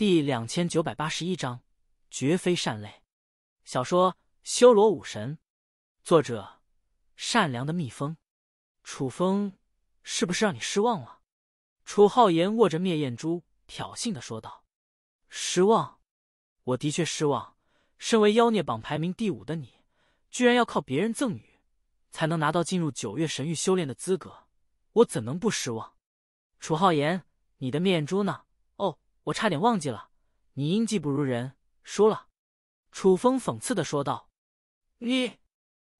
第两千九百八十一章，绝非善类。小说《修罗武神》，作者：善良的蜜蜂。楚风，是不是让你失望了？楚浩言握着灭焰珠，挑衅的说道：“失望？我的确失望。身为妖孽榜排名第五的你，居然要靠别人赠予，才能拿到进入九月神域修炼的资格，我怎能不失望？”楚浩言，你的灭焰珠呢？哦。我差点忘记了，你阴计不如人，输了。”楚风讽刺的说道。“你！”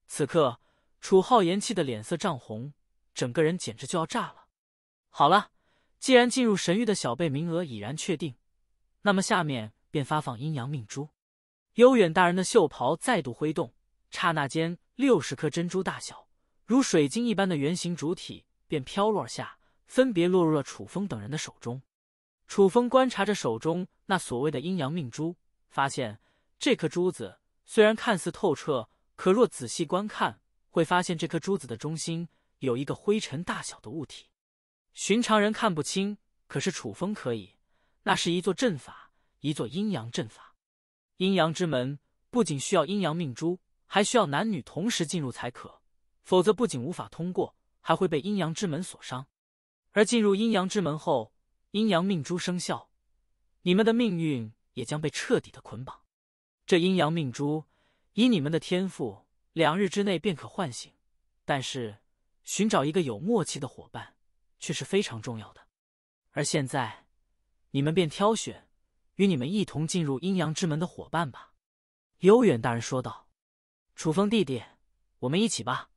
此刻，楚浩言气的脸色涨红，整个人简直就要炸了。好了，既然进入神域的小辈名额已然确定，那么下面便发放阴阳命珠。悠远大人的袖袍再度挥动，刹那间，六十颗珍珠大小、如水晶一般的圆形主体便飘落下，分别落入了楚风等人的手中。楚风观察着手中那所谓的阴阳命珠，发现这颗珠子虽然看似透彻，可若仔细观看，会发现这颗珠子的中心有一个灰尘大小的物体。寻常人看不清，可是楚风可以。那是一座阵法，一座阴阳阵法。阴阳之门不仅需要阴阳命珠，还需要男女同时进入才可，否则不仅无法通过，还会被阴阳之门所伤。而进入阴阳之门后，阴阳命珠生效，你们的命运也将被彻底的捆绑。这阴阳命珠以你们的天赋，两日之内便可唤醒。但是寻找一个有默契的伙伴却是非常重要的。而现在，你们便挑选与你们一同进入阴阳之门的伙伴吧。”悠远大人说道。“楚风弟弟，我们一起吧。”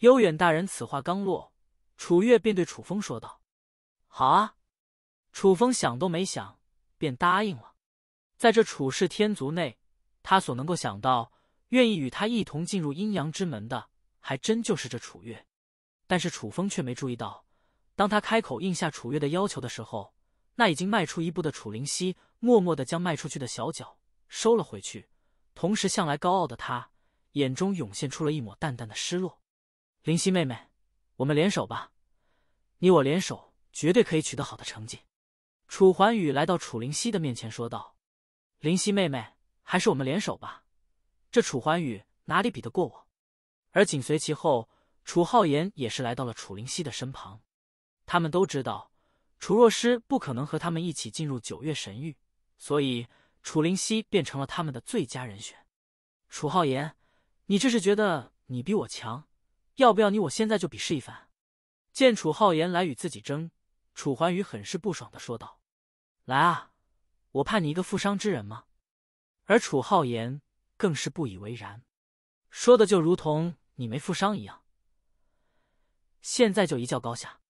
悠远大人此话刚落，楚月便对楚风说道：“好啊。”楚风想都没想，便答应了。在这楚氏天族内，他所能够想到愿意与他一同进入阴阳之门的，还真就是这楚月。但是楚风却没注意到，当他开口应下楚月的要求的时候，那已经迈出一步的楚灵溪默默的将迈出去的小脚收了回去，同时向来高傲的他眼中涌现出了一抹淡淡的失落。灵溪妹妹，我们联手吧，你我联手绝对可以取得好的成绩。楚桓宇来到楚灵溪的面前，说道：“灵溪妹妹，还是我们联手吧。这楚桓宇哪里比得过我？”而紧随其后，楚浩言也是来到了楚灵溪的身旁。他们都知道，楚若诗不可能和他们一起进入九月神域，所以楚灵溪变成了他们的最佳人选。楚浩言，你这是觉得你比我强？要不要你我现在就比试一番？见楚浩言来与自己争，楚桓宇很是不爽的说道。来啊！我怕你一个负伤之人吗？而楚浩言更是不以为然，说的就如同你没负伤一样。现在就一较高下。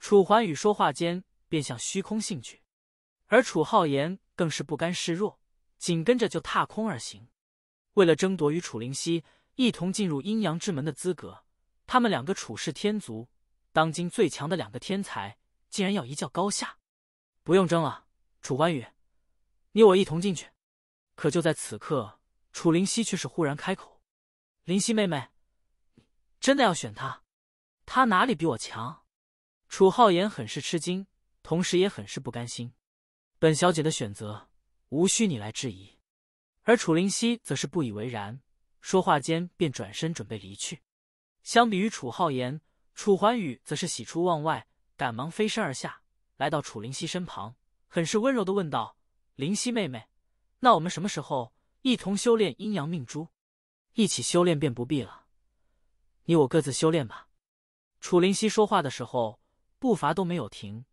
楚桓宇说话间便向虚空兴去，而楚浩言更是不甘示弱，紧跟着就踏空而行。为了争夺与楚灵溪一同进入阴阳之门的资格，他们两个楚氏天族当今最强的两个天才，竟然要一较高下。不用争了。楚关羽，你我一同进去。可就在此刻，楚灵溪却是忽然开口：“灵溪妹妹，真的要选他？他哪里比我强？”楚浩言很是吃惊，同时也很是不甘心。本小姐的选择，无需你来质疑。而楚灵溪则是不以为然，说话间便转身准备离去。相比于楚浩言，楚环宇则是喜出望外，赶忙飞身而下，来到楚灵溪身旁。很是温柔的问道：“灵犀妹妹，那我们什么时候一同修炼阴阳命珠？一起修炼便不必了，你我各自修炼吧。”楚灵犀说话的时候步伐都没有停，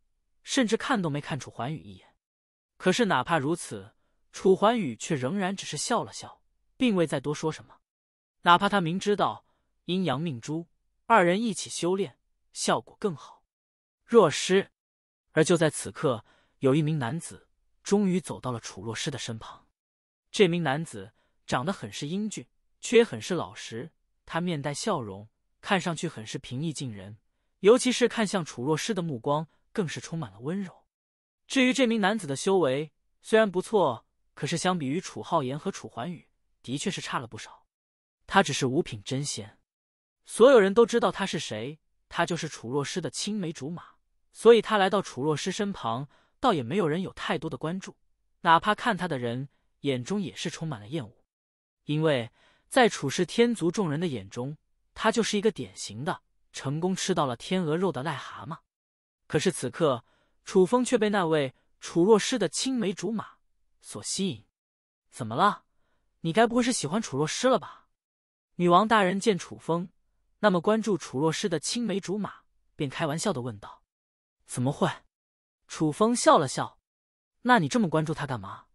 甚至看都没看楚环宇一眼。可是哪怕如此，楚环宇却仍然只是笑了笑，并未再多说什么。哪怕他明知道阴阳命珠二人一起修炼效果更好，若失。而就在此刻。有一名男子终于走到了楚若诗的身旁。这名男子长得很是英俊，却也很是老实。他面带笑容，看上去很是平易近人，尤其是看向楚若诗的目光，更是充满了温柔。至于这名男子的修为，虽然不错，可是相比于楚浩言和楚环宇，的确是差了不少。他只是五品真仙。所有人都知道他是谁，他就是楚若诗的青梅竹马，所以他来到楚若诗身旁。倒也没有人有太多的关注，哪怕看他的人眼中也是充满了厌恶，因为在楚氏天族众人的眼中，他就是一个典型的成功吃到了天鹅肉的癞蛤蟆。可是此刻，楚风却被那位楚若诗的青梅竹马所吸引。怎么了？你该不会是喜欢楚若诗了吧？女王大人见楚风那么关注楚若诗的青梅竹马，便开玩笑的问道：“怎么会？”楚风笑了笑，那你这么关注他干嘛？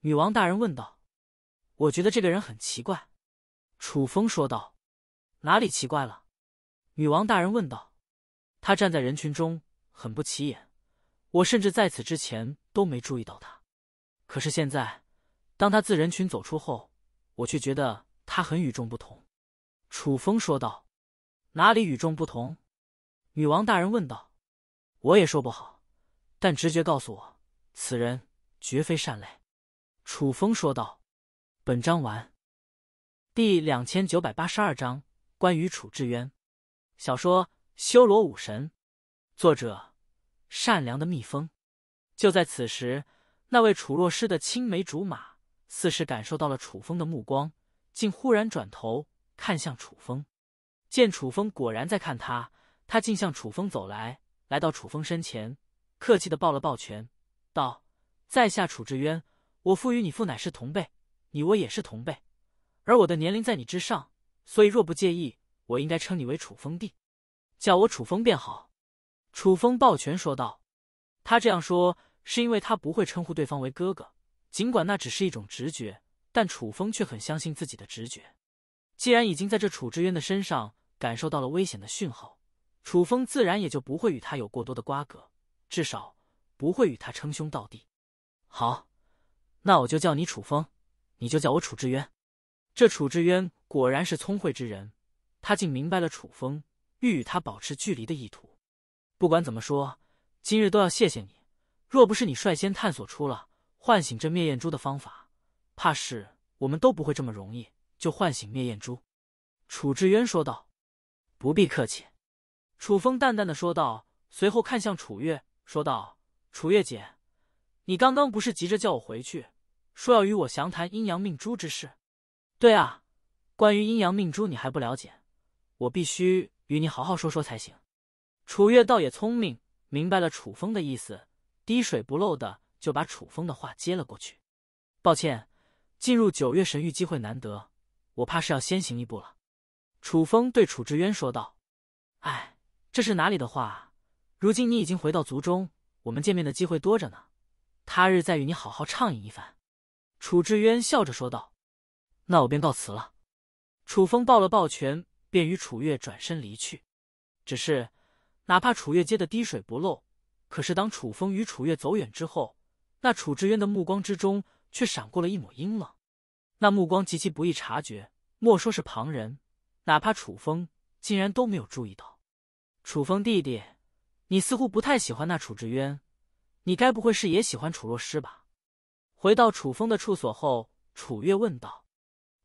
女王大人问道。我觉得这个人很奇怪，楚风说道。哪里奇怪了？女王大人问道。他站在人群中很不起眼，我甚至在此之前都没注意到他。可是现在，当他自人群走出后，我却觉得他很与众不同，楚风说道。哪里与众不同？女王大人问道。我也说不好。但直觉告诉我，此人绝非善类。”楚风说道。本章完。第两千九百八十二章：关于楚志渊。小说《修罗武神》，作者：善良的蜜蜂。就在此时，那位楚若诗的青梅竹马，似是感受到了楚风的目光，竟忽然转头看向楚风。见楚风果然在看他，他竟向楚风走来，来到楚风身前。客气的抱了抱拳，道：“在下楚志渊，我父与你父乃是同辈，你我也是同辈，而我的年龄在你之上，所以若不介意，我应该称你为楚风帝，叫我楚风便好。”楚风抱拳说道。他这样说，是因为他不会称呼对方为哥哥，尽管那只是一种直觉，但楚风却很相信自己的直觉。既然已经在这楚志渊的身上感受到了危险的讯号，楚风自然也就不会与他有过多的瓜葛。至少不会与他称兄道弟。好，那我就叫你楚风，你就叫我楚之渊。这楚之渊果然是聪慧之人，他竟明白了楚风欲与他保持距离的意图。不管怎么说，今日都要谢谢你。若不是你率先探索出了唤醒这灭焰珠的方法，怕是我们都不会这么容易就唤醒灭焰珠。”楚之渊说道。“不必客气。”楚风淡淡的说道，随后看向楚月。说道：“楚月姐，你刚刚不是急着叫我回去，说要与我详谈阴阳命珠之事？对啊，关于阴阳命珠，你还不了解，我必须与你好好说说才行。”楚月倒也聪明，明白了楚风的意思，滴水不漏的就把楚风的话接了过去。“抱歉，进入九月神域机会难得，我怕是要先行一步了。”楚风对楚之渊说道：“哎，这是哪里的话？”如今你已经回到族中，我们见面的机会多着呢，他日再与你好好畅饮一番。”楚之渊笑着说道，“那我便告辞了。”楚风抱了抱拳，便与楚月转身离去。只是，哪怕楚月接的滴水不漏，可是当楚风与楚月走远之后，那楚之渊的目光之中却闪过了一抹阴冷。那目光极其不易察觉，莫说是旁人，哪怕楚风竟然都没有注意到。楚风弟弟。你似乎不太喜欢那楚之渊，你该不会是也喜欢楚若诗吧？回到楚风的处所后，楚月问道：“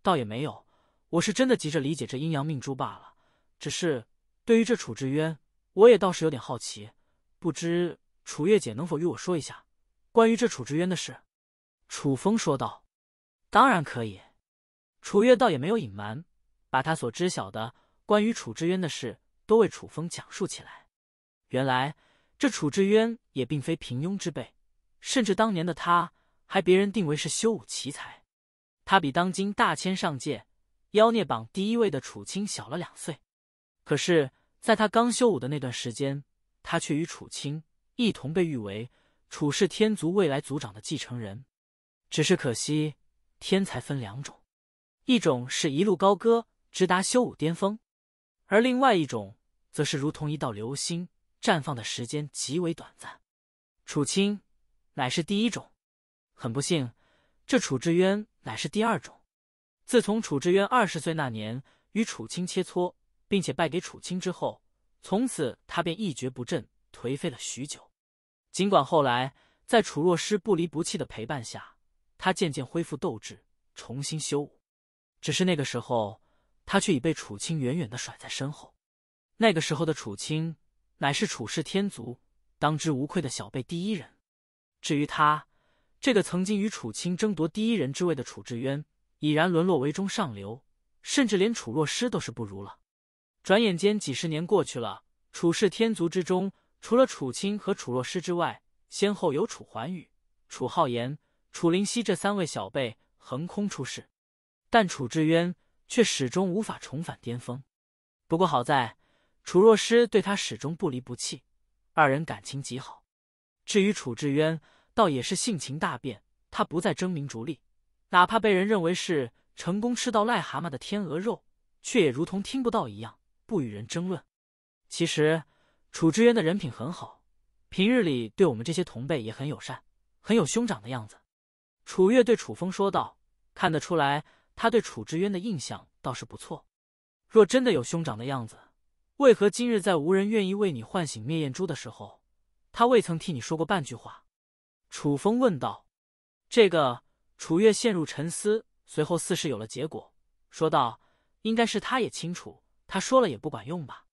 倒也没有，我是真的急着理解这阴阳命珠罢了。只是对于这楚之渊，我也倒是有点好奇，不知楚月姐能否与我说一下关于这楚之渊的事？”楚风说道：“当然可以。”楚月倒也没有隐瞒，把她所知晓的关于楚之渊的事都为楚风讲述起来。原来这楚之渊也并非平庸之辈，甚至当年的他还别人定为是修武奇才。他比当今大千上界妖孽榜第一位的楚青小了两岁，可是在他刚修武的那段时间，他却与楚青一同被誉为楚氏天族未来族长的继承人。只是可惜，天才分两种，一种是一路高歌直达修武巅峰，而另外一种则是如同一道流星。绽放的时间极为短暂，楚清乃是第一种。很不幸，这楚志渊乃是第二种。自从楚志渊二十岁那年与楚清切磋，并且败给楚清之后，从此他便一蹶不振，颓废了许久。尽管后来在楚若诗不离不弃的陪伴下，他渐渐恢复斗志，重新修武。只是那个时候，他却已被楚清远远的甩在身后。那个时候的楚清。乃是楚氏天族当之无愧的小辈第一人。至于他，这个曾经与楚清争夺第一人之位的楚志渊，已然沦落为中上流，甚至连楚若诗都是不如了。转眼间几十年过去了，楚氏天族之中，除了楚清和楚若诗之外，先后有楚桓宇、楚浩言、楚灵溪这三位小辈横空出世，但楚志渊却始终无法重返巅峰。不过好在。楚若诗对他始终不离不弃，二人感情极好。至于楚志渊，倒也是性情大变，他不再争名逐利，哪怕被人认为是成功吃到癞蛤蟆的天鹅肉，却也如同听不到一样，不与人争论。其实楚志渊的人品很好，平日里对我们这些同辈也很友善，很有兄长的样子。楚月对楚风说道：“看得出来，他对楚志渊的印象倒是不错。若真的有兄长的样子。”为何今日在无人愿意为你唤醒灭焰珠的时候，他未曾替你说过半句话？楚风问道。这个楚月陷入沉思，随后似是有了结果，说道：“应该是他也清楚，他说了也不管用吧。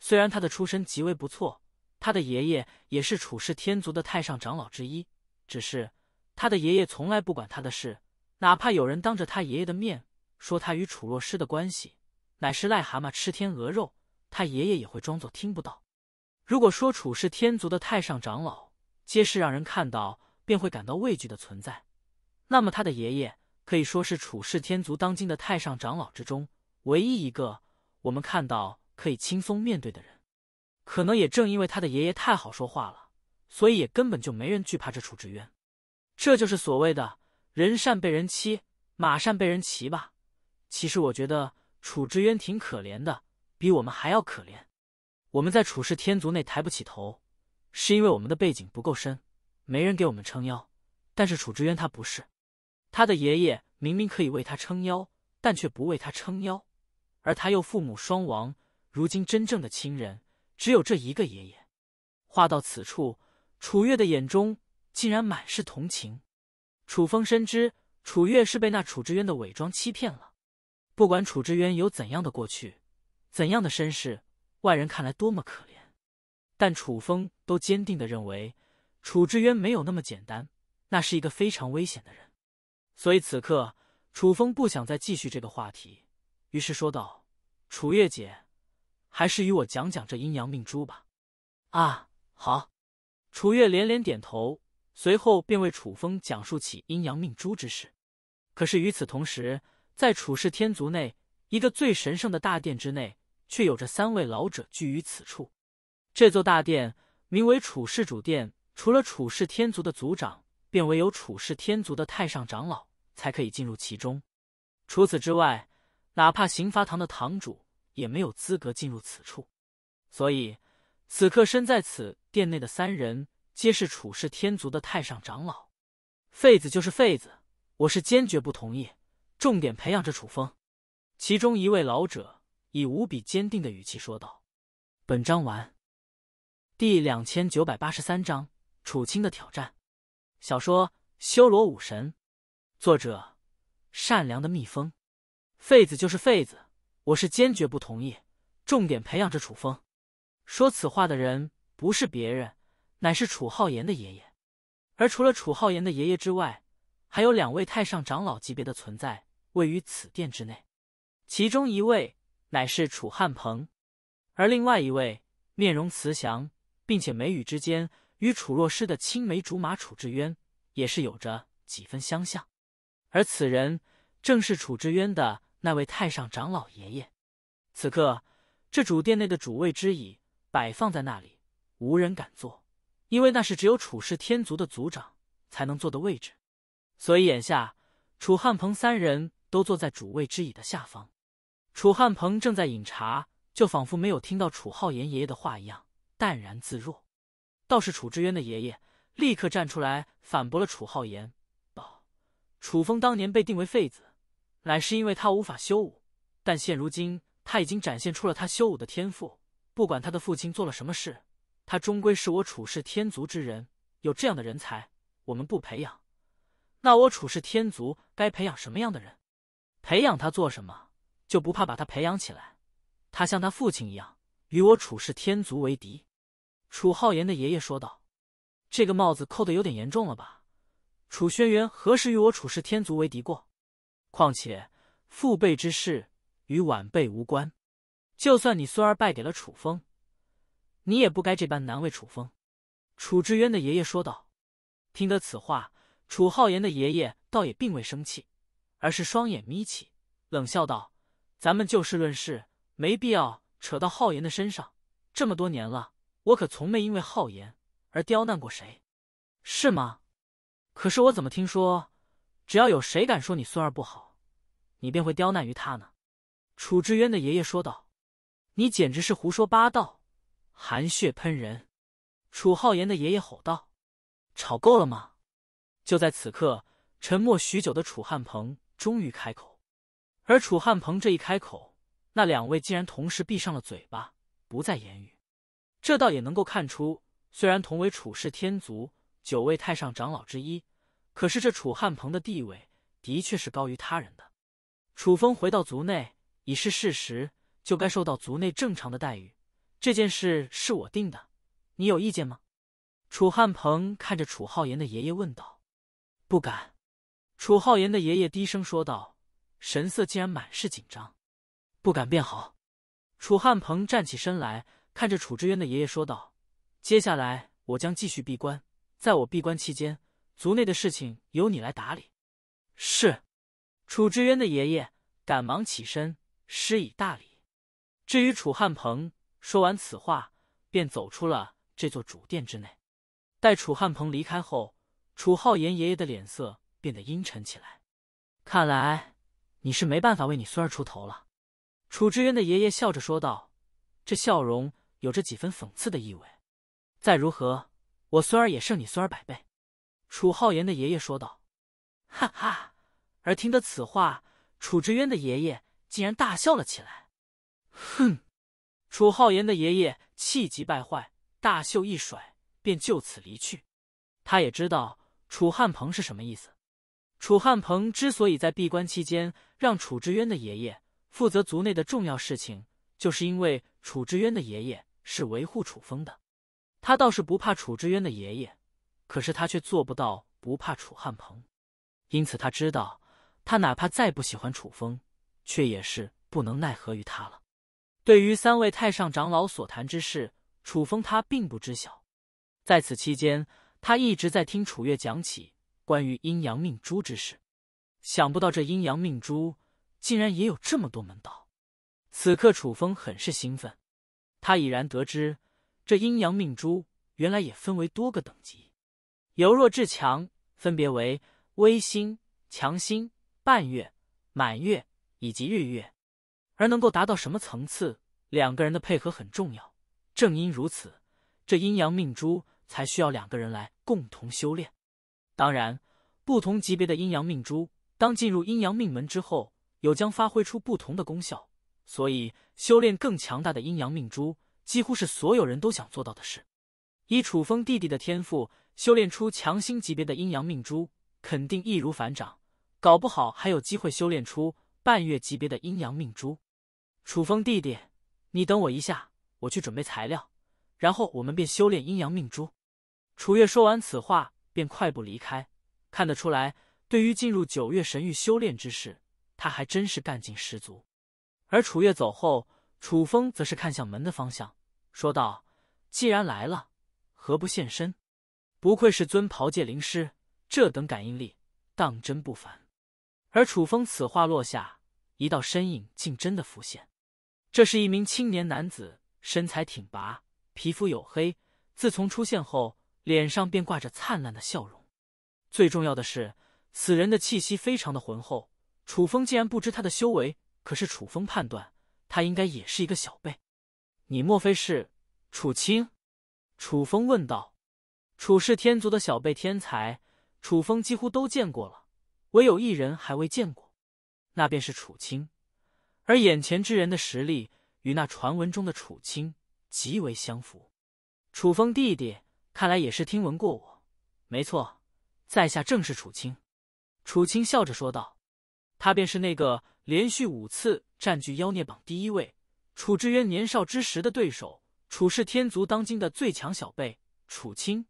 虽然他的出身极为不错，他的爷爷也是楚氏天族的太上长老之一，只是他的爷爷从来不管他的事，哪怕有人当着他爷爷的面说他与楚若诗的关系乃是癞蛤蟆吃天鹅肉。”他爷爷也会装作听不到。如果说楚氏天族的太上长老皆是让人看到便会感到畏惧的存在，那么他的爷爷可以说是楚氏天族当今的太上长老之中唯一一个我们看到可以轻松面对的人。可能也正因为他的爷爷太好说话了，所以也根本就没人惧怕这楚之渊。这就是所谓的“人善被人欺，马善被人骑”吧。其实我觉得楚之渊挺可怜的。比我们还要可怜，我们在楚氏天族内抬不起头，是因为我们的背景不够深，没人给我们撑腰。但是楚之渊他不是，他的爷爷明明可以为他撑腰，但却不为他撑腰，而他又父母双亡，如今真正的亲人只有这一个爷爷。话到此处，楚月的眼中竟然满是同情。楚风深知楚月是被那楚之渊的伪装欺骗了，不管楚之渊有怎样的过去。怎样的身世，外人看来多么可怜，但楚风都坚定的认为楚之渊没有那么简单，那是一个非常危险的人。所以此刻楚风不想再继续这个话题，于是说道：“楚月姐，还是与我讲讲这阴阳命珠吧。”啊，好。楚月连连点头，随后便为楚风讲述起阴阳命珠之事。可是与此同时，在楚氏天族内一个最神圣的大殿之内。却有着三位老者聚于此处。这座大殿名为楚氏主殿，除了楚氏天族的族长，便唯有楚氏天族的太上长老才可以进入其中。除此之外，哪怕刑罚堂的堂主也没有资格进入此处。所以，此刻身在此殿内的三人皆是楚氏天族的太上长老。废子就是废子，我是坚决不同意。重点培养着楚风。其中一位老者。以无比坚定的语气说道：“本章完，第两千九百八十三章楚青的挑战。小说《修罗武神》，作者：善良的蜜蜂。废子就是废子，我是坚决不同意。重点培养着楚风。说此话的人不是别人，乃是楚浩言的爷爷。而除了楚浩言的爷爷之外，还有两位太上长老级别的存在位于此殿之内，其中一位。”乃是楚汉鹏，而另外一位面容慈祥，并且眉宇之间与楚若诗的青梅竹马楚志渊也是有着几分相像，而此人正是楚志渊的那位太上长老爷爷。此刻，这主殿内的主位之椅摆放在那里，无人敢坐，因为那是只有楚氏天族的族长才能坐的位置。所以，眼下楚汉鹏三人都坐在主位之椅的下方。楚汉鹏正在饮茶，就仿佛没有听到楚浩言爷爷的话一样，淡然自若。倒是楚之渊的爷爷立刻站出来反驳了楚浩言，道：“楚风当年被定为废子，乃是因为他无法修武。但现如今他已经展现出了他修武的天赋。不管他的父亲做了什么事，他终归是我楚氏天族之人。有这样的人才，我们不培养，那我楚氏天族该培养什么样的人？培养他做什么？”就不怕把他培养起来？他像他父亲一样与我楚氏天族为敌？楚浩言的爷爷说道：“这个帽子扣的有点严重了吧？楚轩辕何时与我楚氏天族为敌过？况且父辈之事与晚辈无关。就算你孙儿败给了楚风，你也不该这般难为楚风。”楚之渊的爷爷说道。听得此话，楚浩言的爷爷倒也并未生气，而是双眼眯起，冷笑道。咱们就事论事，没必要扯到浩言的身上。这么多年了，我可从没因为浩言而刁难过谁，是吗？可是我怎么听说，只要有谁敢说你孙儿不好，你便会刁难于他呢？楚之渊的爷爷说道：“你简直是胡说八道，含血喷人！”楚浩言的爷爷吼道：“吵够了吗？”就在此刻，沉默许久的楚汉鹏终于开口。而楚汉鹏这一开口，那两位竟然同时闭上了嘴巴，不再言语。这倒也能够看出，虽然同为楚氏天族九位太上长老之一，可是这楚汉鹏的地位的确是高于他人的。楚风回到族内已是事实，就该受到族内正常的待遇。这件事是我定的，你有意见吗？楚汉鹏看着楚浩言的爷爷问道。“不敢。”楚浩言的爷爷低声说道。神色竟然满是紧张，不敢便好。楚汉鹏站起身来，看着楚之渊的爷爷说道：“接下来我将继续闭关，在我闭关期间，族内的事情由你来打理。”是。楚之渊的爷爷赶忙起身施以大礼。至于楚汉鹏，说完此话便走出了这座主殿之内。待楚汉鹏离开后，楚浩言爷爷的脸色变得阴沉起来，看来。你是没办法为你孙儿出头了，楚之渊的爷爷笑着说道，这笑容有着几分讽刺的意味。再如何，我孙儿也胜你孙儿百倍。楚浩言的爷爷说道。哈哈，而听得此话，楚之渊的爷爷竟然大笑了起来。哼！楚浩言的爷爷气急败坏，大袖一甩，便就此离去。他也知道楚汉鹏是什么意思。楚汉鹏之所以在闭关期间让楚之渊的爷爷负责族内的重要事情，就是因为楚之渊的爷爷是维护楚风的。他倒是不怕楚之渊的爷爷，可是他却做不到不怕楚汉鹏。因此，他知道他哪怕再不喜欢楚风，却也是不能奈何于他了。对于三位太上长老所谈之事，楚风他并不知晓。在此期间，他一直在听楚月讲起。关于阴阳命珠之事，想不到这阴阳命珠竟然也有这么多门道。此刻楚风很是兴奋，他已然得知这阴阳命珠原来也分为多个等级，由弱至强分别为微星、强星、半月、满月以及日月。而能够达到什么层次，两个人的配合很重要。正因如此，这阴阳命珠才需要两个人来共同修炼。当然，不同级别的阴阳命珠，当进入阴阳命门之后，有将发挥出不同的功效。所以，修炼更强大的阴阳命珠，几乎是所有人都想做到的事。以楚风弟弟的天赋，修炼出强星级别的阴阳命珠，肯定易如反掌，搞不好还有机会修炼出半月级别的阴阳命珠。楚风弟弟，你等我一下，我去准备材料，然后我们便修炼阴阳命珠。楚月说完此话。便快步离开。看得出来，对于进入九月神域修炼之事，他还真是干劲十足。而楚月走后，楚风则是看向门的方向，说道：“既然来了，何不现身？不愧是尊袍界灵师，这等感应力，当真不凡。”而楚风此话落下，一道身影竟真的浮现。这是一名青年男子，身材挺拔，皮肤黝黑。自从出现后。脸上便挂着灿烂的笑容。最重要的是，此人的气息非常的浑厚。楚风竟然不知他的修为，可是楚风判断他应该也是一个小辈。你莫非是楚清？楚风问道。楚氏天族的小辈天才，楚风几乎都见过了，唯有一人还未见过，那便是楚清。而眼前之人的实力与那传闻中的楚清极为相符。楚风弟弟。看来也是听闻过我，没错，在下正是楚青。楚青笑着说道：“他便是那个连续五次占据妖孽榜第一位，楚之渊年少之时的对手，楚氏天族当今的最强小辈，楚青。”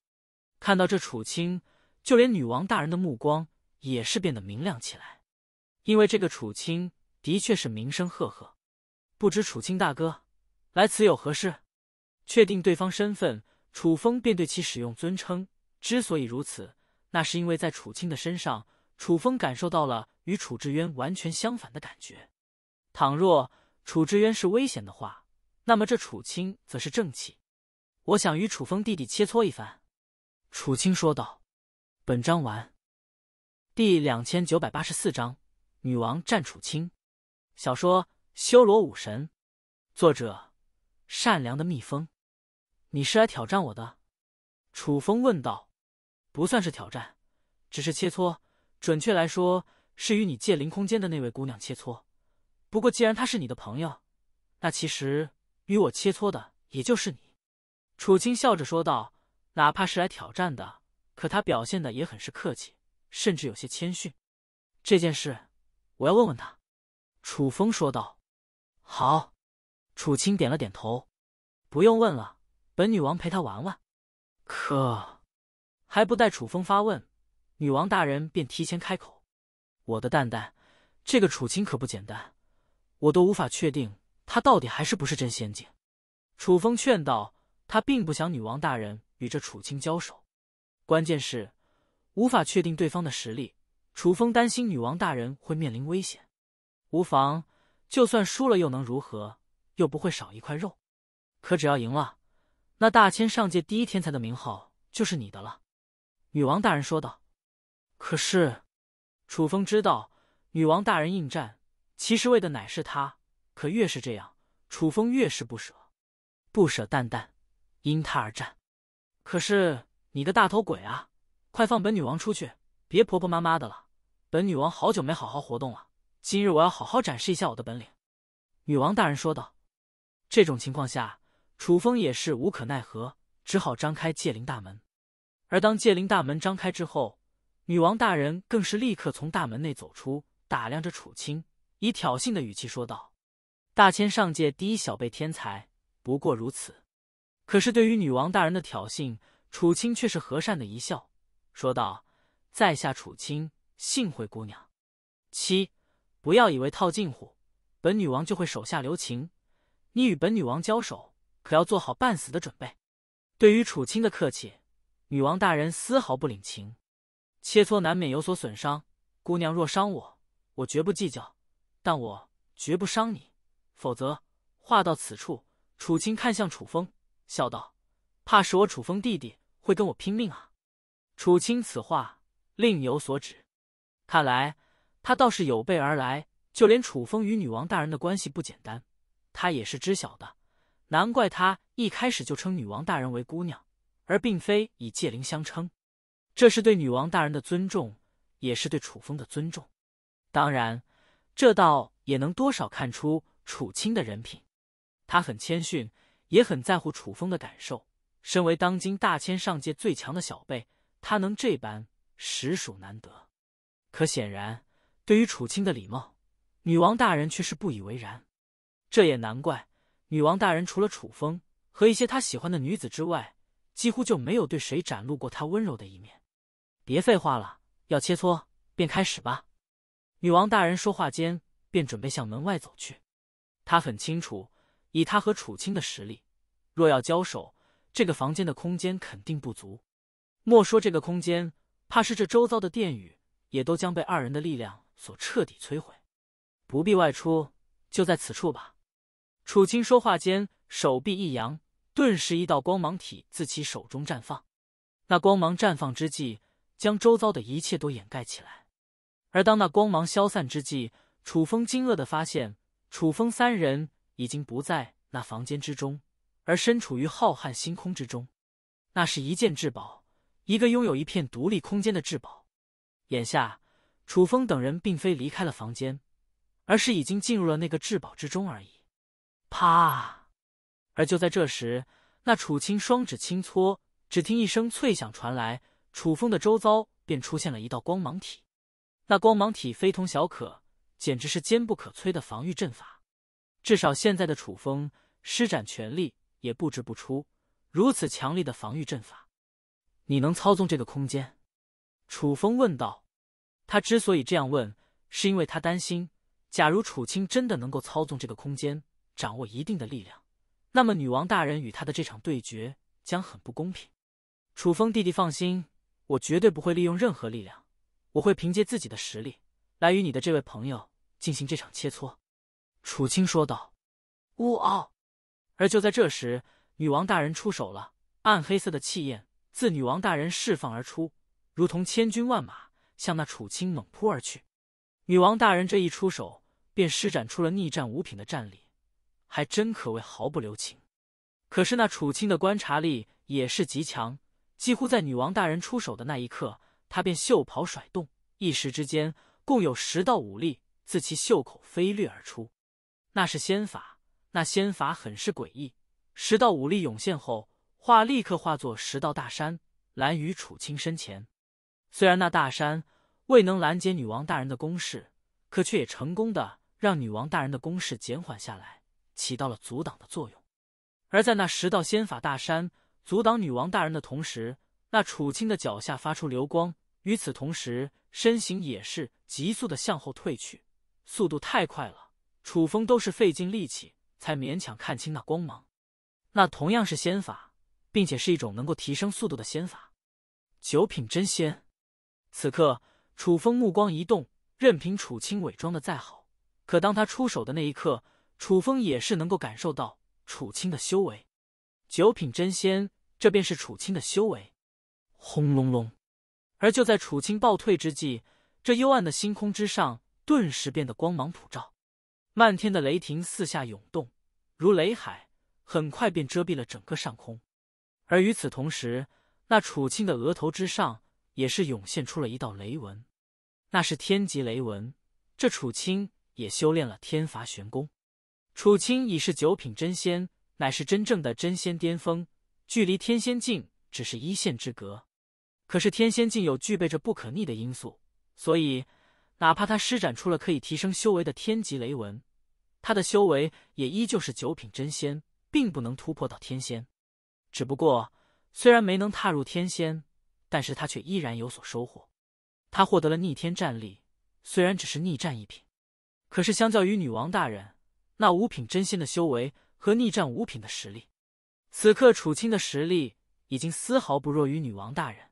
看到这楚青，就连女王大人的目光也是变得明亮起来，因为这个楚青的确是名声赫赫。不知楚青大哥来此有何事？确定对方身份。楚风便对其使用尊称。之所以如此，那是因为在楚清的身上，楚风感受到了与楚志渊完全相反的感觉。倘若楚志渊是危险的话，那么这楚清则是正气。我想与楚风弟弟切磋一番。”楚清说道。本章完。第两千九百八十四章：女王战楚清。小说《修罗武神》，作者：善良的蜜蜂。你是来挑战我的？楚风问道。不算是挑战，只是切磋。准确来说，是与你借灵空间的那位姑娘切磋。不过，既然她是你的朋友，那其实与我切磋的也就是你。”楚青笑着说道。哪怕是来挑战的，可他表现的也很是客气，甚至有些谦逊。这件事，我要问问他。”楚风说道。“好。”楚青点了点头。“不用问了。”本女王陪他玩玩，可还不待楚风发问，女王大人便提前开口：“我的蛋蛋，这个楚青可不简单，我都无法确定他到底还是不是真仙境。”楚风劝道：“他并不想女王大人与这楚青交手，关键是无法确定对方的实力。楚风担心女王大人会面临危险。无妨，就算输了又能如何？又不会少一块肉。可只要赢了。”那大千上界第一天才的名号就是你的了，女王大人说道。可是，楚风知道女王大人应战，其实为的乃是他。可越是这样，楚风越是不舍，不舍淡淡，因他而战。可是你个大头鬼啊，快放本女王出去，别婆婆妈妈的了。本女王好久没好好活动了，今日我要好好展示一下我的本领。女王大人说道。这种情况下。楚风也是无可奈何，只好张开戒灵大门。而当戒灵大门张开之后，女王大人更是立刻从大门内走出，打量着楚清，以挑衅的语气说道：“大千上界第一小辈天才，不过如此。”可是对于女王大人的挑衅，楚清却是和善的一笑，说道：“在下楚清，幸会，姑娘。七，不要以为套近乎，本女王就会手下留情。你与本女王交手。”可要做好半死的准备。对于楚青的客气，女王大人丝毫不领情。切磋难免有所损伤，姑娘若伤我，我绝不计较；但我绝不伤你。否则，话到此处，楚青看向楚风，笑道：“怕是我楚风弟弟会跟我拼命啊？”楚青此话另有所指，看来他倒是有备而来。就连楚风与女王大人的关系不简单，他也是知晓的。难怪他一开始就称女王大人为姑娘，而并非以戒灵相称，这是对女王大人的尊重，也是对楚风的尊重。当然，这倒也能多少看出楚清的人品。他很谦逊，也很在乎楚风的感受。身为当今大千上界最强的小辈，他能这般实属难得。可显然，对于楚清的礼貌，女王大人却是不以为然。这也难怪。女王大人除了楚风和一些他喜欢的女子之外，几乎就没有对谁展露过他温柔的一面。别废话了，要切磋便开始吧。女王大人说话间便准备向门外走去。他很清楚，以他和楚青的实力，若要交手，这个房间的空间肯定不足。莫说这个空间，怕是这周遭的殿宇也都将被二人的力量所彻底摧毁。不必外出，就在此处吧。楚清说话间，手臂一扬，顿时一道光芒体自其手中绽放。那光芒绽放之际，将周遭的一切都掩盖起来。而当那光芒消散之际，楚风惊愕的发现，楚风三人已经不在那房间之中，而身处于浩瀚星空之中。那是一件至宝，一个拥有一片独立空间的至宝。眼下，楚风等人并非离开了房间，而是已经进入了那个至宝之中而已。啪！而就在这时，那楚青双指轻搓，只听一声脆响传来，楚风的周遭便出现了一道光芒体。那光芒体非同小可，简直是坚不可摧的防御阵法。至少现在的楚风施展全力也布置不出如此强力的防御阵法。你能操纵这个空间？楚风问道。他之所以这样问，是因为他担心，假如楚青真的能够操纵这个空间。掌握一定的力量，那么女王大人与他的这场对决将很不公平。楚风弟弟放心，我绝对不会利用任何力量，我会凭借自己的实力来与你的这位朋友进行这场切磋。”楚青说道。呜嗷！而就在这时，女王大人出手了，暗黑色的气焰自女王大人释放而出，如同千军万马向那楚青猛扑而去。女王大人这一出手，便施展出了逆战五品的战力。还真可谓毫不留情，可是那楚青的观察力也是极强，几乎在女王大人出手的那一刻，他便袖袍甩动，一时之间共有十道武力自其袖口飞掠而出。那是仙法，那仙法很是诡异。十道武力涌现后，化立刻化作十道大山拦于楚青身前。虽然那大山未能拦截女王大人的攻势，可却也成功的让女王大人的攻势减缓下来。起到了阻挡的作用，而在那十道仙法大山阻挡女王大人的同时，那楚青的脚下发出流光，与此同时，身形也是急速的向后退去，速度太快了，楚风都是费尽力气才勉强看清那光芒。那同样是仙法，并且是一种能够提升速度的仙法。九品真仙，此刻楚风目光一动，任凭楚青伪装的再好，可当他出手的那一刻。楚风也是能够感受到楚青的修为，九品真仙，这便是楚青的修为。轰隆隆！而就在楚青暴退之际，这幽暗的星空之上顿时变得光芒普照，漫天的雷霆四下涌动，如雷海，很快便遮蔽了整个上空。而与此同时，那楚青的额头之上也是涌现出了一道雷纹，那是天级雷纹。这楚青也修炼了天罚玄功。楚清已是九品真仙，乃是真正的真仙巅峰，距离天仙境只是一线之隔。可是天仙境有具备着不可逆的因素，所以哪怕他施展出了可以提升修为的天级雷纹，他的修为也依旧是九品真仙，并不能突破到天仙。只不过虽然没能踏入天仙，但是他却依然有所收获，他获得了逆天战力，虽然只是逆战一品，可是相较于女王大人。那五品真仙的修为和逆战五品的实力，此刻楚青的实力已经丝毫不弱于女王大人，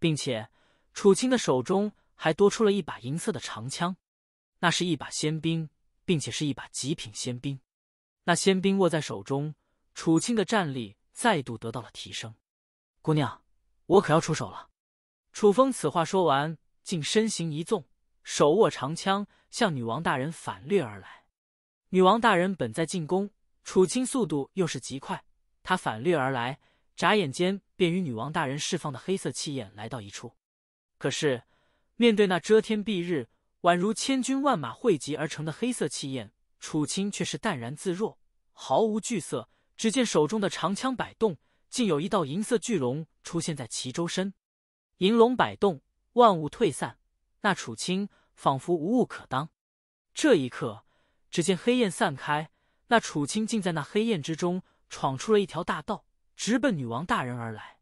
并且楚青的手中还多出了一把银色的长枪，那是一把仙兵，并且是一把极品仙兵。那仙兵握在手中，楚青的战力再度得到了提升。姑娘，我可要出手了！楚风此话说完，竟身形一纵，手握长枪向女王大人反掠而来。女王大人本在进攻，楚青速度又是极快，他反掠而来，眨眼间便与女王大人释放的黑色气焰来到一处。可是，面对那遮天蔽日、宛如千军万马汇集而成的黑色气焰，楚青却是淡然自若，毫无惧色。只见手中的长枪摆动，竟有一道银色巨龙出现在其周身。银龙摆动，万物退散，那楚青仿佛无物可当。这一刻。只见黑焰散开，那楚青竟在那黑焰之中闯出了一条大道，直奔女王大人而来。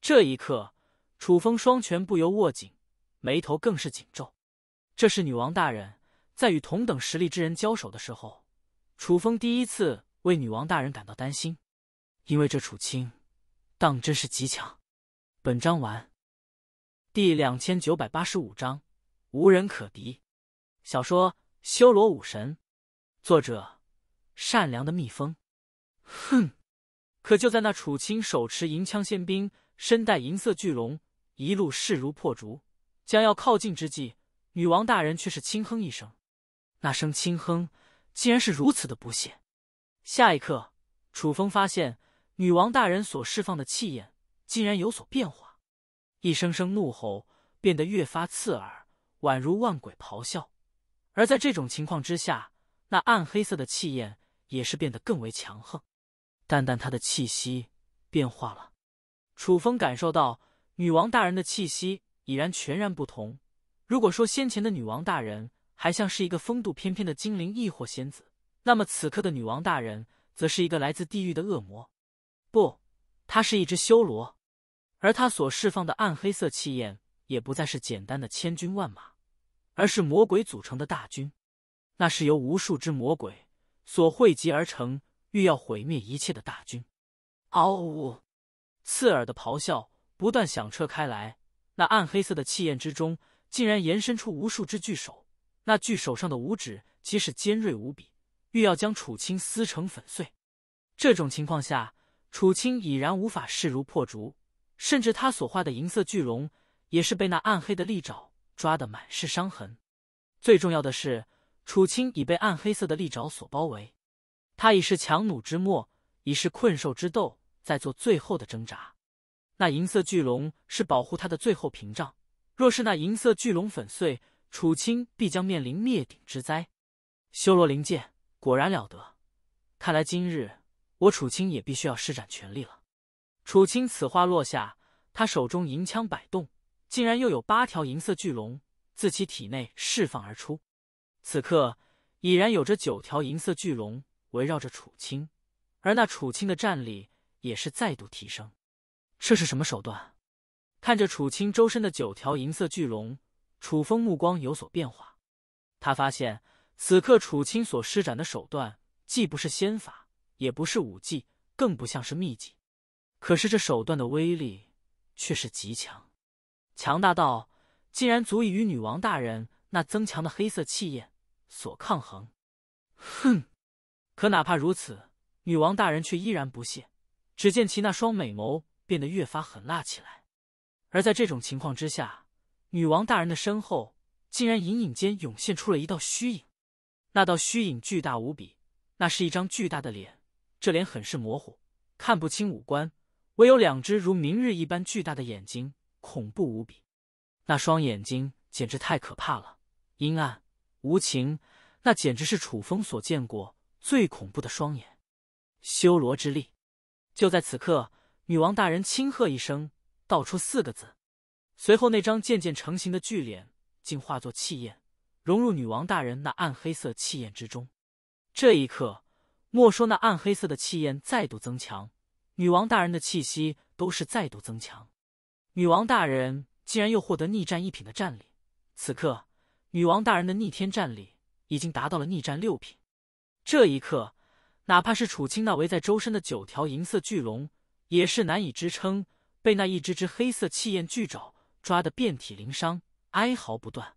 这一刻，楚风双拳不由握紧，眉头更是紧皱。这是女王大人在与同等实力之人交手的时候，楚风第一次为女王大人感到担心，因为这楚青当真是极强。本章完，第两千九百八十五章无人可敌。小说《修罗武神》。作者，善良的蜜蜂，哼！可就在那楚清手持银枪，仙兵身带银色巨龙，一路势如破竹，将要靠近之际，女王大人却是轻哼一声。那声轻哼，竟然是如此的不屑。下一刻，楚风发现女王大人所释放的气焰竟然有所变化，一声声怒吼变得越发刺耳，宛如万鬼咆哮。而在这种情况之下。那暗黑色的气焰也是变得更为强横，淡淡他的气息变化了。楚风感受到女王大人的气息已然全然不同。如果说先前的女王大人还像是一个风度翩翩的精灵异或仙子，那么此刻的女王大人则是一个来自地狱的恶魔。不，他是一只修罗，而他所释放的暗黑色气焰也不再是简单的千军万马，而是魔鬼组成的大军。那是由无数只魔鬼所汇集而成，欲要毁灭一切的大军。嗷呜！刺耳的咆哮不断响彻开来。那暗黑色的气焰之中，竟然延伸出无数只巨手。那巨手上的五指皆是尖锐无比，欲要将楚青撕成粉碎。这种情况下，楚青已然无法势如破竹，甚至他所化的银色巨龙也是被那暗黑的利爪抓得满是伤痕。最重要的是。楚青已被暗黑色的利爪所包围，他已是强弩之末，已是困兽之斗，在做最后的挣扎。那银色巨龙是保护他的最后屏障，若是那银色巨龙粉碎，楚青必将面临灭顶之灾。修罗灵剑果然了得，看来今日我楚青也必须要施展全力了。楚青此话落下，他手中银枪摆动，竟然又有八条银色巨龙自其体内释放而出。此刻已然有着九条银色巨龙围绕着楚青，而那楚青的战力也是再度提升。这是什么手段？看着楚青周身的九条银色巨龙，楚风目光有所变化。他发现此刻楚青所施展的手段既不是仙法，也不是武技，更不像是秘技。可是这手段的威力却是极强，强大到竟然足以与女王大人那增强的黑色气焰。所抗衡，哼！可哪怕如此，女王大人却依然不屑。只见其那双美眸变得越发狠辣起来。而在这种情况之下，女王大人的身后竟然隐隐间涌现出了一道虚影。那道虚影巨大无比，那是一张巨大的脸，这脸很是模糊，看不清五官，唯有两只如明日一般巨大的眼睛，恐怖无比。那双眼睛简直太可怕了，阴暗。无情，那简直是楚风所见过最恐怖的双眼。修罗之力，就在此刻，女王大人轻喝一声，道出四个字。随后，那张渐渐成型的巨脸竟化作气焰，融入女王大人那暗黑色气焰之中。这一刻，莫说那暗黑色的气焰再度增强，女王大人的气息都是再度增强。女王大人竟然又获得逆战一品的战力，此刻。女王大人的逆天战力已经达到了逆战六品，这一刻，哪怕是楚清那围在周身的九条银色巨龙，也是难以支撑，被那一只只黑色气焰巨爪抓得遍体鳞伤，哀嚎不断。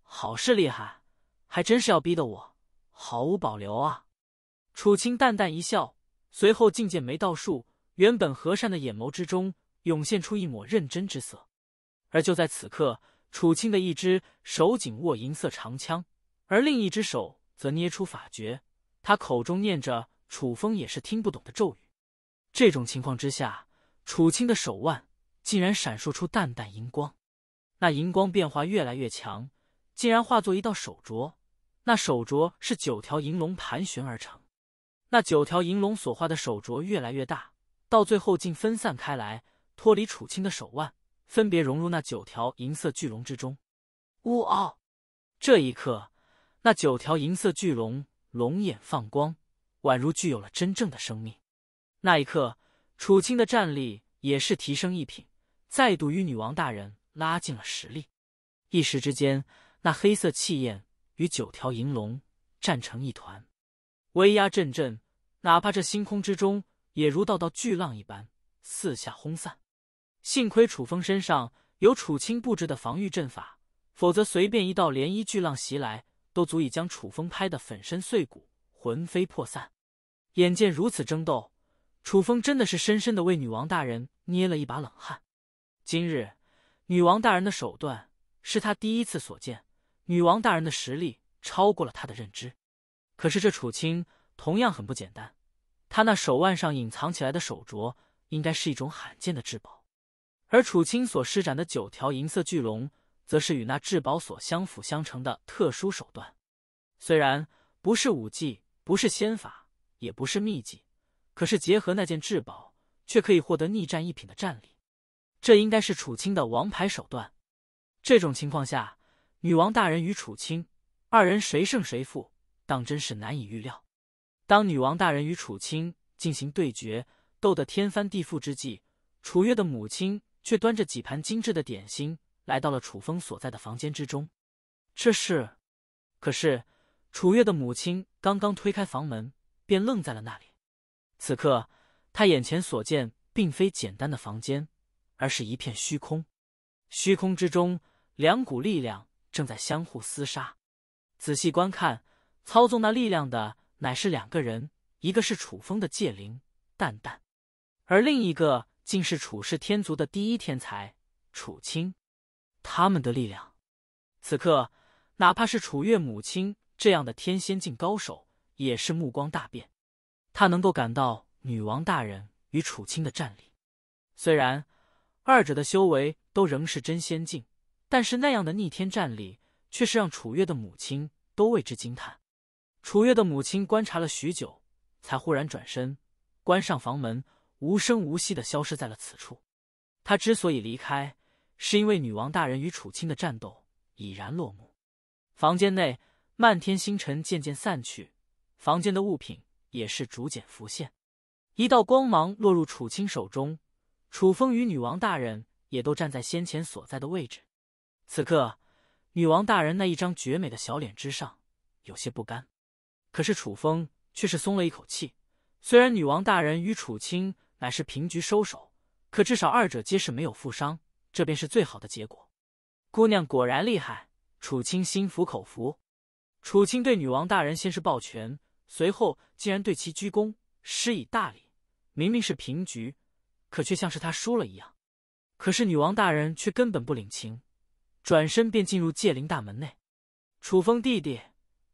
好事厉害，还真是要逼得我毫无保留啊！楚清淡淡一笑，随后境界没到数，原本和善的眼眸之中涌现出一抹认真之色，而就在此刻。楚青的一只手紧握银色长枪，而另一只手则捏出法诀，他口中念着楚风也是听不懂的咒语。这种情况之下，楚青的手腕竟然闪烁出淡淡银光，那银光变化越来越强，竟然化作一道手镯。那手镯是九条银龙盘旋而成，那九条银龙所化的手镯越来越大，到最后竟分散开来，脱离楚青的手腕。分别融入那九条银色巨龙之中。呜嗷！这一刻，那九条银色巨龙龙眼放光，宛如具有了真正的生命。那一刻，楚青的战力也是提升一品，再度与女王大人拉近了实力。一时之间，那黑色气焰与九条银龙战成一团，威压阵阵，哪怕这星空之中也如道道巨浪一般四下轰散。幸亏楚风身上有楚清布置的防御阵法，否则随便一道涟漪巨浪袭来，都足以将楚风拍得粉身碎骨、魂飞魄散。眼见如此争斗，楚风真的是深深的为女王大人捏了一把冷汗。今日女王大人的手段是他第一次所见，女王大人的实力超过了他的认知。可是这楚清同样很不简单，他那手腕上隐藏起来的手镯，应该是一种罕见的至宝。而楚清所施展的九条银色巨龙，则是与那至宝所相辅相成的特殊手段。虽然不是武技，不是仙法，也不是秘技，可是结合那件至宝，却可以获得逆战一品的战力。这应该是楚清的王牌手段。这种情况下，女王大人与楚清二人谁胜谁负，当真是难以预料。当女王大人与楚清进行对决，斗得天翻地覆之际，楚月的母亲。却端着几盘精致的点心，来到了楚风所在的房间之中。这是？可是楚月的母亲刚刚推开房门，便愣在了那里。此刻，他眼前所见并非简单的房间，而是一片虚空。虚空之中，两股力量正在相互厮杀。仔细观看，操纵那力量的乃是两个人，一个是楚风的界灵蛋蛋，而另一个。竟是楚氏天族的第一天才楚清，他们的力量，此刻哪怕是楚月母亲这样的天仙境高手，也是目光大变。他能够感到女王大人与楚清的战力，虽然二者的修为都仍是真仙境，但是那样的逆天战力，却是让楚月的母亲都为之惊叹。楚月的母亲观察了许久，才忽然转身关上房门。无声无息的消失在了此处。他之所以离开，是因为女王大人与楚青的战斗已然落幕。房间内，漫天星辰渐渐散去，房间的物品也是逐渐浮现。一道光芒落入楚青手中，楚风与女王大人也都站在先前所在的位置。此刻，女王大人那一张绝美的小脸之上有些不甘，可是楚风却是松了一口气。虽然女王大人与楚青。乃是平局收手，可至少二者皆是没有负伤，这便是最好的结果。姑娘果然厉害，楚青心服口服。楚青对女王大人先是抱拳，随后竟然对其鞠躬，施以大礼。明明是平局，可却像是他输了一样。可是女王大人却根本不领情，转身便进入界灵大门内。楚风弟弟，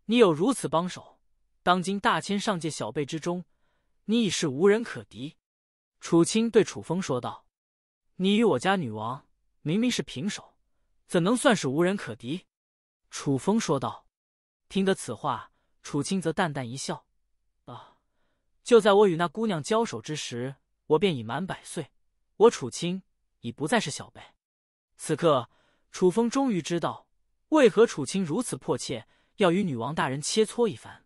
你有如此帮手，当今大千上界小辈之中，你已是无人可敌。楚青对楚风说道：“你与我家女王明明是平手，怎能算是无人可敌？”楚风说道。听得此话，楚青则淡淡一笑：“啊，就在我与那姑娘交手之时，我便已满百岁，我楚青已不再是小辈。”此刻，楚风终于知道为何楚青如此迫切要与女王大人切磋一番。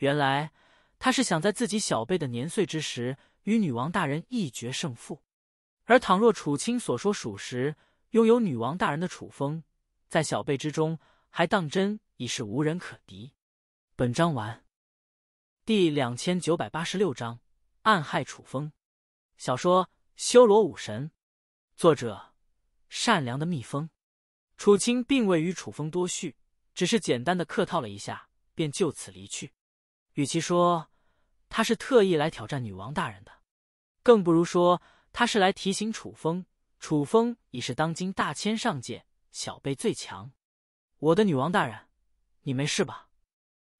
原来，他是想在自己小辈的年岁之时。与女王大人一决胜负，而倘若楚清所说属实，拥有女王大人的楚风，在小辈之中还当真已是无人可敌。本章完，第两千九百八十六章暗害楚风。小说《修罗武神》，作者：善良的蜜蜂。楚清并未与楚风多叙，只是简单的客套了一下，便就此离去。与其说他是特意来挑战女王大人的，更不如说，他是来提醒楚风。楚风已是当今大千上界小辈最强。我的女王大人，你没事吧？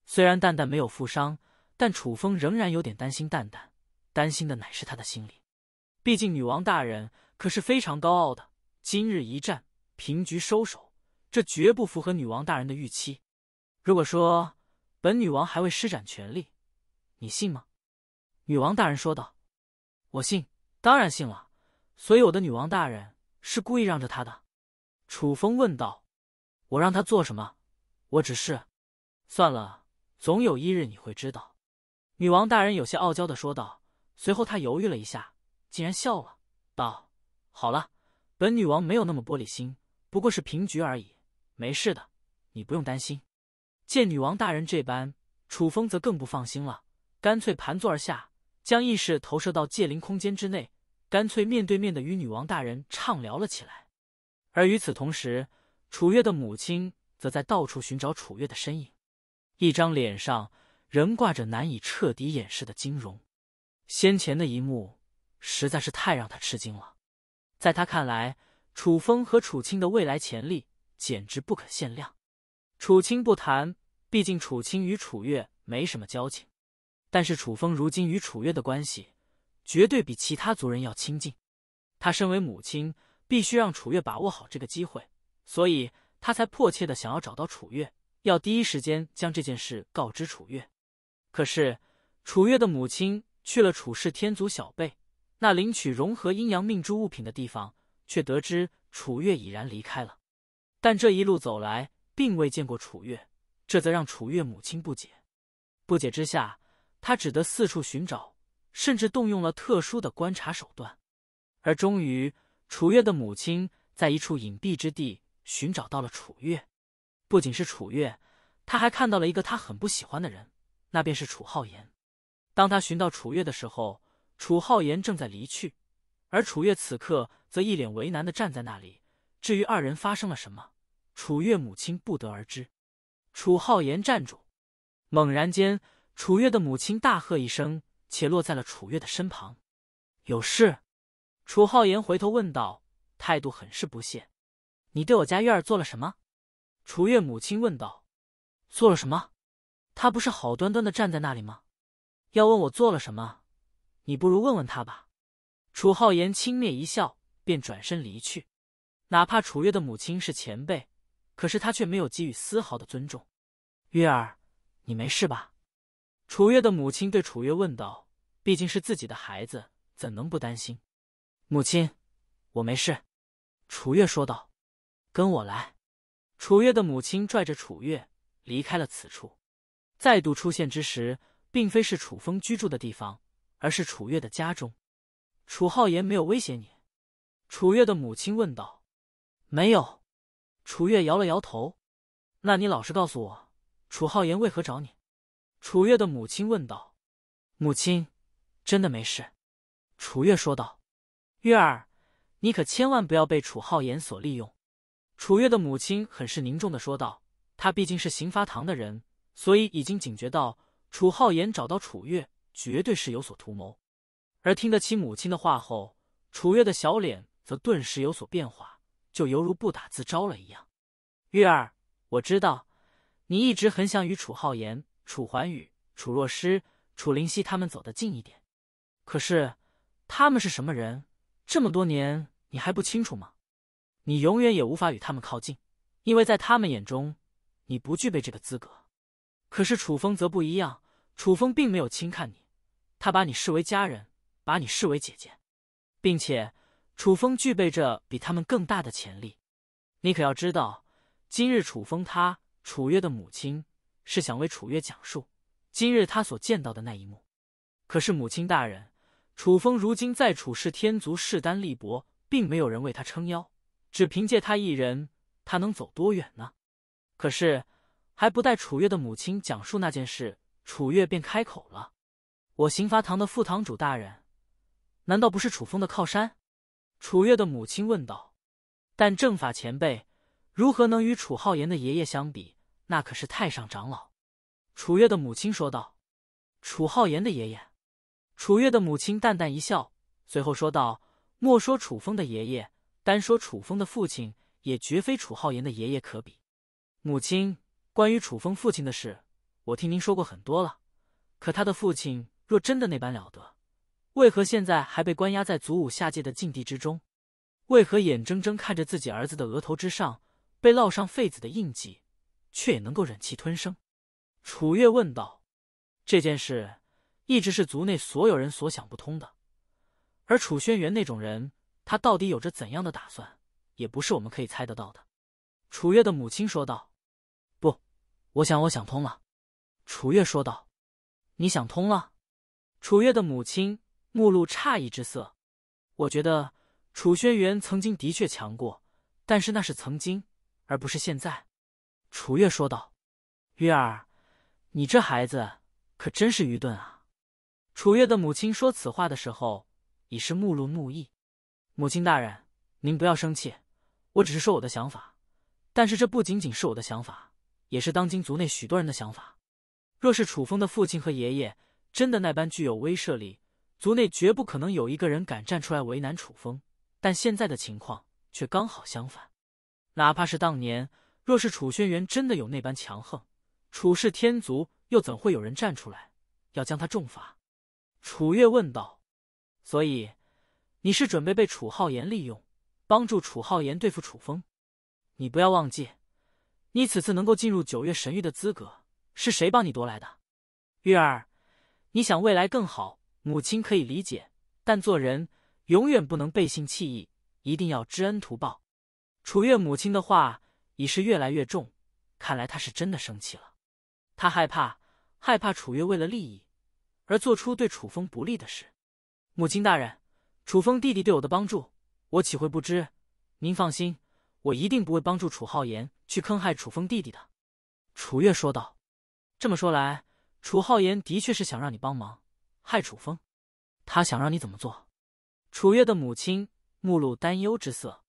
虽然蛋蛋没有负伤，但楚风仍然有点担心蛋蛋。担心的乃是他的心理。毕竟女王大人可是非常高傲的。今日一战平局收手，这绝不符合女王大人的预期。如果说本女王还未施展全力，你信吗？女王大人说道。我信，当然信了。所以我的女王大人是故意让着他的。楚风问道：“我让他做什么？我只是……算了，总有一日你会知道。”女王大人有些傲娇的说道。随后他犹豫了一下，竟然笑了，道：“好了，本女王没有那么玻璃心，不过是平局而已，没事的，你不用担心。”见女王大人这般，楚风则更不放心了，干脆盘坐而下。将意识投射到界灵空间之内，干脆面对面的与女王大人畅聊了起来。而与此同时，楚月的母亲则在到处寻找楚月的身影，一张脸上仍挂着难以彻底掩饰的惊容。先前的一幕实在是太让他吃惊了。在他看来，楚风和楚青的未来潜力简直不可限量。楚青不谈，毕竟楚青与楚月没什么交情。但是楚风如今与楚月的关系，绝对比其他族人要亲近。他身为母亲，必须让楚月把握好这个机会，所以他才迫切的想要找到楚月，要第一时间将这件事告知楚月。可是楚月的母亲去了楚氏天族小辈那领取融合阴阳命珠物品的地方，却得知楚月已然离开了。但这一路走来，并未见过楚月，这则让楚月母亲不解。不解之下。他只得四处寻找，甚至动用了特殊的观察手段，而终于，楚月的母亲在一处隐蔽之地寻找到了楚月。不仅是楚月，他还看到了一个他很不喜欢的人，那便是楚浩言。当他寻到楚月的时候，楚浩言正在离去，而楚月此刻则一脸为难的站在那里。至于二人发生了什么，楚月母亲不得而知。楚浩言，站住！猛然间。楚月的母亲大喝一声，且落在了楚月的身旁。有事？楚浩言回头问道，态度很是不屑。你对我家月儿做了什么？楚月母亲问道。做了什么？他不是好端端的站在那里吗？要问我做了什么，你不如问问他吧。楚浩言轻蔑一笑，便转身离去。哪怕楚月的母亲是前辈，可是他却没有给予丝毫的尊重。月儿，你没事吧？楚月的母亲对楚月问道：“毕竟是自己的孩子，怎能不担心？”母亲，我没事。”楚月说道。“跟我来。”楚月的母亲拽着楚月离开了此处。再度出现之时，并非是楚风居住的地方，而是楚月的家中。“楚浩言没有威胁你？”楚月的母亲问道。“没有。”楚月摇了摇头。“那你老实告诉我，楚浩言为何找你？”楚月的母亲问道：“母亲，真的没事？”楚月说道：“月儿，你可千万不要被楚浩言所利用。”楚月的母亲很是凝重的说道：“他毕竟是刑罚堂的人，所以已经警觉到楚浩言找到楚月绝对是有所图谋。”而听得起母亲的话后，楚月的小脸则顿时有所变化，就犹如不打自招了一样。“月儿，我知道，你一直很想与楚浩言。”楚桓宇、楚若诗、楚灵溪，他们走得近一点。可是，他们是什么人？这么多年，你还不清楚吗？你永远也无法与他们靠近，因为在他们眼中，你不具备这个资格。可是楚风则不一样，楚风并没有轻看你，他把你视为家人，把你视为姐姐，并且楚风具备着比他们更大的潜力。你可要知道，今日楚风他，楚月的母亲。是想为楚月讲述今日他所见到的那一幕，可是母亲大人，楚风如今在楚氏天族势单力薄，并没有人为他撑腰，只凭借他一人，他能走多远呢？可是还不待楚月的母亲讲述那件事，楚月便开口了：“我刑罚堂的副堂主大人，难道不是楚风的靠山？”楚月的母亲问道：“但正法前辈如何能与楚浩言的爷爷相比？”那可是太上长老，楚月的母亲说道：“楚浩言的爷爷。”楚月的母亲淡淡一笑，随后说道：“莫说楚风的爷爷，单说楚风的父亲，也绝非楚浩言的爷爷可比。”母亲，关于楚风父亲的事，我听您说过很多了。可他的父亲若真的那般了得，为何现在还被关押在祖武下界的禁地之中？为何眼睁睁看着自己儿子的额头之上被烙上废子的印记？却也能够忍气吞声，楚月问道：“这件事一直是族内所有人所想不通的，而楚轩辕那种人，他到底有着怎样的打算，也不是我们可以猜得到的。”楚月的母亲说道：“不，我想，我想通了。”楚月说道：“你想通了？”楚月的母亲目露诧异之色：“我觉得楚轩辕曾经的确强过，但是那是曾经，而不是现在。”楚月说道：“月儿，你这孩子可真是愚钝啊！”楚月的母亲说此话的时候，已是目露怒意。母亲大人，您不要生气，我只是说我的想法。但是这不仅仅是我的想法，也是当今族内许多人的想法。若是楚风的父亲和爷爷真的那般具有威慑力，族内绝不可能有一个人敢站出来为难楚风。但现在的情况却刚好相反，哪怕是当年。若是楚轩辕真的有那般强横，楚氏天族又怎会有人站出来要将他重罚？楚月问道。所以你是准备被楚浩言利用，帮助楚浩言对付楚风？你不要忘记，你此次能够进入九月神域的资格是谁帮你夺来的？月儿，你想未来更好，母亲可以理解，但做人永远不能背信弃义，一定要知恩图报。楚月母亲的话。已是越来越重，看来他是真的生气了。他害怕，害怕楚月为了利益而做出对楚风不利的事。母亲大人，楚风弟弟对我的帮助，我岂会不知？您放心，我一定不会帮助楚浩言去坑害楚风弟弟的。”楚月说道。“这么说来，楚浩言的确是想让你帮忙害楚风，他想让你怎么做？”楚月的母亲目露担忧之色，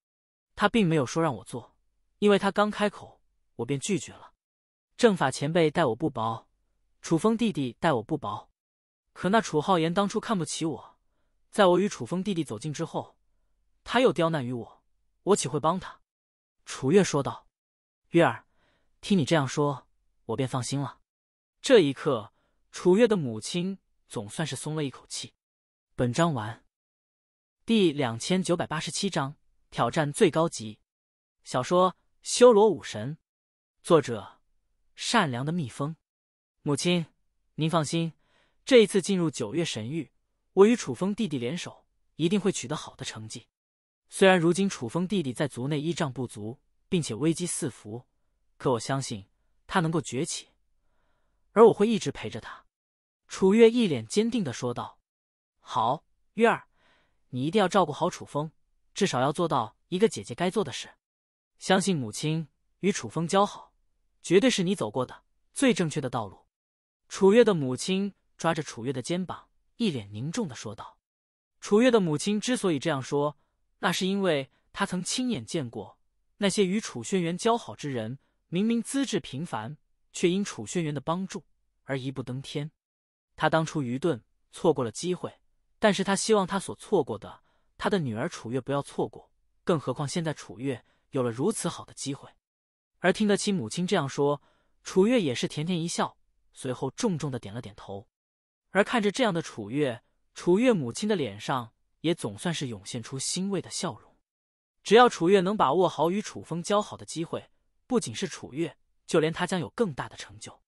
他并没有说让我做。因为他刚开口，我便拒绝了。正法前辈待我不薄，楚风弟弟待我不薄，可那楚浩言当初看不起我，在我与楚风弟弟走近之后，他又刁难于我，我岂会帮他？楚月说道：“月儿，听你这样说，我便放心了。”这一刻，楚月的母亲总算是松了一口气。本章完。第两千九百八十七章挑战最高级小说。修罗武神，作者：善良的蜜蜂。母亲，您放心，这一次进入九月神域，我与楚风弟弟联手，一定会取得好的成绩。虽然如今楚风弟弟在族内依仗不足，并且危机四伏，可我相信他能够崛起，而我会一直陪着他。楚月一脸坚定的说道：“好，月儿，你一定要照顾好楚风，至少要做到一个姐姐该做的事。”相信母亲与楚风交好，绝对是你走过的最正确的道路。楚月的母亲抓着楚月的肩膀，一脸凝重的说道：“楚月的母亲之所以这样说，那是因为她曾亲眼见过那些与楚轩辕交好之人，明明资质平凡，却因楚轩辕的帮助而一步登天。他当初愚钝，错过了机会，但是他希望他所错过的他的女儿楚月不要错过。更何况现在楚月。”有了如此好的机会，而听得起母亲这样说，楚月也是甜甜一笑，随后重重的点了点头。而看着这样的楚月，楚月母亲的脸上也总算是涌现出欣慰的笑容。只要楚月能把握好与楚风交好的机会，不仅是楚月，就连他将有更大的成就。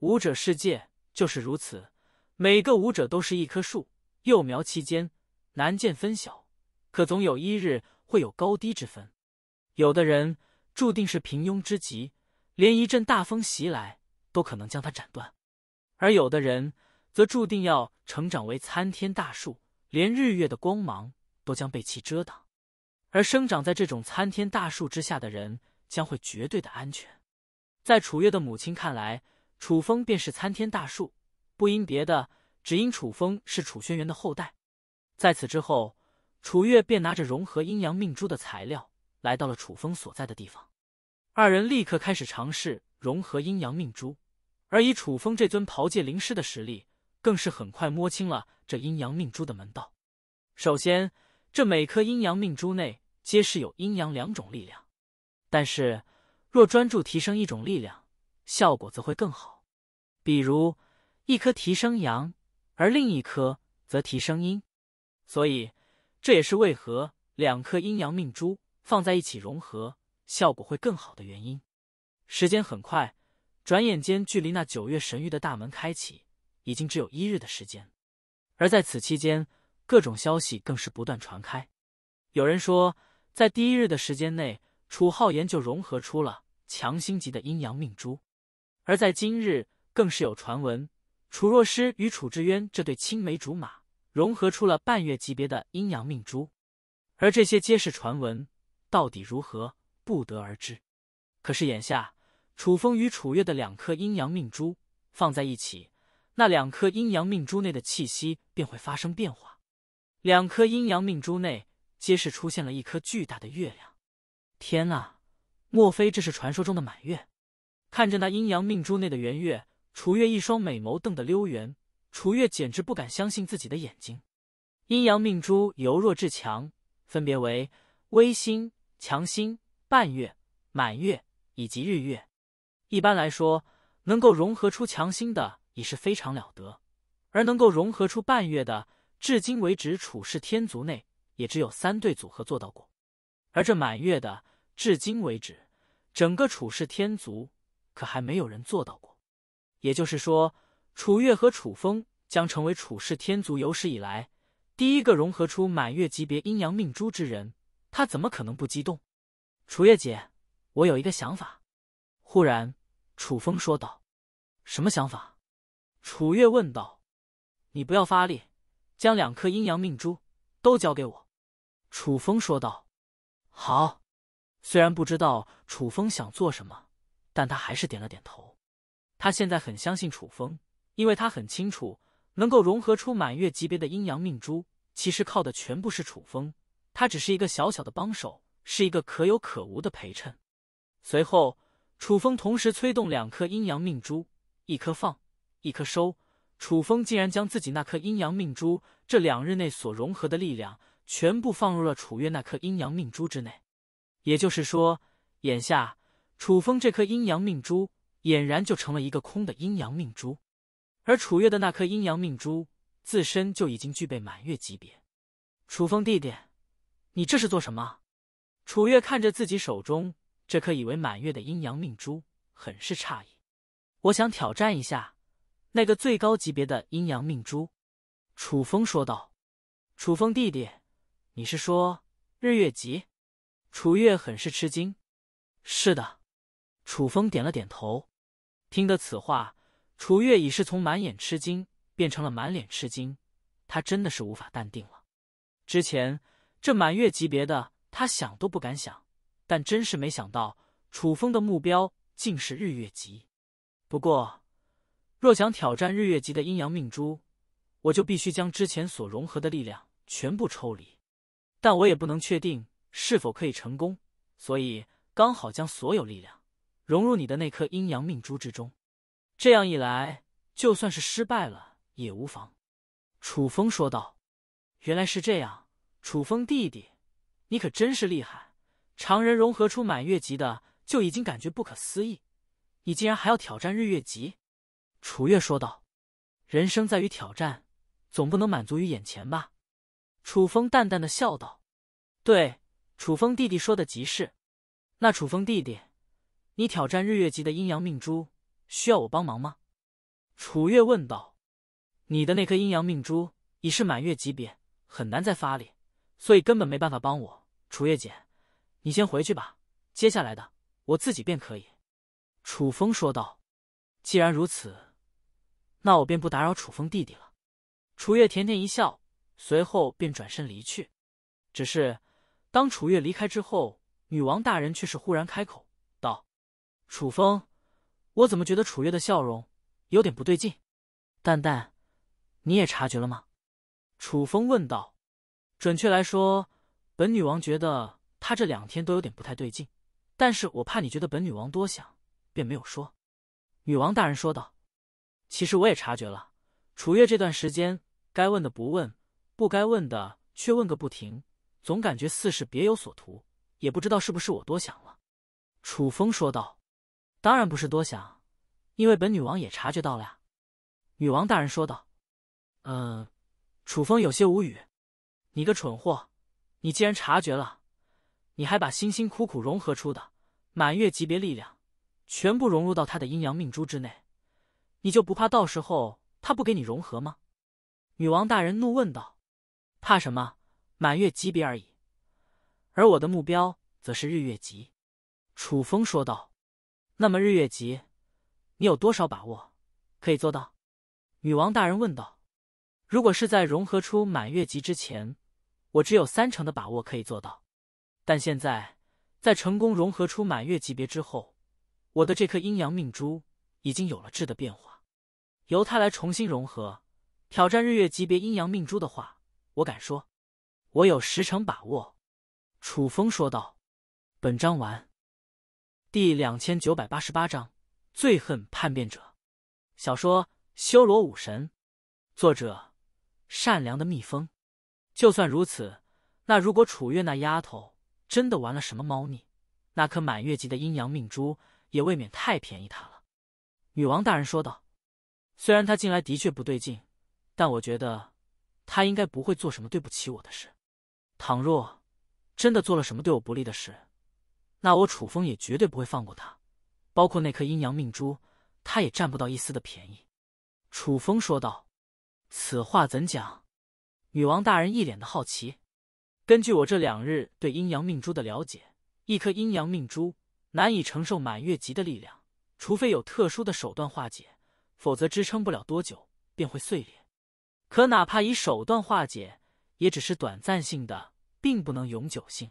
武者世界就是如此，每个武者都是一棵树，幼苗期间难见分晓，可总有一日会有高低之分。有的人注定是平庸之极，连一阵大风袭来都可能将他斩断；而有的人则注定要成长为参天大树，连日月的光芒都将被其遮挡。而生长在这种参天大树之下的人，将会绝对的安全。在楚月的母亲看来，楚风便是参天大树，不因别的，只因楚风是楚轩辕的后代。在此之后，楚月便拿着融合阴阳命珠的材料。来到了楚风所在的地方，二人立刻开始尝试融合阴阳命珠。而以楚风这尊袍界灵师的实力，更是很快摸清了这阴阳命珠的门道。首先，这每颗阴阳命珠内皆是有阴阳两种力量，但是若专注提升一种力量，效果则会更好。比如一颗提升阳，而另一颗则提升阴。所以这也是为何两颗阴阳命珠。放在一起融合，效果会更好的原因。时间很快，转眼间距离那九月神域的大门开启，已经只有一日的时间。而在此期间，各种消息更是不断传开。有人说，在第一日的时间内，楚浩言就融合出了强星级的阴阳命珠；而在今日，更是有传闻，楚若诗与楚之渊这对青梅竹马融合出了半月级别的阴阳命珠。而这些皆是传闻。到底如何不得而知，可是眼下楚风与楚月的两颗阴阳命珠放在一起，那两颗阴阳命珠内的气息便会发生变化。两颗阴阳命珠内皆是出现了一颗巨大的月亮。天啊，莫非这是传说中的满月？看着那阴阳命珠内的圆月，楚月一双美眸瞪得溜圆，楚月简直不敢相信自己的眼睛。阴阳命珠由弱至强，分别为微星。强星、半月、满月以及日月，一般来说，能够融合出强星的已是非常了得，而能够融合出半月的，至今为止楚氏天族内也只有三对组合做到过，而这满月的，至今为止整个楚氏天族可还没有人做到过。也就是说，楚月和楚风将成为楚氏天族有史以来第一个融合出满月级别阴阳命珠之人。他怎么可能不激动？楚月姐，我有一个想法。”忽然，楚风说道。“什么想法？”楚月问道。“你不要发力，将两颗阴阳命珠都交给我。”楚风说道。“好。”虽然不知道楚风想做什么，但他还是点了点头。他现在很相信楚风，因为他很清楚，能够融合出满月级别的阴阳命珠，其实靠的全部是楚风。他只是一个小小的帮手，是一个可有可无的陪衬。随后，楚风同时催动两颗阴阳命珠，一颗放，一颗收。楚风竟然将自己那颗阴阳命珠这两日内所融合的力量，全部放入了楚月那颗阴阳命珠之内。也就是说，眼下楚风这颗阴阳命珠俨然就成了一个空的阴阳命珠，而楚月的那颗阴阳命珠自身就已经具备满月级别。楚风弟弟。你这是做什么？楚月看着自己手中这颗以为满月的阴阳命珠，很是诧异。我想挑战一下那个最高级别的阴阳命珠。”楚风说道。“楚风弟弟，你是说日月级？”楚月很是吃惊。“是的。”楚风点了点头。听得此话，楚月已是从满眼吃惊变成了满脸吃惊，他真的是无法淡定了。之前。这满月级别的，他想都不敢想。但真是没想到，楚风的目标竟是日月级。不过，若想挑战日月级的阴阳命珠，我就必须将之前所融合的力量全部抽离。但我也不能确定是否可以成功，所以刚好将所有力量融入你的那颗阴阳命珠之中。这样一来，就算是失败了也无妨。”楚风说道。“原来是这样。”楚风弟弟，你可真是厉害！常人融合出满月级的就已经感觉不可思议，你竟然还要挑战日月级？楚月说道：“人生在于挑战，总不能满足于眼前吧？”楚风淡淡的笑道：“对，楚风弟弟说的极是。那楚风弟弟，你挑战日月级的阴阳命珠，需要我帮忙吗？”楚月问道：“你的那颗阴阳命珠已是满月级别，很难再发力。”所以根本没办法帮我，楚月姐，你先回去吧。接下来的我自己便可以。”楚风说道。“既然如此，那我便不打扰楚风弟弟了。”楚月甜甜一笑，随后便转身离去。只是当楚月离开之后，女王大人却是忽然开口道：“楚风，我怎么觉得楚月的笑容有点不对劲？蛋蛋，你也察觉了吗？”楚风问道。准确来说，本女王觉得她这两天都有点不太对劲，但是我怕你觉得本女王多想，便没有说。女王大人说道：“其实我也察觉了，楚月这段时间该问的不问，不该问的却问个不停，总感觉似是别有所图，也不知道是不是我多想了。”楚风说道：“当然不是多想，因为本女王也察觉到了呀。”女王大人说道：“嗯。”楚风有些无语。你个蠢货！你既然察觉了，你还把辛辛苦苦融合出的满月级别力量全部融入到他的阴阳命珠之内，你就不怕到时候他不给你融合吗？女王大人怒问道：“怕什么？满月级别而已。而我的目标则是日月级。”楚风说道。“那么日月级，你有多少把握可以做到？”女王大人问道。“如果是在融合出满月级之前。”我只有三成的把握可以做到，但现在在成功融合出满月级别之后，我的这颗阴阳命珠已经有了质的变化，由它来重新融合，挑战日月级别阴阳命珠的话，我敢说，我有十成把握。”楚风说道。本章完。第两千九百八十八章：最恨叛变者。小说《修罗武神》，作者：善良的蜜蜂。就算如此，那如果楚月那丫头真的玩了什么猫腻，那颗满月级的阴阳命珠也未免太便宜她了。女王大人说道：“虽然她近来的确不对劲，但我觉得她应该不会做什么对不起我的事。倘若真的做了什么对我不利的事，那我楚风也绝对不会放过她，包括那颗阴阳命珠，她也占不到一丝的便宜。”楚风说道：“此话怎讲？”女王大人一脸的好奇。根据我这两日对阴阳命珠的了解，一颗阴阳命珠难以承受满月级的力量，除非有特殊的手段化解，否则支撑不了多久便会碎裂。可哪怕以手段化解，也只是短暂性的，并不能永久性。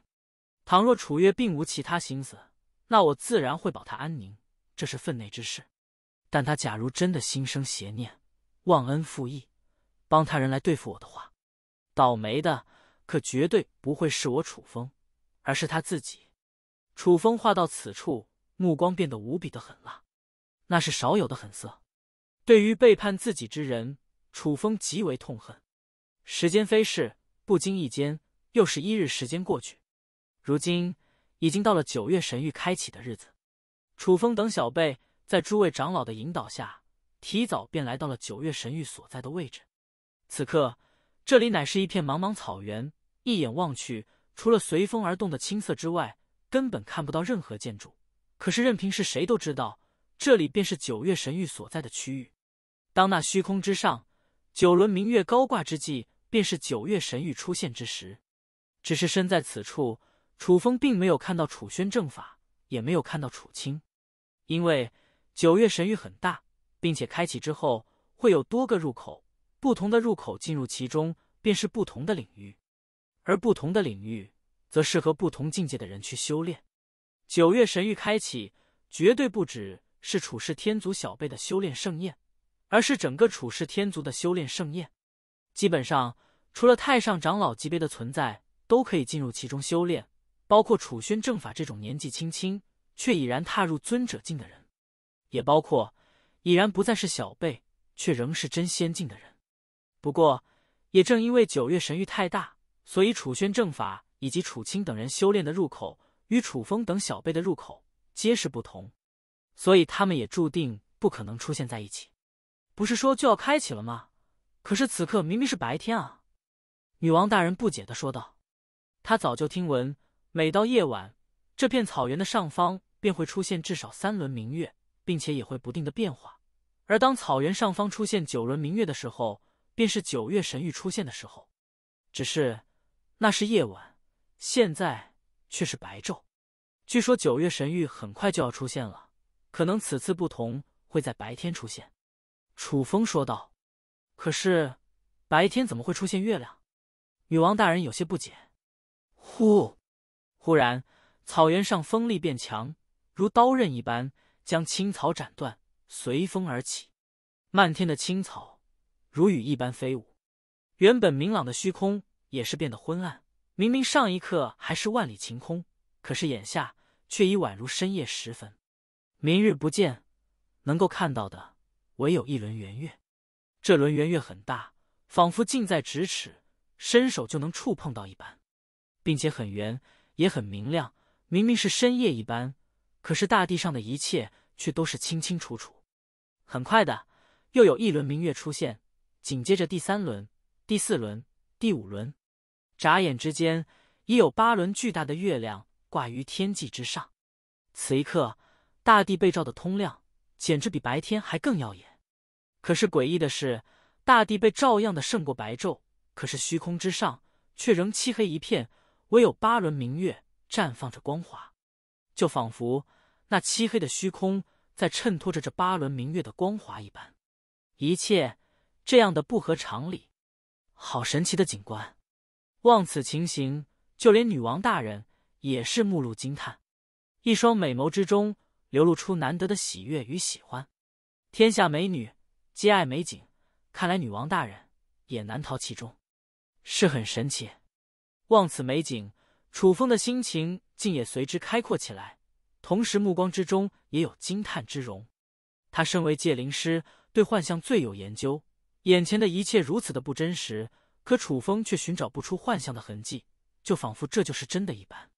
倘若楚月并无其他心思，那我自然会保她安宁，这是分内之事。但他假如真的心生邪念，忘恩负义，帮他人来对付我的话，倒霉的可绝对不会是我楚风，而是他自己。楚风话到此处，目光变得无比的狠辣，那是少有的狠色。对于背叛自己之人，楚风极为痛恨。时间飞逝，不经意间又是一日时间过去。如今已经到了九月神域开启的日子，楚风等小辈在诸位长老的引导下，提早便来到了九月神域所在的位置。此刻。这里乃是一片茫茫草原，一眼望去，除了随风而动的青色之外，根本看不到任何建筑。可是任凭是谁都知道，这里便是九月神域所在的区域。当那虚空之上九轮明月高挂之际，便是九月神域出现之时。只是身在此处，楚风并没有看到楚宣正法，也没有看到楚清，因为九月神域很大，并且开启之后会有多个入口。不同的入口进入其中，便是不同的领域，而不同的领域则适合不同境界的人去修炼。九月神域开启，绝对不只是楚氏天族小辈的修炼盛宴，而是整个楚氏天族的修炼盛宴。基本上，除了太上长老级别的存在，都可以进入其中修炼，包括楚宣正法这种年纪轻轻却已然踏入尊者境的人，也包括已然不再是小辈却仍是真仙境的人。不过，也正因为九月神域太大，所以楚轩正法以及楚清等人修炼的入口与楚风等小辈的入口皆是不同，所以他们也注定不可能出现在一起。不是说就要开启了吗？可是此刻明明是白天啊！女王大人不解的说道。他早就听闻，每到夜晚，这片草原的上方便会出现至少三轮明月，并且也会不定的变化。而当草原上方出现九轮明月的时候，便是九月神域出现的时候，只是那是夜晚，现在却是白昼。据说九月神域很快就要出现了，可能此次不同，会在白天出现。楚风说道。可是，白天怎么会出现月亮？女王大人有些不解。呼！忽然，草原上风力变强，如刀刃一般将青草斩断，随风而起，漫天的青草。如雨一般飞舞，原本明朗的虚空也是变得昏暗。明明上一刻还是万里晴空，可是眼下却已宛如深夜时分。明日不见，能够看到的唯有一轮圆月。这轮圆月很大，仿佛近在咫尺，伸手就能触碰到一般，并且很圆，也很明亮。明明是深夜一般，可是大地上的一切却都是清清楚楚。很快的，又有一轮明月出现。紧接着第三轮、第四轮、第五轮，眨眼之间已有八轮巨大的月亮挂于天际之上。此一刻，大地被照得通亮，简直比白天还更耀眼。可是诡异的是，大地被照样的胜过白昼，可是虚空之上却仍漆黑一片，唯有八轮明月绽放着光华，就仿佛那漆黑的虚空在衬托着这八轮明月的光华一般。一切。这样的不合常理，好神奇的景观！望此情形，就连女王大人也是目露惊叹，一双美眸之中流露出难得的喜悦与喜欢。天下美女皆爱美景，看来女王大人也难逃其中，是很神奇。望此美景，楚风的心情竟也随之开阔起来，同时目光之中也有惊叹之容。他身为界灵师，对幻象最有研究。眼前的一切如此的不真实，可楚风却寻找不出幻象的痕迹，就仿佛这就是真的一般。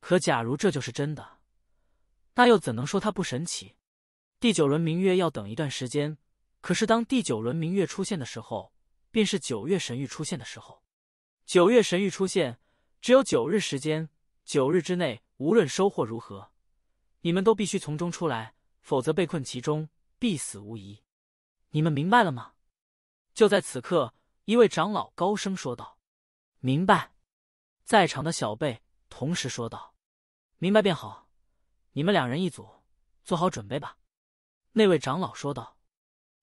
可假如这就是真的，那又怎能说它不神奇？第九轮明月要等一段时间，可是当第九轮明月出现的时候，便是九月神域出现的时候。九月神域出现，只有九日时间，九日之内，无论收获如何，你们都必须从中出来，否则被困其中，必死无疑。你们明白了吗？就在此刻，一位长老高声说道：“明白。”在场的小辈同时说道：“明白便好。”你们两人一组，做好准备吧。”那位长老说道。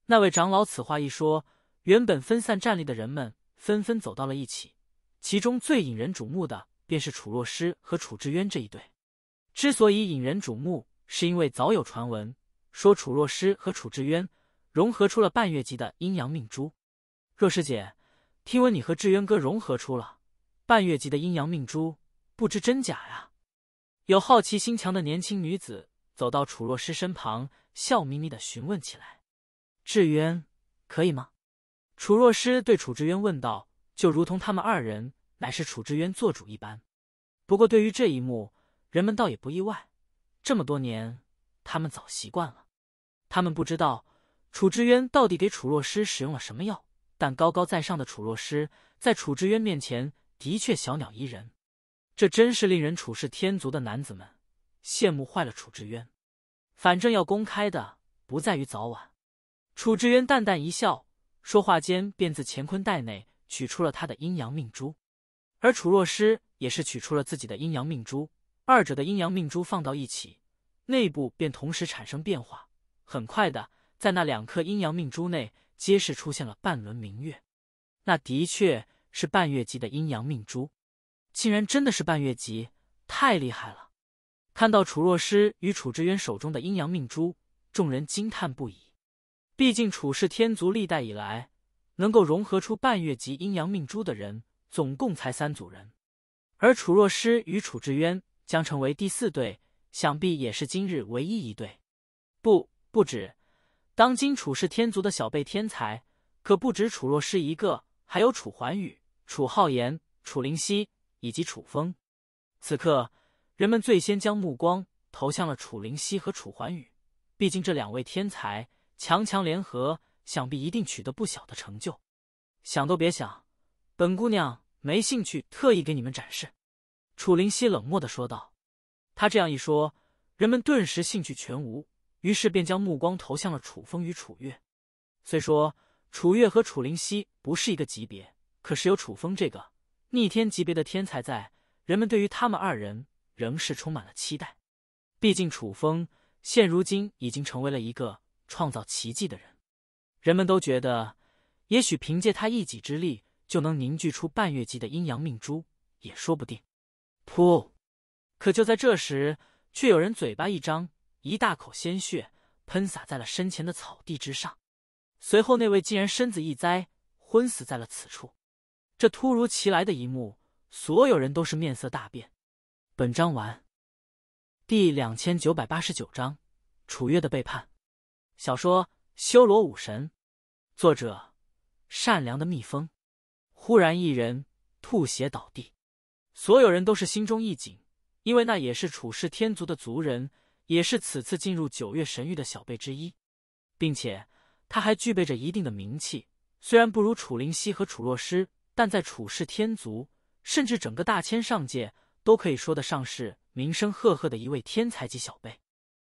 那位长老此话一说，原本分散站立的人们纷纷走到了一起。其中最引人瞩目的便是楚若诗和楚之渊这一对。之所以引人瞩目，是因为早有传闻说楚若诗和楚之渊融合出了半月级的阴阳命珠。若师姐，听闻你和志渊哥融合出了半月级的阴阳命珠，不知真假呀？有好奇心强的年轻女子走到楚若诗身旁，笑眯眯的询问起来：“志渊，可以吗？”楚若诗对楚志渊问道，就如同他们二人乃是楚志渊做主一般。不过对于这一幕，人们倒也不意外，这么多年，他们早习惯了。他们不知道楚之渊到底给楚若诗使用了什么药。但高高在上的楚若诗在楚之渊面前的确小鸟依人，这真是令人处氏天族的男子们羡慕坏了楚之渊。反正要公开的不在于早晚。楚之渊淡淡一笑，说话间便自乾坤袋内取出了他的阴阳命珠，而楚若诗也是取出了自己的阴阳命珠。二者的阴阳命珠放到一起，内部便同时产生变化。很快的，在那两颗阴阳命珠内。皆是出现了半轮明月，那的确是半月级的阴阳命珠，竟然真的是半月级，太厉害了！看到楚若诗与楚之渊手中的阴阳命珠，众人惊叹不已。毕竟楚氏天族历代以来，能够融合出半月级阴阳命珠的人，总共才三组人，而楚若诗与楚之渊将成为第四对，想必也是今日唯一一对。不不止。当今楚氏天族的小辈天才可不止楚若诗一个，还有楚桓宇、楚浩言、楚灵溪以及楚风。此刻，人们最先将目光投向了楚灵溪和楚桓宇，毕竟这两位天才强强联合，想必一定取得不小的成就。想都别想，本姑娘没兴趣，特意给你们展示。”楚灵溪冷漠的说道。他这样一说，人们顿时兴趣全无。于是便将目光投向了楚风与楚月。虽说楚月和楚灵溪不是一个级别，可是有楚风这个逆天级别的天才在，人们对于他们二人仍是充满了期待。毕竟楚风现如今已经成为了一个创造奇迹的人，人们都觉得，也许凭借他一己之力就能凝聚出半月级的阴阳命珠，也说不定。噗！可就在这时，却有人嘴巴一张。一大口鲜血喷洒在了身前的草地之上，随后那位竟然身子一栽，昏死在了此处。这突如其来的一幕，所有人都是面色大变。本章完。第两千九百八十九章：楚月的背叛。小说《修罗武神》，作者：善良的蜜蜂。忽然，一人吐血倒地，所有人都是心中一紧，因为那也是楚氏天族的族人。也是此次进入九月神域的小辈之一，并且他还具备着一定的名气，虽然不如楚灵溪和楚洛诗，但在楚氏天族，甚至整个大千上界，都可以说得上是名声赫赫的一位天才级小辈。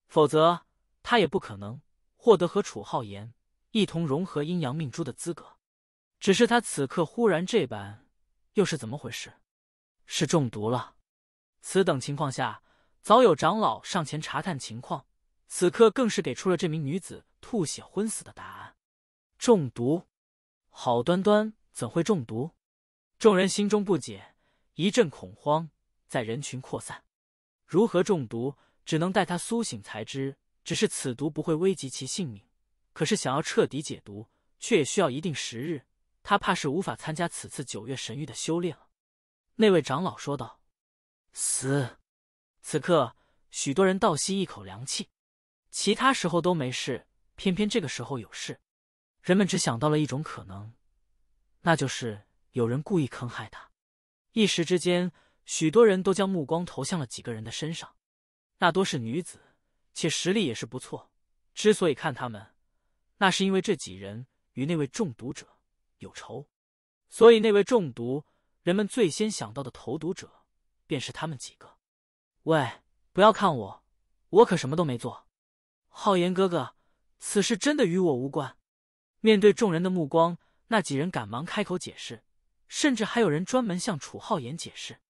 否则，他也不可能获得和楚浩言一同融合阴阳命珠的资格。只是他此刻忽然这般，又是怎么回事？是中毒了？此等情况下。早有长老上前查探情况，此刻更是给出了这名女子吐血昏死的答案：中毒。好端端怎会中毒？众人心中不解，一阵恐慌在人群扩散。如何中毒？只能待他苏醒才知。只是此毒不会危及其性命，可是想要彻底解毒，却也需要一定时日。他怕是无法参加此次九月神域的修炼了。那位长老说道：“死。”此刻，许多人倒吸一口凉气。其他时候都没事，偏偏这个时候有事，人们只想到了一种可能，那就是有人故意坑害他。一时之间，许多人都将目光投向了几个人的身上。那多是女子，且实力也是不错。之所以看他们，那是因为这几人与那位中毒者有仇，所以那位中毒，人们最先想到的投毒者便是他们几个。喂，不要看我，我可什么都没做。浩言哥哥，此事真的与我无关。面对众人的目光，那几人赶忙开口解释，甚至还有人专门向楚浩言解释。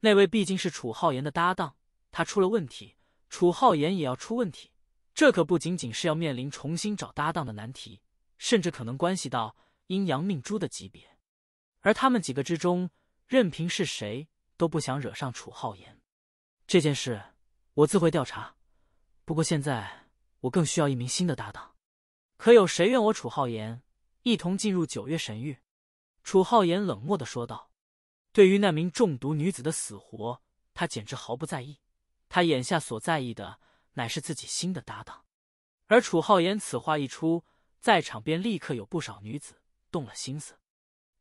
那位毕竟是楚浩言的搭档，他出了问题，楚浩言也要出问题。这可不仅仅是要面临重新找搭档的难题，甚至可能关系到阴阳命珠的级别。而他们几个之中，任凭是谁都不想惹上楚浩言。这件事我自会调查，不过现在我更需要一名新的搭档，可有谁愿我楚浩言一同进入九月神域？”楚浩言冷漠的说道。对于那名中毒女子的死活，他简直毫不在意，他眼下所在意的乃是自己新的搭档。而楚浩言此话一出，在场便立刻有不少女子动了心思，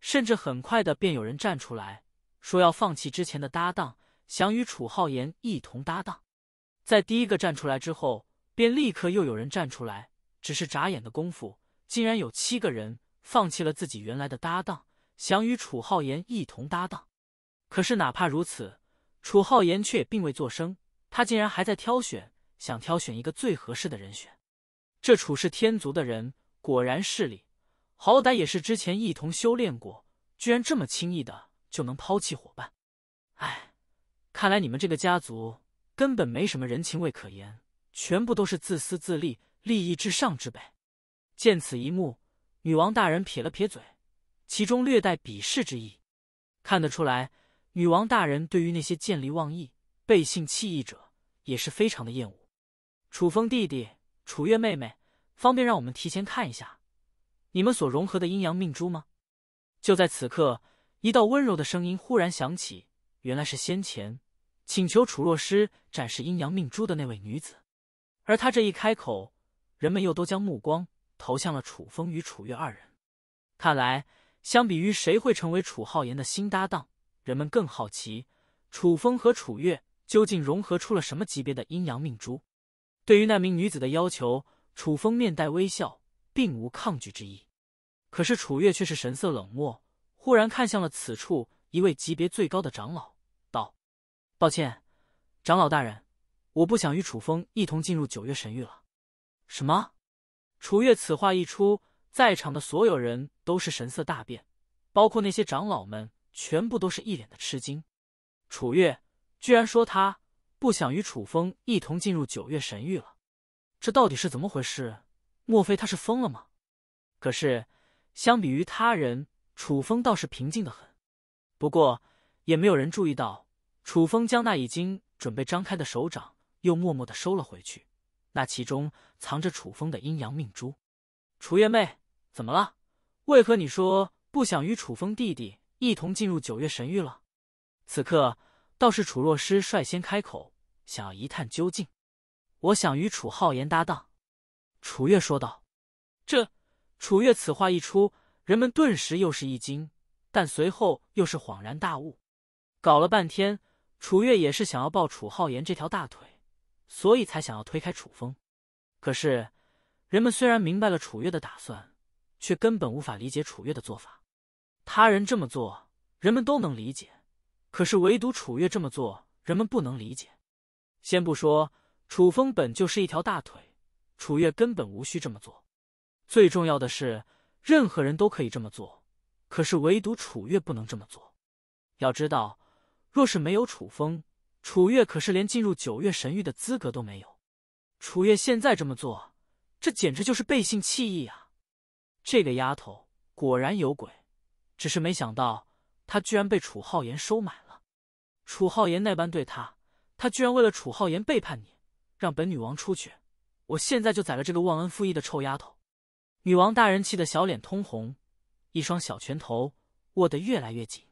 甚至很快的便有人站出来说要放弃之前的搭档。想与楚浩言一同搭档，在第一个站出来之后，便立刻又有人站出来。只是眨眼的功夫，竟然有七个人放弃了自己原来的搭档，想与楚浩言一同搭档。可是哪怕如此，楚浩言却也并未作声，他竟然还在挑选，想挑选一个最合适的人选。这楚氏天族的人果然势力，好歹也是之前一同修炼过，居然这么轻易的就能抛弃伙伴。唉。看来你们这个家族根本没什么人情味可言，全部都是自私自利、利益至上之辈。见此一幕，女王大人撇了撇嘴，其中略带鄙视之意。看得出来，女王大人对于那些见利忘义、背信弃义者也是非常的厌恶。楚风弟弟，楚月妹妹，方便让我们提前看一下你们所融合的阴阳命珠吗？就在此刻，一道温柔的声音忽然响起，原来是先前。请求楚洛师展示阴阳命珠的那位女子，而他这一开口，人们又都将目光投向了楚风与楚月二人。看来，相比于谁会成为楚浩言的新搭档，人们更好奇楚风和楚月究竟融合出了什么级别的阴阳命珠。对于那名女子的要求，楚风面带微笑，并无抗拒之意。可是楚月却是神色冷漠，忽然看向了此处一位级别最高的长老。抱歉，长老大人，我不想与楚风一同进入九月神域了。什么？楚月此话一出，在场的所有人都是神色大变，包括那些长老们，全部都是一脸的吃惊。楚月居然说他不想与楚风一同进入九月神域了，这到底是怎么回事？莫非他是疯了吗？可是，相比于他人，楚风倒是平静的很。不过，也没有人注意到。楚风将那已经准备张开的手掌又默默的收了回去，那其中藏着楚风的阴阳命珠。楚月妹，怎么了？为何你说不想与楚风弟弟一同进入九月神域了？此刻倒是楚若诗率先开口，想要一探究竟。我想与楚浩言搭档。”楚月说道。这楚月此话一出，人们顿时又是一惊，但随后又是恍然大悟。搞了半天。楚月也是想要抱楚浩言这条大腿，所以才想要推开楚风。可是，人们虽然明白了楚月的打算，却根本无法理解楚月的做法。他人这么做，人们都能理解，可是唯独楚月这么做，人们不能理解。先不说楚风本就是一条大腿，楚月根本无需这么做。最重要的是，任何人都可以这么做，可是唯独楚月不能这么做。要知道。若是没有楚风，楚月可是连进入九月神域的资格都没有。楚月现在这么做，这简直就是背信弃义啊！这个丫头果然有鬼，只是没想到她居然被楚浩言收买了。楚浩言那般对她，她居然为了楚浩言背叛你，让本女王出去！我现在就宰了这个忘恩负义的臭丫头！女王大人气得小脸通红，一双小拳头握得越来越紧。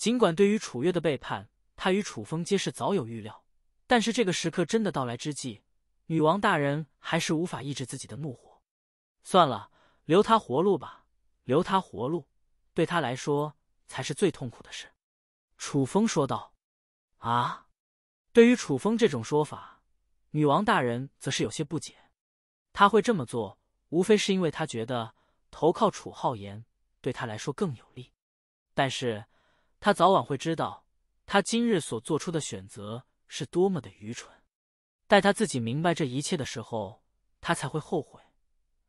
尽管对于楚月的背叛，他与楚风皆是早有预料，但是这个时刻真的到来之际，女王大人还是无法抑制自己的怒火。算了，留他活路吧，留他活路，对他来说才是最痛苦的事。”楚风说道。“啊，对于楚风这种说法，女王大人则是有些不解。他会这么做，无非是因为他觉得投靠楚浩言对他来说更有利，但是……他早晚会知道，他今日所做出的选择是多么的愚蠢。待他自己明白这一切的时候，他才会后悔，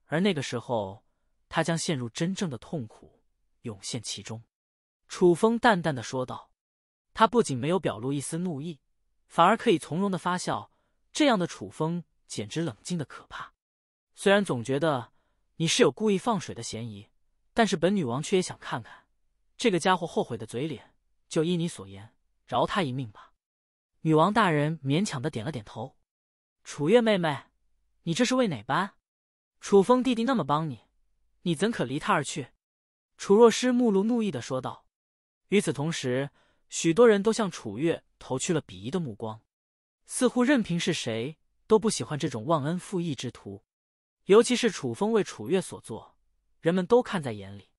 而那个时候，他将陷入真正的痛苦，涌现其中。楚风淡淡的说道，他不仅没有表露一丝怒意，反而可以从容的发笑。这样的楚风，简直冷静的可怕。虽然总觉得你是有故意放水的嫌疑，但是本女王却也想看看。这个家伙后悔的嘴脸，就依你所言，饶他一命吧。女王大人勉强的点了点头。楚月妹妹，你这是为哪般？楚风弟弟那么帮你，你怎可离他而去？楚若诗目露怒意的说道。与此同时，许多人都向楚月投去了鄙夷的目光，似乎任凭是谁都不喜欢这种忘恩负义之徒。尤其是楚风为楚月所做，人们都看在眼里。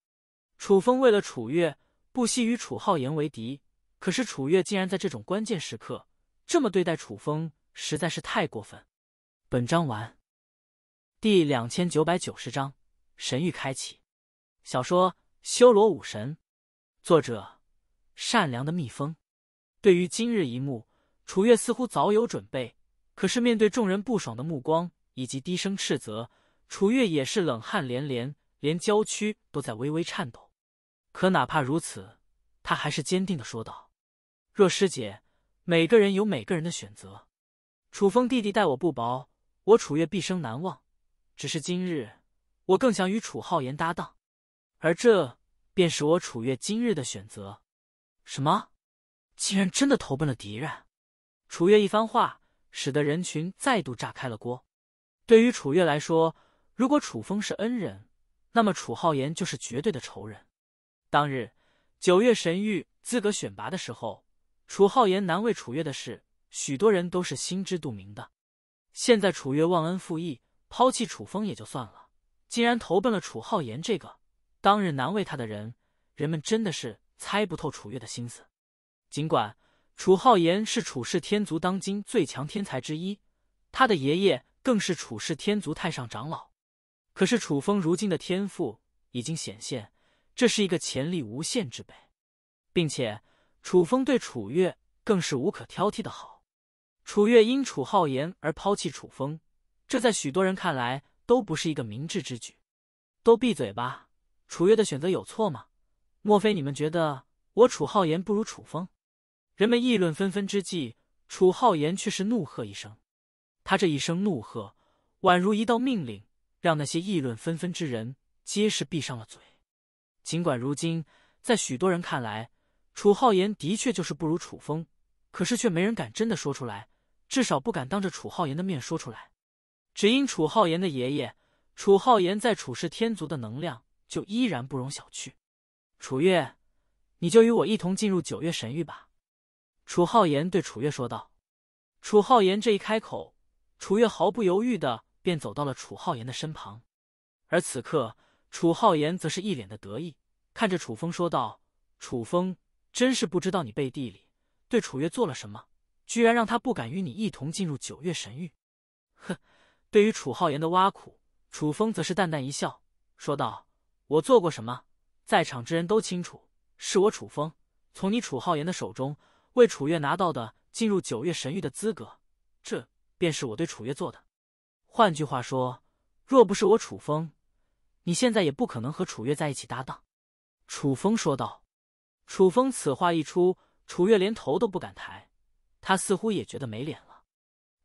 楚风为了楚月不惜与楚浩言为敌，可是楚月竟然在这种关键时刻这么对待楚风，实在是太过分。本章完，第两千九百九十章神域开启。小说《修罗武神》，作者：善良的蜜蜂。对于今日一幕，楚月似乎早有准备，可是面对众人不爽的目光以及低声斥责，楚月也是冷汗连连，连娇躯都在微微颤抖。可哪怕如此，他还是坚定的说道：“若师姐，每个人有每个人的选择。楚风弟弟待我不薄，我楚月毕生难忘。只是今日，我更想与楚浩言搭档，而这便是我楚月今日的选择。”什么？竟然真的投奔了敌人！楚月一番话使得人群再度炸开了锅。对于楚月来说，如果楚风是恩人，那么楚浩言就是绝对的仇人。当日九月神域资格选拔的时候，楚浩言难为楚月的事，许多人都是心知肚明的。现在楚月忘恩负义，抛弃楚风也就算了，竟然投奔了楚浩言这个当日难为他的人，人们真的是猜不透楚月的心思。尽管楚浩言是楚氏天族当今最强天才之一，他的爷爷更是楚氏天族太上长老，可是楚风如今的天赋已经显现。这是一个潜力无限之辈，并且楚风对楚月更是无可挑剔的好。楚月因楚浩言而抛弃楚风，这在许多人看来都不是一个明智之举。都闭嘴吧！楚月的选择有错吗？莫非你们觉得我楚浩言不如楚风？人们议论纷纷之际，楚浩言却是怒喝一声。他这一声怒喝，宛如一道命令，让那些议论纷纷之人皆是闭上了嘴。尽管如今在许多人看来，楚浩言的确就是不如楚风，可是却没人敢真的说出来，至少不敢当着楚浩言的面说出来，只因楚浩言的爷爷，楚浩言在楚氏天族的能量就依然不容小觑。楚月，你就与我一同进入九月神域吧。”楚浩言对楚月说道。楚浩言这一开口，楚月毫不犹豫的便走到了楚浩言的身旁，而此刻。楚浩言则是一脸的得意，看着楚风说道：“楚风，真是不知道你背地里对楚月做了什么，居然让他不敢与你一同进入九月神域。”哼，对于楚浩言的挖苦，楚风则是淡淡一笑，说道：“我做过什么，在场之人都清楚。是我楚风从你楚浩言的手中为楚月拿到的进入九月神域的资格，这便是我对楚月做的。换句话说，若不是我楚风……”你现在也不可能和楚月在一起搭档。”楚风说道。楚风此话一出，楚月连头都不敢抬，他似乎也觉得没脸了。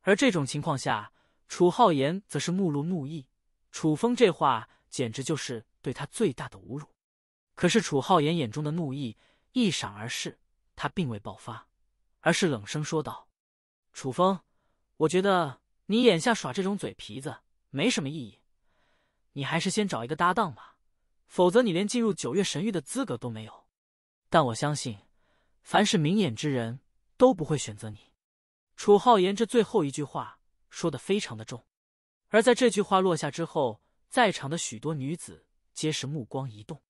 而这种情况下，楚浩言则是目露怒意。楚风这话简直就是对他最大的侮辱。可是楚浩言眼中的怒意一闪而逝，他并未爆发，而是冷声说道：“楚风，我觉得你眼下耍这种嘴皮子没什么意义。”你还是先找一个搭档吧，否则你连进入九月神域的资格都没有。但我相信，凡是明眼之人，都不会选择你。楚浩言这最后一句话说的非常的重，而在这句话落下之后，在场的许多女子皆是目光一动，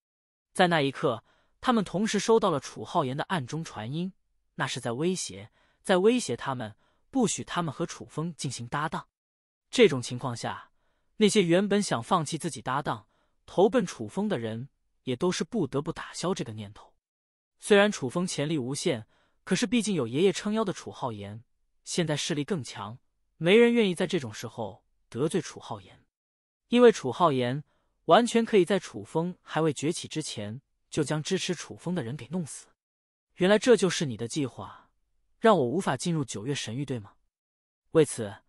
在那一刻，他们同时收到了楚浩言的暗中传音，那是在威胁，在威胁他们不许他们和楚风进行搭档。这种情况下。那些原本想放弃自己搭档投奔楚风的人，也都是不得不打消这个念头。虽然楚风潜力无限，可是毕竟有爷爷撑腰的楚浩言，现在势力更强，没人愿意在这种时候得罪楚浩言。因为楚浩言完全可以在楚风还未崛起之前，就将支持楚风的人给弄死。原来这就是你的计划，让我无法进入九月神域，对吗？为此，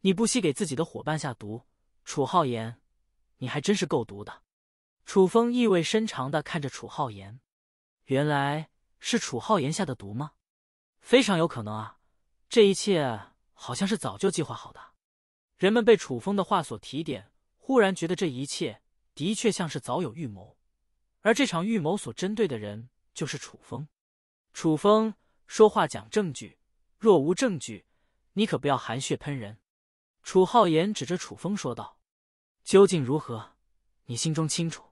你不惜给自己的伙伴下毒。楚浩言，你还真是够毒的。楚风意味深长的看着楚浩言，原来是楚浩言下的毒吗？非常有可能啊，这一切好像是早就计划好的。人们被楚风的话所提点，忽然觉得这一切的确像是早有预谋，而这场预谋所针对的人就是楚风。楚风说话讲证据，若无证据，你可不要含血喷人。楚浩言指着楚风说道。究竟如何，你心中清楚。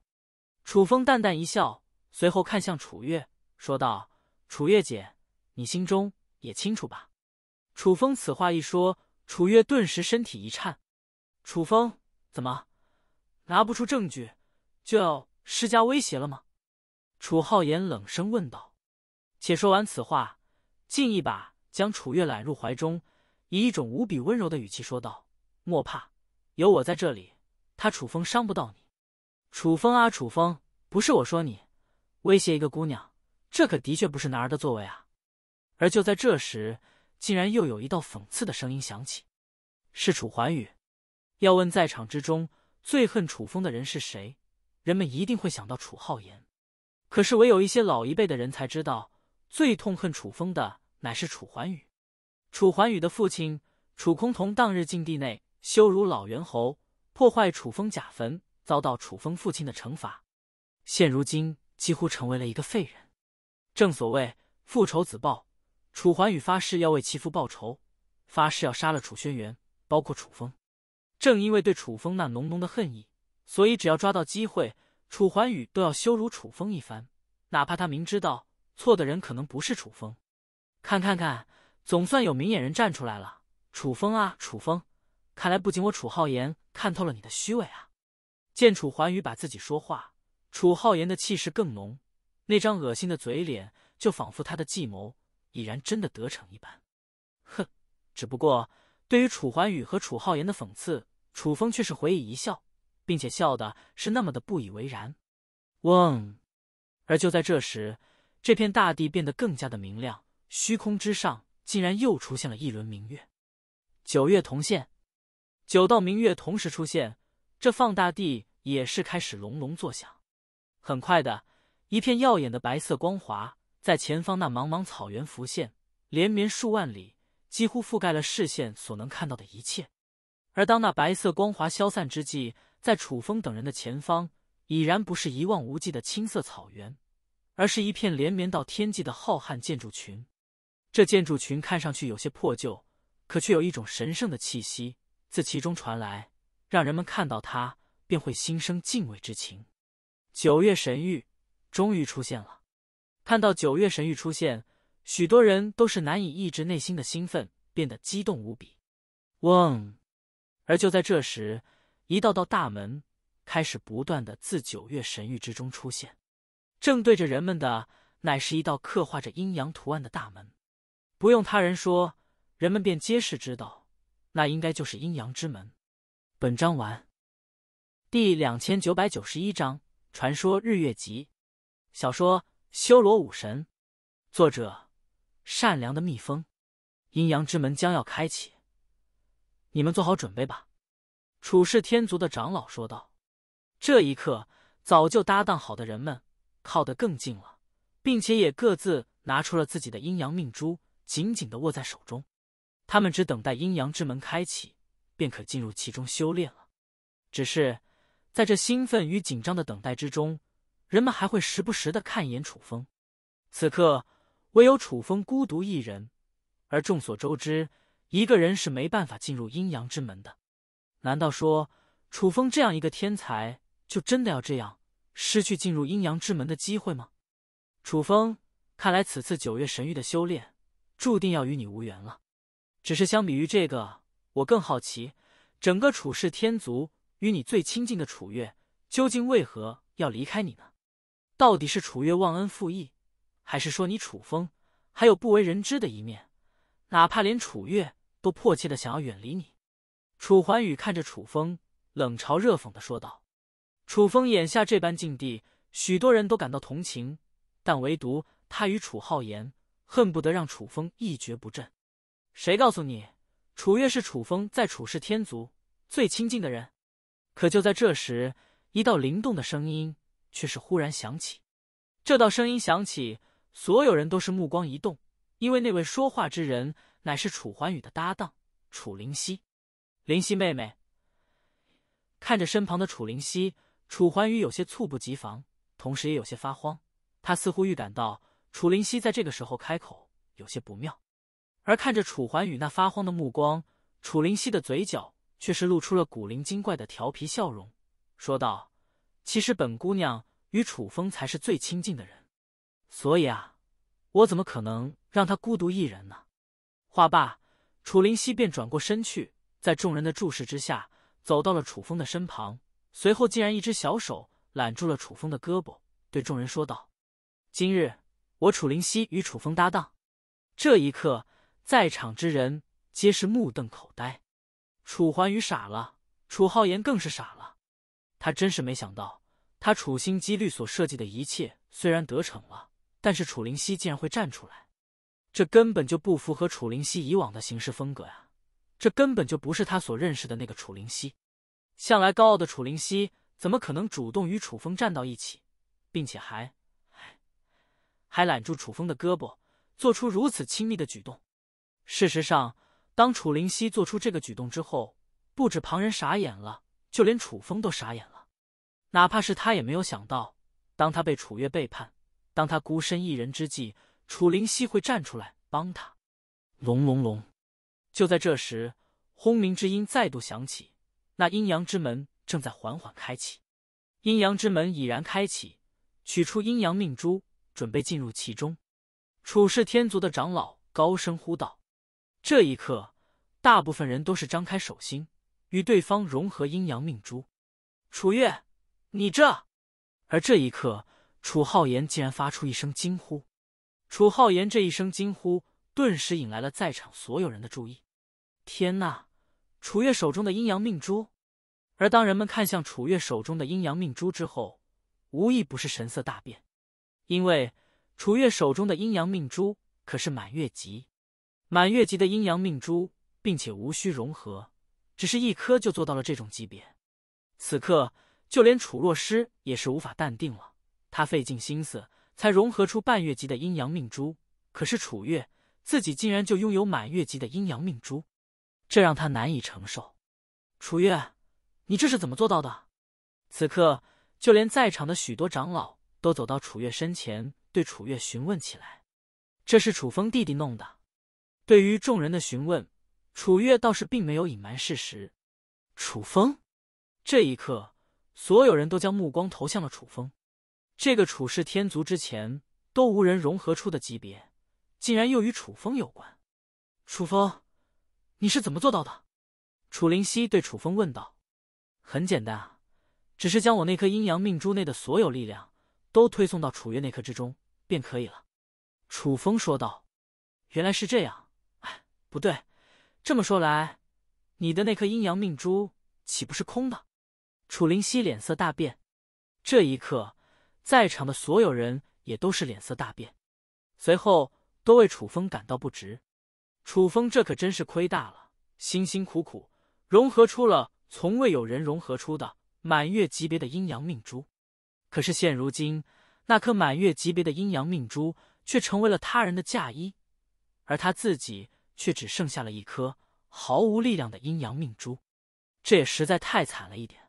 楚风淡淡一笑，随后看向楚月，说道：“楚月姐，你心中也清楚吧？”楚风此话一说，楚月顿时身体一颤。楚风怎么拿不出证据，就要施加威胁了吗？楚浩言冷声问道。且说完此话，竟一把将楚月揽入怀中，以一种无比温柔的语气说道：“莫怕，有我在这里。”他楚风伤不到你，楚风啊楚风，不是我说你，威胁一个姑娘，这可的确不是男儿的作为啊！而就在这时，竟然又有一道讽刺的声音响起，是楚桓宇。要问在场之中最恨楚风的人是谁，人们一定会想到楚浩言。可是唯有一些老一辈的人才知道，最痛恨楚风的乃是楚桓宇。楚桓宇的父亲楚空同当日禁地内羞辱老猿猴。破坏楚风假坟，遭到楚风父亲的惩罚，现如今几乎成为了一个废人。正所谓复仇子报，楚桓宇发誓要为其父报仇，发誓要杀了楚轩辕，包括楚风。正因为对楚风那浓浓的恨意，所以只要抓到机会，楚桓宇都要羞辱楚风一番，哪怕他明知道错的人可能不是楚风。看，看看，总算有明眼人站出来了。楚风啊，楚风，看来不仅我楚浩言。看透了你的虚伪啊！见楚桓宇把自己说话，楚浩言的气势更浓，那张恶心的嘴脸，就仿佛他的计谋已然真的得逞一般。哼！只不过对于楚桓宇和楚浩言的讽刺，楚风却是回以一笑，并且笑的是那么的不以为然。嗡！而就在这时，这片大地变得更加的明亮，虚空之上竟然又出现了一轮明月，九月同现。九道明月同时出现，这放大地也是开始隆隆作响。很快的，一片耀眼的白色光华在前方那茫茫草原浮现，连绵数万里，几乎覆盖了视线所能看到的一切。而当那白色光华消散之际，在楚风等人的前方已然不是一望无际的青色草原，而是一片连绵到天际的浩瀚建筑群。这建筑群看上去有些破旧，可却有一种神圣的气息。自其中传来，让人们看到他便会心生敬畏之情。九月神域终于出现了，看到九月神域出现，许多人都是难以抑制内心的兴奋，变得激动无比。嗡，而就在这时，一道道大门开始不断的自九月神域之中出现，正对着人们的，乃是一道刻画着阴阳图案的大门。不用他人说，人们便皆是知道。那应该就是阴阳之门。本章完，第两千九百九十一章传说日月集。小说《修罗武神》，作者：善良的蜜蜂。阴阳之门将要开启，你们做好准备吧。楚氏天族的长老说道。这一刻，早就搭档好的人们靠得更近了，并且也各自拿出了自己的阴阳命珠，紧紧的握在手中。他们只等待阴阳之门开启，便可进入其中修炼了。只是在这兴奋与紧张的等待之中，人们还会时不时的看一眼楚风。此刻唯有楚风孤独一人，而众所周知，一个人是没办法进入阴阳之门的。难道说楚风这样一个天才，就真的要这样失去进入阴阳之门的机会吗？楚风，看来此次九月神域的修炼，注定要与你无缘了。只是相比于这个，我更好奇，整个楚氏天族与你最亲近的楚月，究竟为何要离开你呢？到底是楚月忘恩负义，还是说你楚风还有不为人知的一面？哪怕连楚月都迫切的想要远离你。楚怀宇看着楚风，冷嘲热讽的说道：“楚风眼下这般境地，许多人都感到同情，但唯独他与楚浩言，恨不得让楚风一蹶不振。”谁告诉你，楚月是楚风在楚氏天族最亲近的人？可就在这时，一道灵动的声音却是忽然响起。这道声音响起，所有人都是目光一动，因为那位说话之人乃是楚环宇的搭档楚灵溪。灵溪妹妹，看着身旁的楚灵溪，楚环宇有些猝不及防，同时也有些发慌。他似乎预感到楚灵溪在这个时候开口有些不妙。而看着楚怀宇那发慌的目光，楚灵溪的嘴角却是露出了古灵精怪的调皮笑容，说道：“其实本姑娘与楚风才是最亲近的人，所以啊，我怎么可能让他孤独一人呢？”话罢，楚灵溪便转过身去，在众人的注视之下，走到了楚风的身旁，随后竟然一只小手揽住了楚风的胳膊，对众人说道：“今日我楚灵溪与楚风搭档，这一刻。”在场之人皆是目瞪口呆，楚桓宇傻了，楚浩言更是傻了。他真是没想到，他处心积虑所设计的一切虽然得逞了，但是楚灵溪竟然会站出来，这根本就不符合楚灵溪以往的行事风格呀！这根本就不是他所认识的那个楚灵溪。向来高傲的楚灵溪，怎么可能主动与楚风站到一起，并且还还还揽住楚风的胳膊，做出如此亲密的举动？事实上，当楚灵溪做出这个举动之后，不止旁人傻眼了，就连楚风都傻眼了。哪怕是他，也没有想到，当他被楚月背叛，当他孤身一人之际，楚灵溪会站出来帮他。隆隆隆！就在这时，轰鸣之音再度响起，那阴阳之门正在缓缓开启。阴阳之门已然开启，取出阴阳命珠，准备进入其中。楚氏天族的长老高声呼道。这一刻，大部分人都是张开手心，与对方融合阴阳命珠。楚月，你这……而这一刻，楚浩言竟然发出一声惊呼。楚浩言这一声惊呼，顿时引来了在场所有人的注意。天呐，楚月手中的阴阳命珠。而当人们看向楚月手中的阴阳命珠之后，无一不是神色大变，因为楚月手中的阴阳命珠可是满月级。满月级的阴阳命珠，并且无需融合，只是一颗就做到了这种级别。此刻，就连楚洛师也是无法淡定了。他费尽心思才融合出半月级的阴阳命珠，可是楚月自己竟然就拥有满月级的阴阳命珠，这让他难以承受。楚月，你这是怎么做到的？此刻，就连在场的许多长老都走到楚月身前，对楚月询问起来。这是楚风弟弟弄的。对于众人的询问，楚月倒是并没有隐瞒事实。楚风，这一刻，所有人都将目光投向了楚风。这个楚氏天族之前都无人融合出的级别，竟然又与楚风有关。楚风，你是怎么做到的？楚灵溪对楚风问道。很简单啊，只是将我那颗阴阳命珠内的所有力量都推送到楚月那颗之中，便可以了。楚风说道。原来是这样。不对，这么说来，你的那颗阴阳命珠岂不是空的？楚灵溪脸色大变，这一刻，在场的所有人也都是脸色大变，随后都为楚风感到不值。楚风这可真是亏大了，辛辛苦苦融合出了从未有人融合出的满月级别的阴阳命珠，可是现如今，那颗满月级别的阴阳命珠却成为了他人的嫁衣，而他自己。却只剩下了一颗毫无力量的阴阳命珠，这也实在太惨了一点。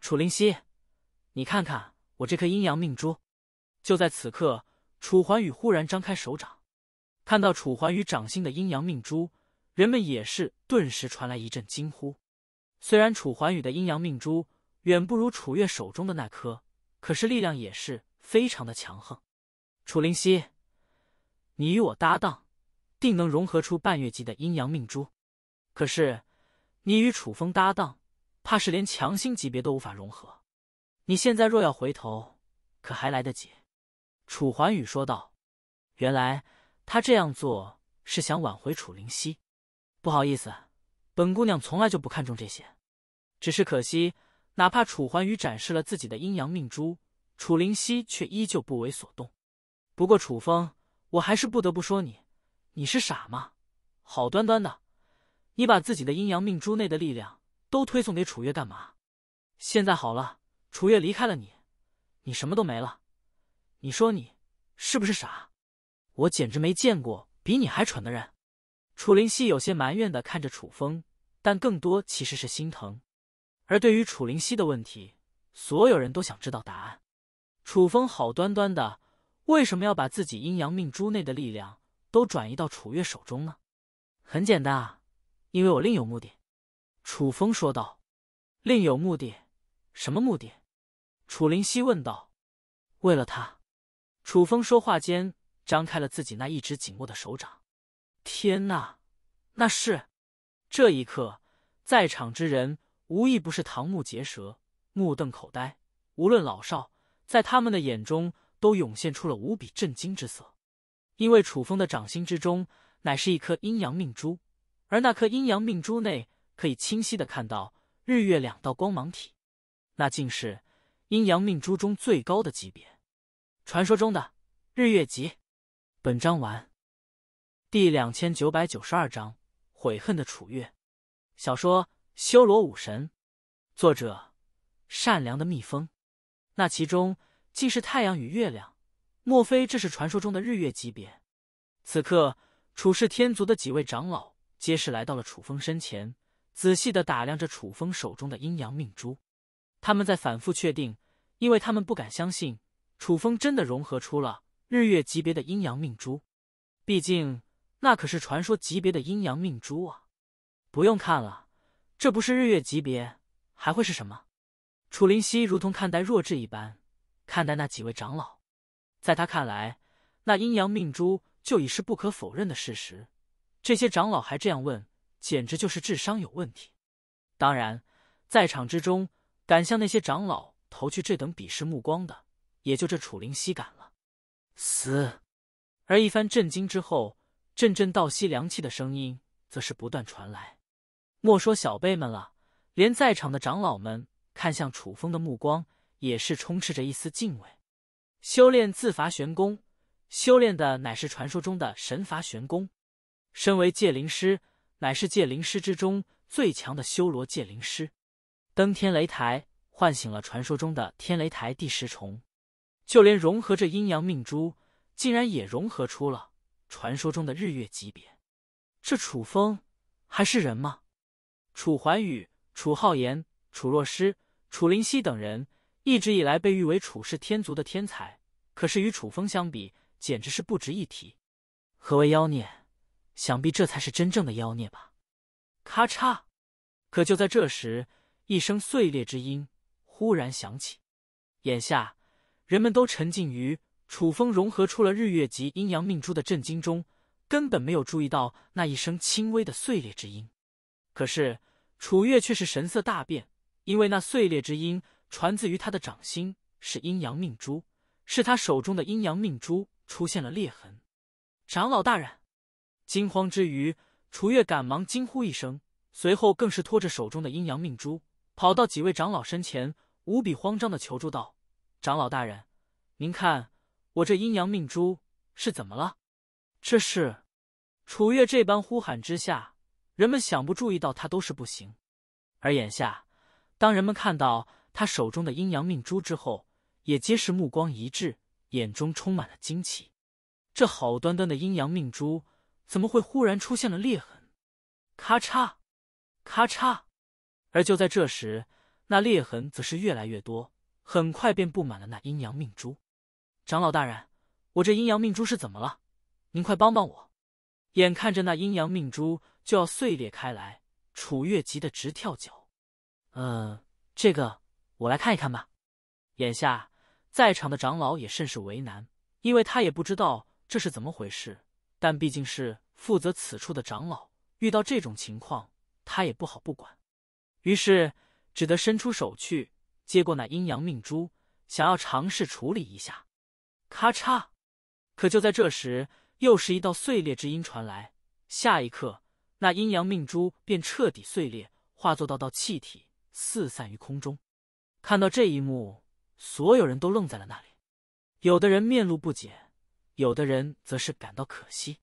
楚灵溪，你看看我这颗阴阳命珠。就在此刻，楚桓宇忽然张开手掌，看到楚桓宇掌心的阴阳命珠，人们也是顿时传来一阵惊呼。虽然楚桓宇的阴阳命珠远不如楚月手中的那颗，可是力量也是非常的强横。楚灵溪，你与我搭档。定能融合出半月级的阴阳命珠，可是你与楚风搭档，怕是连强星级别都无法融合。你现在若要回头，可还来得及？”楚桓宇说道。原来他这样做是想挽回楚灵溪。不好意思，本姑娘从来就不看重这些。只是可惜，哪怕楚桓宇展示了自己的阴阳命珠，楚灵溪却依旧不为所动。不过楚风，我还是不得不说你。你是傻吗？好端端的，你把自己的阴阳命珠内的力量都推送给楚月干嘛？现在好了，楚月离开了你，你什么都没了。你说你是不是傻？我简直没见过比你还蠢的人。楚灵溪有些埋怨的看着楚风，但更多其实是心疼。而对于楚灵溪的问题，所有人都想知道答案。楚风好端端的，为什么要把自己阴阳命珠内的力量？都转移到楚月手中呢？很简单啊，因为我另有目的。”楚风说道。“另有目的？什么目的？”楚灵溪问道。“为了他。”楚风说话间，张开了自己那一直紧握的手掌。“天哪，那是……”这一刻，在场之人无一不是瞠目结舌、目瞪口呆，无论老少，在他们的眼中都涌现出了无比震惊之色。因为楚风的掌心之中乃是一颗阴阳命珠，而那颗阴阳命珠内可以清晰的看到日月两道光芒体，那竟是阴阳命珠中最高的级别，传说中的日月级。本章完。第两千九百九十二章悔恨的楚月。小说《修罗武神》，作者：善良的蜜蜂。那其中竟是太阳与月亮。莫非这是传说中的日月级别？此刻，楚氏天族的几位长老皆是来到了楚风身前，仔细的打量着楚风手中的阴阳命珠。他们在反复确定，因为他们不敢相信楚风真的融合出了日月级别的阴阳命珠。毕竟，那可是传说级别的阴阳命珠啊！不用看了，这不是日月级别，还会是什么？楚灵溪如同看待弱智一般，看待那几位长老。在他看来，那阴阳命珠就已是不可否认的事实。这些长老还这样问，简直就是智商有问题。当然，在场之中敢向那些长老投去这等鄙视目光的，也就这楚灵溪敢了。嘶！而一番震惊之后，阵阵倒吸凉气的声音则是不断传来。莫说小辈们了，连在场的长老们看向楚风的目光，也是充斥着一丝敬畏。修炼自伐玄功，修炼的乃是传说中的神伐玄功。身为界灵师，乃是界灵师之中最强的修罗界灵师。登天雷台，唤醒了传说中的天雷台第十重。就连融合这阴阳命珠，竟然也融合出了传说中的日月级别。这楚风还是人吗？楚怀宇、楚浩言、楚若诗、楚灵溪等人。一直以来被誉为楚氏天族的天才，可是与楚风相比，简直是不值一提。何为妖孽？想必这才是真正的妖孽吧！咔嚓！可就在这时，一声碎裂之音忽然响起。眼下，人们都沉浸于楚风融合出了日月及阴阳命珠的震惊中，根本没有注意到那一声轻微的碎裂之音。可是楚月却是神色大变，因为那碎裂之音。传自于他的掌心是阴阳命珠，是他手中的阴阳命珠出现了裂痕。长老大人，惊慌之余，楚月赶忙惊呼一声，随后更是拖着手中的阴阳命珠，跑到几位长老身前，无比慌张的求助道：“长老大人，您看我这阴阳命珠是怎么了？”这是楚月这般呼喊之下，人们想不注意到他都是不行。而眼下，当人们看到。他手中的阴阳命珠之后，也皆是目光一致，眼中充满了惊奇。这好端端的阴阳命珠，怎么会忽然出现了裂痕？咔嚓，咔嚓。而就在这时，那裂痕则是越来越多，很快便布满了那阴阳命珠。长老大人，我这阴阳命珠是怎么了？您快帮帮我！眼看着那阴阳命珠就要碎裂开来，楚月急得直跳脚。呃，这个。我来看一看吧。眼下在场的长老也甚是为难，因为他也不知道这是怎么回事。但毕竟是负责此处的长老，遇到这种情况他也不好不管，于是只得伸出手去接过那阴阳命珠，想要尝试处理一下。咔嚓！可就在这时，又是一道碎裂之音传来，下一刻那阴阳命珠便彻底碎裂，化作道道气体四散于空中。看到这一幕，所有人都愣在了那里，有的人面露不解，有的人则是感到可惜。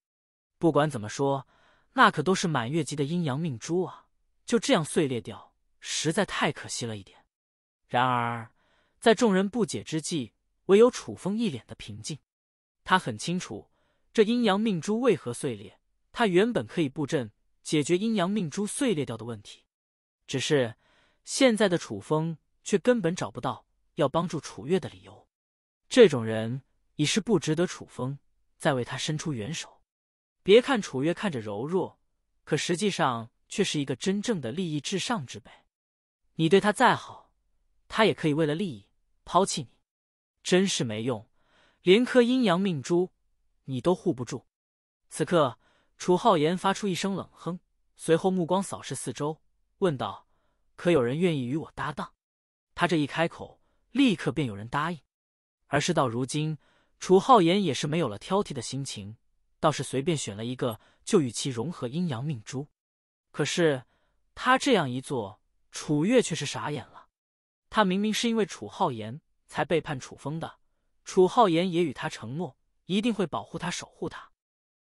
不管怎么说，那可都是满月级的阴阳命珠啊，就这样碎裂掉，实在太可惜了一点。然而，在众人不解之际，唯有楚风一脸的平静。他很清楚这阴阳命珠为何碎裂，他原本可以布阵解决阴阳命珠碎裂掉的问题，只是现在的楚风。却根本找不到要帮助楚月的理由，这种人已是不值得楚风再为他伸出援手。别看楚月看着柔弱，可实际上却是一个真正的利益至上之辈。你对他再好，他也可以为了利益抛弃你，真是没用。连颗阴阳命珠，你都护不住。此刻，楚浩言发出一声冷哼，随后目光扫视四周，问道：“可有人愿意与我搭档？”他这一开口，立刻便有人答应。而事到如今，楚浩言也是没有了挑剔的心情，倒是随便选了一个，就与其融合阴阳命珠。可是他这样一做，楚月却是傻眼了。他明明是因为楚浩言才背叛楚风的，楚浩言也与他承诺一定会保护他、守护他。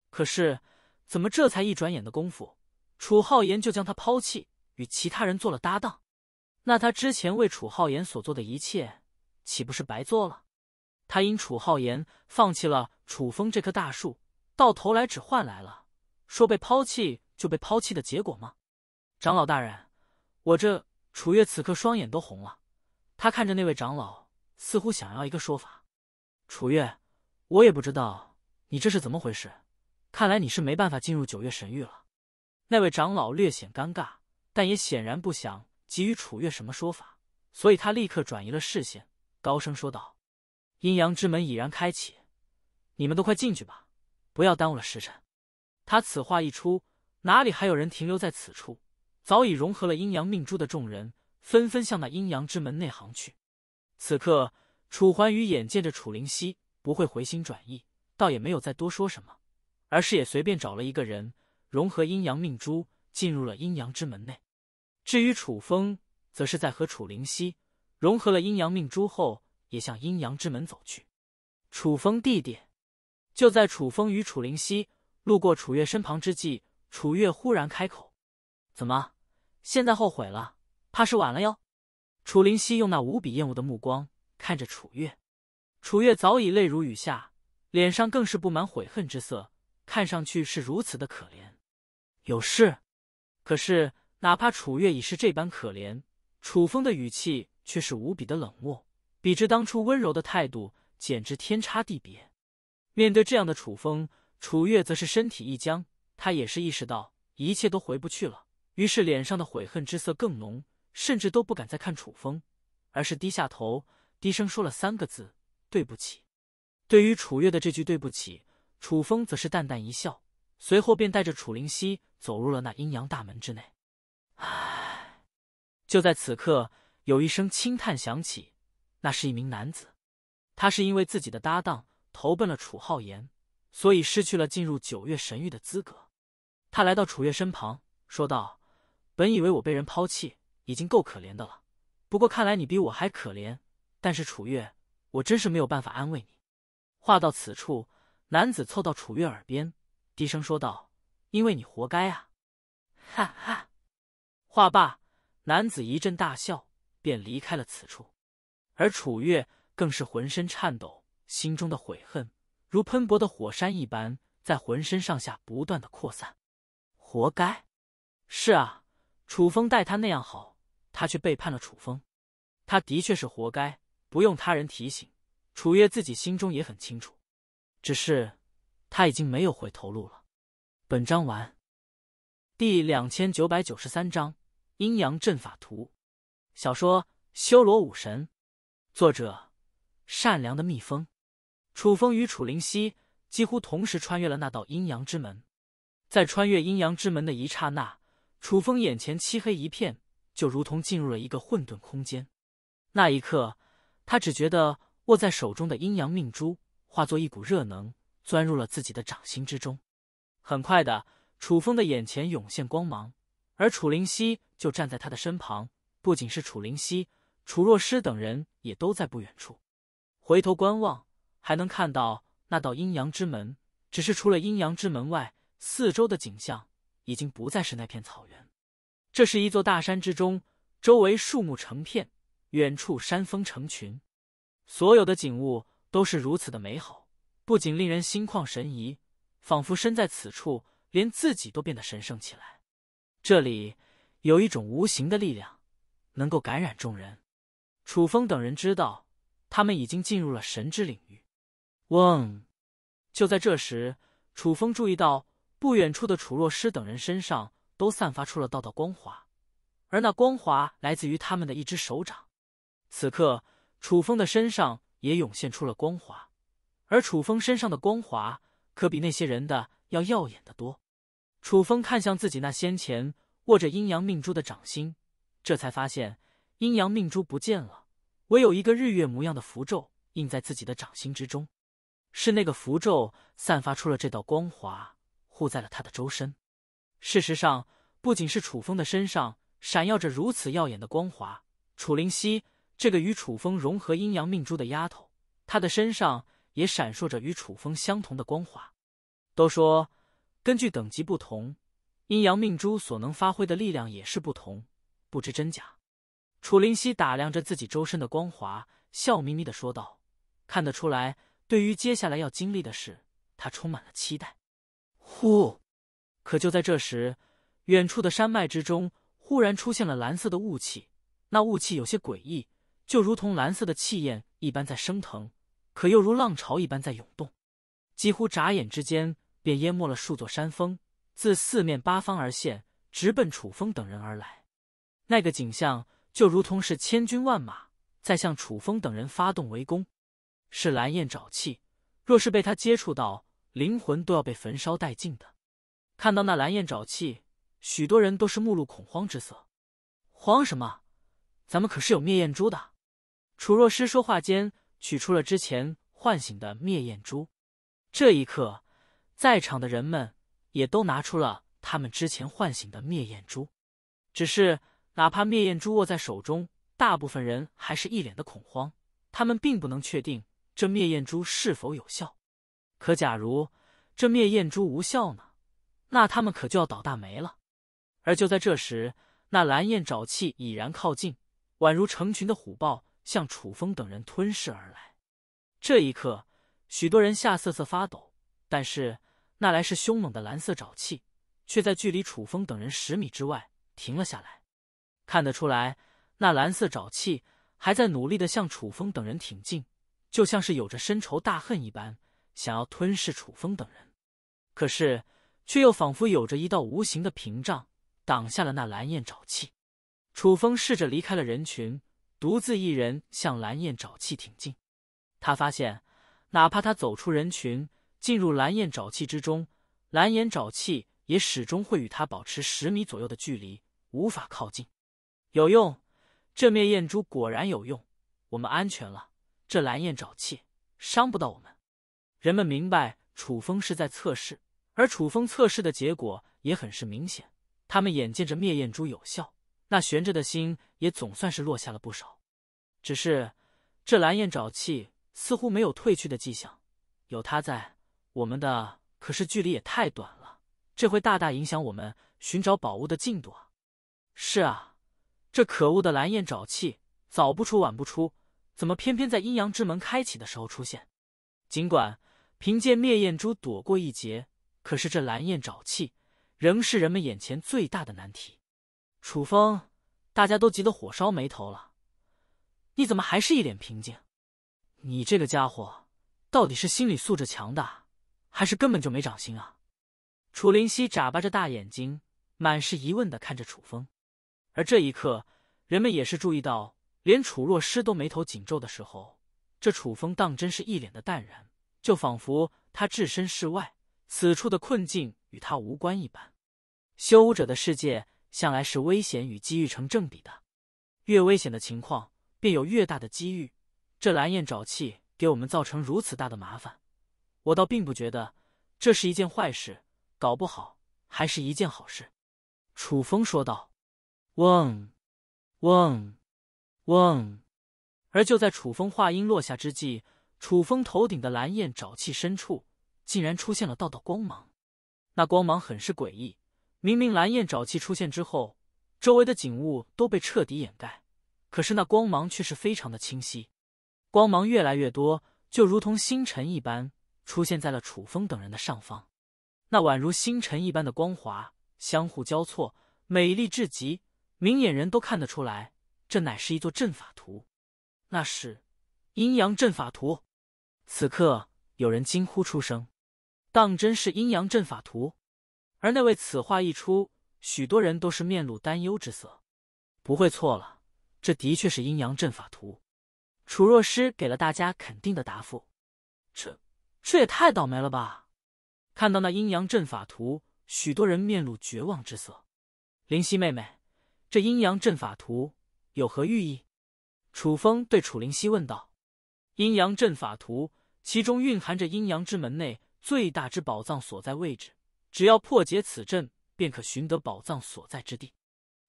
可是怎么这才一转眼的功夫，楚浩言就将他抛弃，与其他人做了搭档？那他之前为楚浩言所做的一切，岂不是白做了？他因楚浩言放弃了楚风这棵大树，到头来只换来了说被抛弃就被抛弃的结果吗？长老大人，我这楚月此刻双眼都红了，他看着那位长老，似乎想要一个说法。楚月，我也不知道你这是怎么回事，看来你是没办法进入九月神域了。那位长老略显尴尬，但也显然不想。给予楚月什么说法？所以他立刻转移了视线，高声说道：“阴阳之门已然开启，你们都快进去吧，不要耽误了时辰。”他此话一出，哪里还有人停留在此处？早已融合了阴阳命珠的众人纷纷向那阴阳之门内行去。此刻，楚怀宇眼见着楚灵溪不会回心转意，倒也没有再多说什么，而是也随便找了一个人融合阴阳命珠，进入了阴阳之门内。至于楚风，则是在和楚灵犀融合了阴阳命珠后，也向阴阳之门走去。楚风弟弟，就在楚风与楚灵犀路过楚月身旁之际，楚月忽然开口：“怎么，现在后悔了？怕是晚了哟。”楚灵溪用那无比厌恶的目光看着楚月，楚月早已泪如雨下，脸上更是布满悔恨之色，看上去是如此的可怜。有事？可是。哪怕楚月已是这般可怜，楚风的语气却是无比的冷漠，比之当初温柔的态度简直天差地别。面对这样的楚风，楚月则是身体一僵，他也是意识到一切都回不去了，于是脸上的悔恨之色更浓，甚至都不敢再看楚风，而是低下头，低声说了三个字：“对不起。”对于楚月的这句对不起，楚风则是淡淡一笑，随后便带着楚灵溪走入了那阴阳大门之内。唉，就在此刻，有一声轻叹响起。那是一名男子，他是因为自己的搭档投奔了楚浩言，所以失去了进入九月神域的资格。他来到楚月身旁，说道：“本以为我被人抛弃，已经够可怜的了。不过看来你比我还可怜。但是楚月，我真是没有办法安慰你。”话到此处，男子凑到楚月耳边，低声说道：“因为你活该啊！”哈哈。话罢，男子一阵大笑，便离开了此处。而楚月更是浑身颤抖，心中的悔恨如喷薄的火山一般，在浑身上下不断的扩散。活该！是啊，楚风待他那样好，他却背叛了楚风，他的确是活该。不用他人提醒，楚月自己心中也很清楚。只是，他已经没有回头路了。本章完。第两千九百九十三章。阴阳阵法图，小说《修罗武神》，作者：善良的蜜蜂。楚风与楚灵溪几乎同时穿越了那道阴阳之门。在穿越阴阳之门的一刹那，楚风眼前漆黑一片，就如同进入了一个混沌空间。那一刻，他只觉得握在手中的阴阳命珠化作一股热能，钻入了自己的掌心之中。很快的，楚风的眼前涌现光芒。而楚灵溪就站在他的身旁，不仅是楚灵溪，楚若诗等人也都在不远处。回头观望，还能看到那道阴阳之门。只是除了阴阳之门外，四周的景象已经不再是那片草原，这是一座大山之中，周围树木成片，远处山峰成群，所有的景物都是如此的美好，不仅令人心旷神怡，仿佛身在此处，连自己都变得神圣起来。这里有一种无形的力量，能够感染众人。楚风等人知道，他们已经进入了神之领域。嗡！就在这时，楚风注意到不远处的楚若诗等人身上都散发出了道道光华，而那光华来自于他们的一只手掌。此刻，楚风的身上也涌现出了光华，而楚风身上的光华可比那些人的要耀眼的多。楚风看向自己那先前握着阴阳命珠的掌心，这才发现阴阳命珠不见了，唯有一个日月模样的符咒印在自己的掌心之中。是那个符咒散发出了这道光华，护在了他的周身。事实上，不仅是楚风的身上闪耀着如此耀眼的光华，楚灵溪这个与楚风融合阴阳命珠的丫头，她的身上也闪烁着与楚风相同的光华。都说。根据等级不同，阴阳命珠所能发挥的力量也是不同。不知真假，楚灵溪打量着自己周身的光华，笑眯眯的说道：“看得出来，对于接下来要经历的事，他充满了期待。”呼！可就在这时，远处的山脉之中忽然出现了蓝色的雾气，那雾气有些诡异，就如同蓝色的气焰一般在升腾，可又如浪潮一般在涌动，几乎眨眼之间。便淹没了数座山峰，自四面八方而现，直奔楚风等人而来。那个景象就如同是千军万马在向楚风等人发动围攻，是蓝焰沼气。若是被他接触到，灵魂都要被焚烧殆尽的。看到那蓝焰沼气，许多人都是目露恐慌之色。慌什么？咱们可是有灭焰珠的。楚若诗说话间，取出了之前唤醒的灭焰珠。这一刻。在场的人们也都拿出了他们之前唤醒的灭焰珠，只是哪怕灭焰珠握在手中，大部分人还是一脸的恐慌。他们并不能确定这灭焰珠是否有效。可假如这灭焰珠无效呢？那他们可就要倒大霉了。而就在这时，那蓝焰沼气已然靠近，宛如成群的虎豹向楚风等人吞噬而来。这一刻，许多人吓瑟瑟发抖，但是。那来是凶猛的蓝色沼气，却在距离楚风等人十米之外停了下来。看得出来，那蓝色沼气还在努力的向楚风等人挺进，就像是有着深仇大恨一般，想要吞噬楚风等人。可是，却又仿佛有着一道无形的屏障挡下了那蓝焰沼气。楚风试着离开了人群，独自一人向蓝焰沼气挺进。他发现，哪怕他走出人群。进入蓝焰沼气之中，蓝焰沼气也始终会与他保持十米左右的距离，无法靠近。有用，这灭焰珠果然有用，我们安全了。这蓝焰沼气伤不到我们。人们明白楚风是在测试，而楚风测试的结果也很是明显。他们眼见着灭焰珠有效，那悬着的心也总算是落下了不少。只是这蓝焰沼气似乎没有退去的迹象，有他在。我们的可是距离也太短了，这会大大影响我们寻找宝物的进度啊！是啊，这可恶的蓝焰沼气，早不出晚不出，怎么偏偏在阴阳之门开启的时候出现？尽管凭借灭焰珠躲过一劫，可是这蓝焰沼气仍是人们眼前最大的难题。楚风，大家都急得火烧眉头了，你怎么还是一脸平静？你这个家伙，到底是心理素质强大？还是根本就没长心啊！楚灵溪眨巴着大眼睛，满是疑问的看着楚风。而这一刻，人们也是注意到，连楚若诗都眉头紧皱的时候，这楚风当真是一脸的淡然，就仿佛他置身事外，此处的困境与他无关一般。修武者的世界向来是危险与机遇成正比的，越危险的情况，便有越大的机遇。这蓝焰沼气给我们造成如此大的麻烦。我倒并不觉得这是一件坏事，搞不好还是一件好事。”楚风说道。嗡，嗡，嗡。而就在楚风话音落下之际，楚风头顶的蓝焰沼气深处竟然出现了道道光芒。那光芒很是诡异，明明蓝焰沼气出现之后，周围的景物都被彻底掩盖，可是那光芒却是非常的清晰。光芒越来越多，就如同星辰一般。出现在了楚风等人的上方，那宛如星辰一般的光华相互交错，美丽至极，明眼人都看得出来，这乃是一座阵法图，那是阴阳阵法图。此刻有人惊呼出声：“当真是阴阳阵法图！”而那位此话一出，许多人都是面露担忧之色。不会错了，这的确是阴阳阵法图。楚若诗给了大家肯定的答复：“这。”这也太倒霉了吧！看到那阴阳阵法图，许多人面露绝望之色。灵犀妹妹，这阴阳阵法图有何寓意？楚风对楚灵犀问道。阴阳阵法图，其中蕴含着阴阳之门内最大之宝藏所在位置，只要破解此阵，便可寻得宝藏所在之地。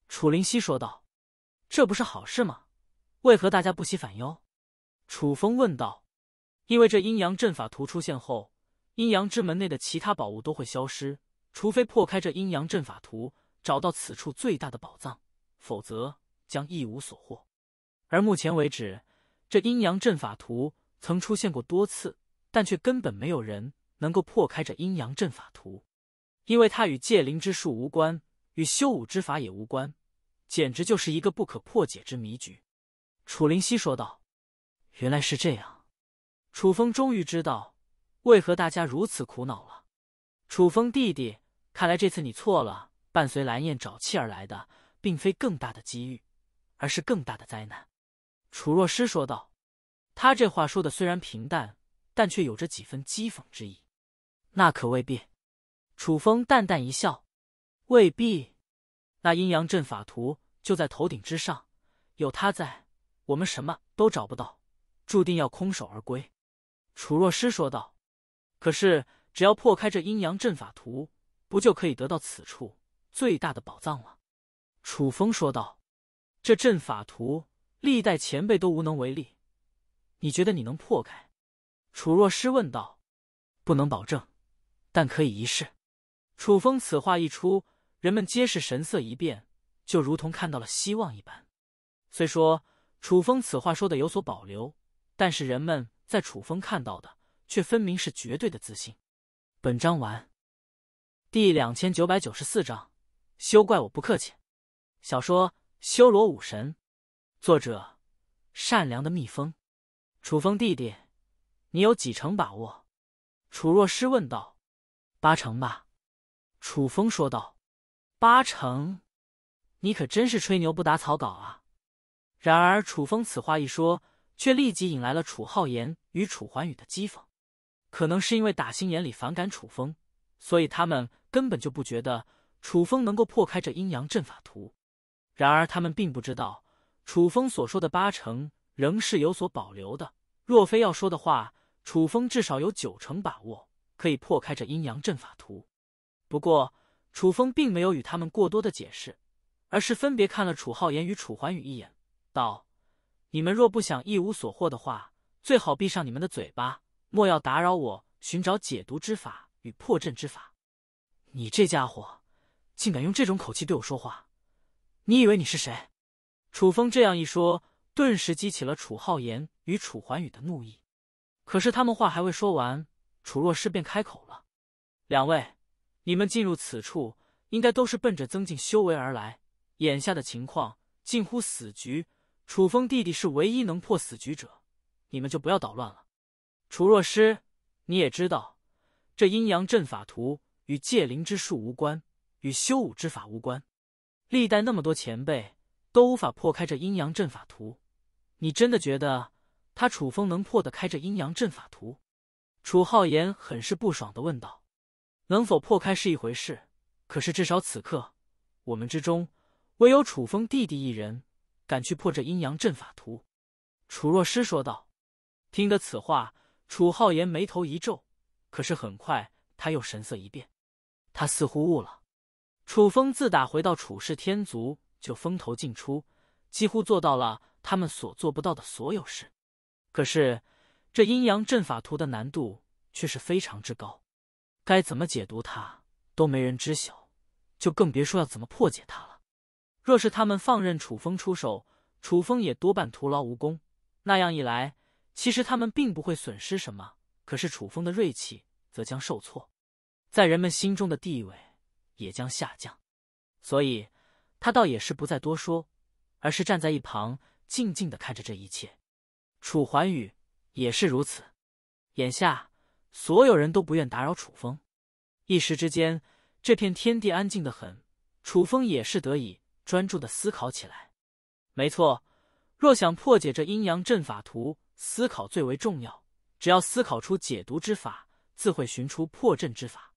楚灵犀说道：“这不是好事吗？为何大家不喜反忧？”楚风问道。因为这阴阳阵法图出现后，阴阳之门内的其他宝物都会消失，除非破开这阴阳阵法图，找到此处最大的宝藏，否则将一无所获。而目前为止，这阴阳阵法图曾出现过多次，但却根本没有人能够破开这阴阳阵法图，因为它与界灵之术无关，与修武之法也无关，简直就是一个不可破解之谜局。”楚灵溪说道。“原来是这样。”楚风终于知道为何大家如此苦恼了。楚风弟弟，看来这次你错了。伴随蓝燕找气而来的，并非更大的机遇，而是更大的灾难。”楚若诗说道。他这话说的虽然平淡，但却有着几分讥讽之意。“那可未必。”楚风淡淡一笑，“未必。那阴阳阵法图就在头顶之上，有他在，我们什么都找不到，注定要空手而归。”楚若诗说道：“可是，只要破开这阴阳阵法图，不就可以得到此处最大的宝藏了？”楚风说道：“这阵法图，历代前辈都无能为力，你觉得你能破开？”楚若诗问道：“不能保证，但可以一试。”楚风此话一出，人们皆是神色一变，就如同看到了希望一般。虽说楚风此话说的有所保留，但是人们。在楚风看到的，却分明是绝对的自信。本章完，第两千九百九十四章，休怪我不客气。小说《修罗武神》，作者：善良的蜜蜂。楚风弟弟，你有几成把握？楚若诗问道。八成吧，楚风说道。八成？你可真是吹牛不打草稿啊！然而楚风此话一说，却立即引来了楚浩言。与楚桓宇的讥讽，可能是因为打心眼里反感楚风，所以他们根本就不觉得楚风能够破开这阴阳阵法图。然而他们并不知道，楚风所说的八成仍是有所保留的。若非要说的话，楚风至少有九成把握可以破开这阴阳阵法图。不过楚风并没有与他们过多的解释，而是分别看了楚浩言与楚桓宇一眼，道：“你们若不想一无所获的话。”最好闭上你们的嘴巴，莫要打扰我寻找解毒之法与破阵之法。你这家伙竟敢用这种口气对我说话，你以为你是谁？楚风这样一说，顿时激起了楚浩言与楚桓宇的怒意。可是他们话还未说完，楚若诗便开口了：“两位，你们进入此处，应该都是奔着增进修为而来。眼下的情况近乎死局，楚风弟弟是唯一能破死局者。”你们就不要捣乱了。楚若诗，你也知道，这阴阳阵法图与借灵之术无关，与修武之法无关。历代那么多前辈都无法破开这阴阳阵法图，你真的觉得他楚风能破得开这阴阳阵法图？楚浩言很是不爽的问道：“能否破开是一回事，可是至少此刻，我们之中唯有楚风弟弟一人敢去破这阴阳阵法图。”楚若诗说道。听得此话，楚浩言眉头一皱，可是很快他又神色一变，他似乎悟了。楚风自打回到楚氏天族，就风头尽出，几乎做到了他们所做不到的所有事。可是这阴阳阵法图的难度却是非常之高，该怎么解读它都没人知晓，就更别说要怎么破解它了。若是他们放任楚风出手，楚风也多半徒劳无功。那样一来。其实他们并不会损失什么，可是楚风的锐气则将受挫，在人们心中的地位也将下降，所以他倒也是不再多说，而是站在一旁静静的看着这一切。楚桓宇也是如此。眼下所有人都不愿打扰楚风，一时之间这片天地安静的很，楚风也是得以专注的思考起来。没错，若想破解这阴阳阵法图。思考最为重要，只要思考出解毒之法，自会寻出破阵之法。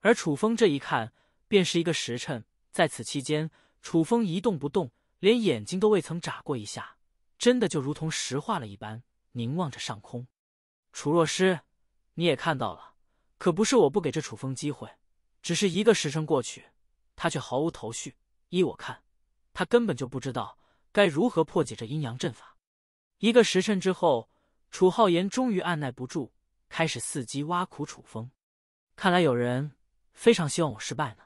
而楚风这一看，便是一个时辰。在此期间，楚风一动不动，连眼睛都未曾眨过一下，真的就如同石化了一般，凝望着上空。楚若诗，你也看到了，可不是我不给这楚风机会，只是一个时辰过去，他却毫无头绪。依我看，他根本就不知道该如何破解这阴阳阵法。一个时辰之后，楚浩言终于按耐不住，开始伺机挖苦楚风。看来有人非常希望我失败呢。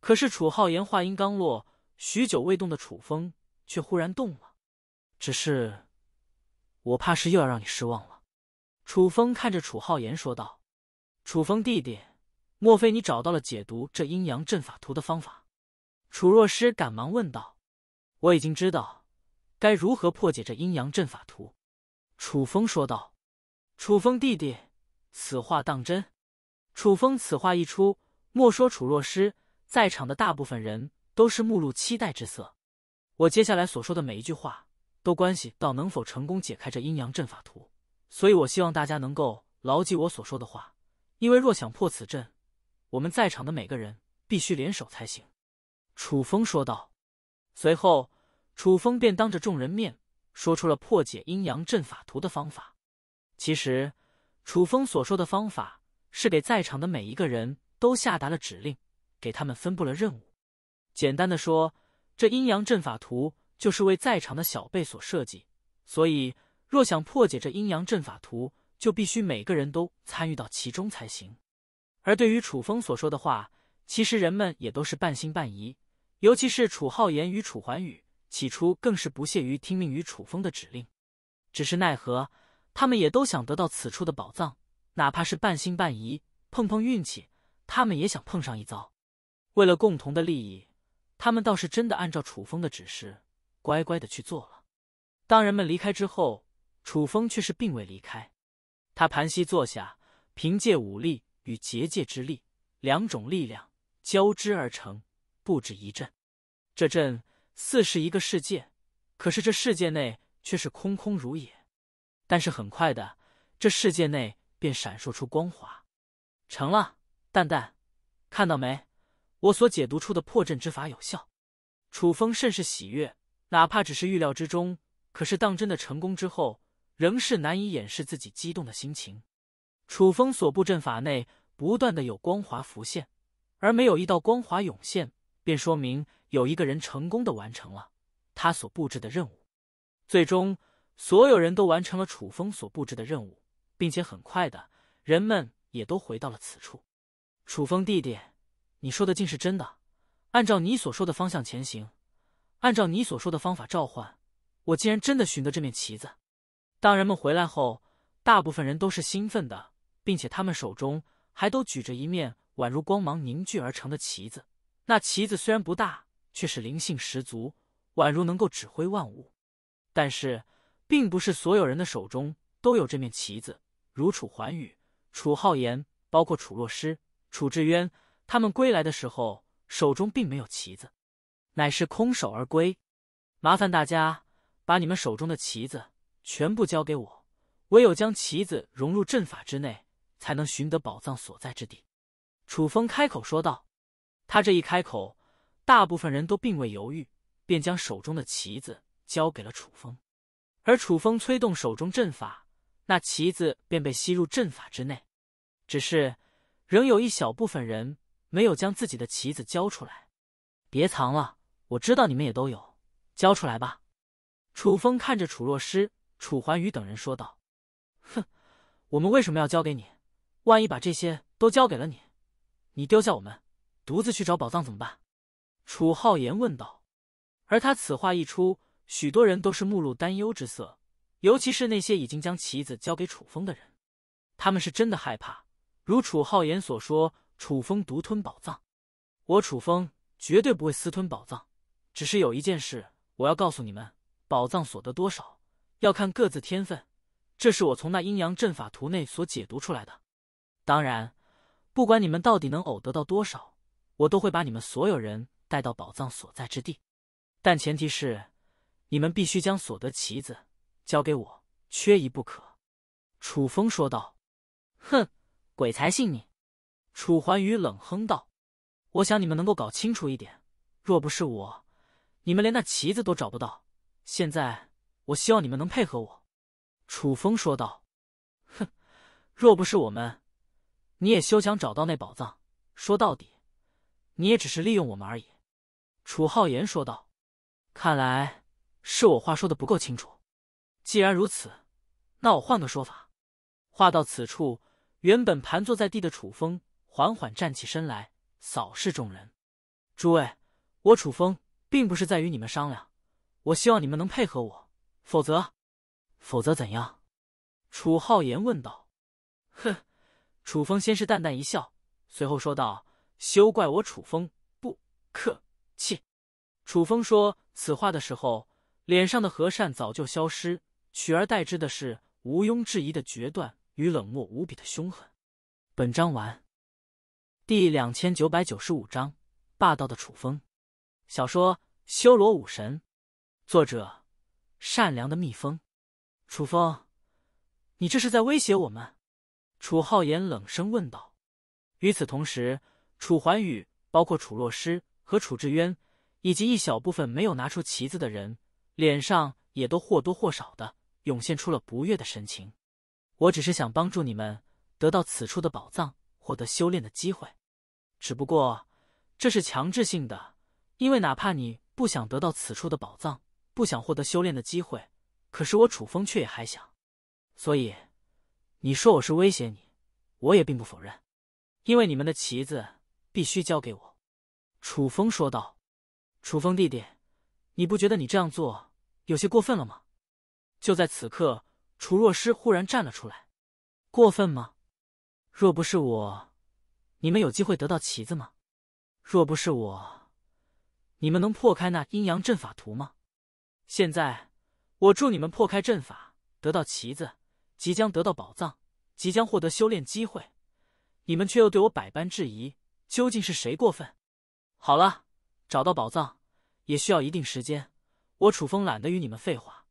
可是楚浩言话音刚落，许久未动的楚风却忽然动了。只是，我怕是又要让你失望了。楚风看着楚浩言说道：“楚风弟弟，莫非你找到了解读这阴阳阵法图的方法？”楚若诗赶忙问道：“我已经知道。”该如何破解这阴阳阵法图？楚风说道。楚风弟弟，此话当真？楚风此话一出，莫说楚若诗，在场的大部分人都是目露期待之色。我接下来所说的每一句话，都关系到能否成功解开这阴阳阵法图，所以我希望大家能够牢记我所说的话，因为若想破此阵，我们在场的每个人必须联手才行。楚风说道，随后。楚风便当着众人面说出了破解阴阳阵法图的方法。其实，楚风所说的方法是给在场的每一个人都下达了指令，给他们分布了任务。简单的说，这阴阳阵法图就是为在场的小辈所设计，所以若想破解这阴阳阵法图，就必须每个人都参与到其中才行。而对于楚风所说的话，其实人们也都是半信半疑，尤其是楚浩言与楚桓宇。起初更是不屑于听命于楚风的指令，只是奈何他们也都想得到此处的宝藏，哪怕是半信半疑碰碰运气，他们也想碰上一遭。为了共同的利益，他们倒是真的按照楚风的指示乖乖的去做了。当人们离开之后，楚风却是并未离开，他盘膝坐下，凭借武力与结界之力两种力量交织而成布置一阵，这阵。似是一个世界，可是这世界内却是空空如也。但是很快的，这世界内便闪烁出光华，成了蛋蛋，看到没？我所解读出的破阵之法有效。楚风甚是喜悦，哪怕只是预料之中，可是当真的成功之后，仍是难以掩饰自己激动的心情。楚风所布阵法内不断的有光华浮现，而没有一道光华涌现，便说明。有一个人成功的完成了他所布置的任务，最终所有人都完成了楚风所布置的任务，并且很快的人们也都回到了此处。楚风弟弟，你说的竟是真的？按照你所说的方向前行，按照你所说的方法召唤，我竟然真的寻得这面旗子。当人们回来后，大部分人都是兴奋的，并且他们手中还都举着一面宛如光芒凝聚而成的旗子。那旗子虽然不大。却是灵性十足，宛如能够指挥万物。但是，并不是所有人的手中都有这面旗子。如楚桓宇、楚浩言，包括楚若诗、楚志渊，他们归来的时候手中并没有旗子，乃是空手而归。麻烦大家把你们手中的旗子全部交给我，唯有将旗子融入阵法之内，才能寻得宝藏所在之地。楚风开口说道。他这一开口。大部分人都并未犹豫，便将手中的旗子交给了楚风。而楚风催动手中阵法，那旗子便被吸入阵法之内。只是，仍有一小部分人没有将自己的旗子交出来。别藏了，我知道你们也都有，交出来吧。楚风看着楚若诗、楚环宇等人说道：“哼，我们为什么要交给你？万一把这些都交给了你，你丢下我们，独自去找宝藏怎么办？”楚浩言问道，而他此话一出，许多人都是目露担忧之色，尤其是那些已经将棋子交给楚风的人，他们是真的害怕。如楚浩言所说，楚风独吞宝藏，我楚风绝对不会私吞宝藏。只是有一件事，我要告诉你们：宝藏所得多少，要看各自天分，这是我从那阴阳阵法图内所解读出来的。当然，不管你们到底能偶得到多少，我都会把你们所有人。带到宝藏所在之地，但前提是你们必须将所得棋子交给我，缺一不可。”楚风说道。“哼，鬼才信你！”楚怀宇冷哼道。“我想你们能够搞清楚一点，若不是我，你们连那棋子都找不到。现在，我希望你们能配合我。”楚风说道。“哼，若不是我们，你也休想找到那宝藏。说到底，你也只是利用我们而已。”楚浩言说道：“看来是我话说的不够清楚。既然如此，那我换个说法。”话到此处，原本盘坐在地的楚风缓缓站起身来，扫视众人：“诸位，我楚风并不是在与你们商量，我希望你们能配合我，否则，否则怎样？”楚浩言问道。“哼！”楚风先是淡淡一笑，随后说道：“休怪我楚风不可。”气，楚风说此话的时候，脸上的和善早就消失，取而代之的是毋庸置疑的决断与冷漠无比的凶狠。本章完，第两千九百九十五章：霸道的楚风。小说《修罗武神》，作者：善良的蜜蜂。楚风，你这是在威胁我们？楚浩言冷声问道。与此同时，楚桓宇，包括楚若诗。和楚志渊以及一小部分没有拿出旗子的人，脸上也都或多或少的涌现出了不悦的神情。我只是想帮助你们得到此处的宝藏，获得修炼的机会。只不过这是强制性的，因为哪怕你不想得到此处的宝藏，不想获得修炼的机会，可是我楚风却也还想。所以你说我是威胁你，我也并不否认，因为你们的旗子必须交给我。楚风说道：“楚风弟弟，你不觉得你这样做有些过分了吗？”就在此刻，楚若诗忽然站了出来：“过分吗？若不是我，你们有机会得到旗子吗？若不是我，你们能破开那阴阳阵法图吗？现在我助你们破开阵法，得到旗子，即将得到宝藏，即将获得修炼机会，你们却又对我百般质疑，究竟是谁过分？”好了，找到宝藏也需要一定时间。我楚风懒得与你们废话，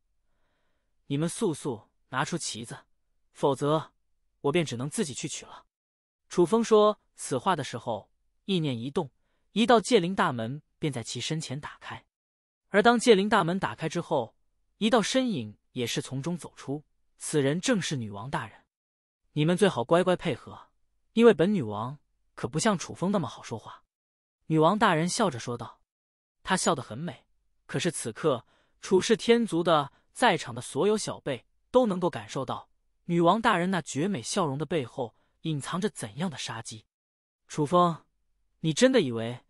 你们速速拿出旗子，否则我便只能自己去取了。楚风说此话的时候，意念一动，一道界灵大门便在其身前打开。而当界灵大门打开之后，一道身影也是从中走出，此人正是女王大人。你们最好乖乖配合，因为本女王可不像楚风那么好说话。女王大人笑着说道：“她笑得很美，可是此刻楚氏天族的在场的所有小辈都能够感受到女王大人那绝美笑容的背后隐藏着怎样的杀机。”楚风，你真的以为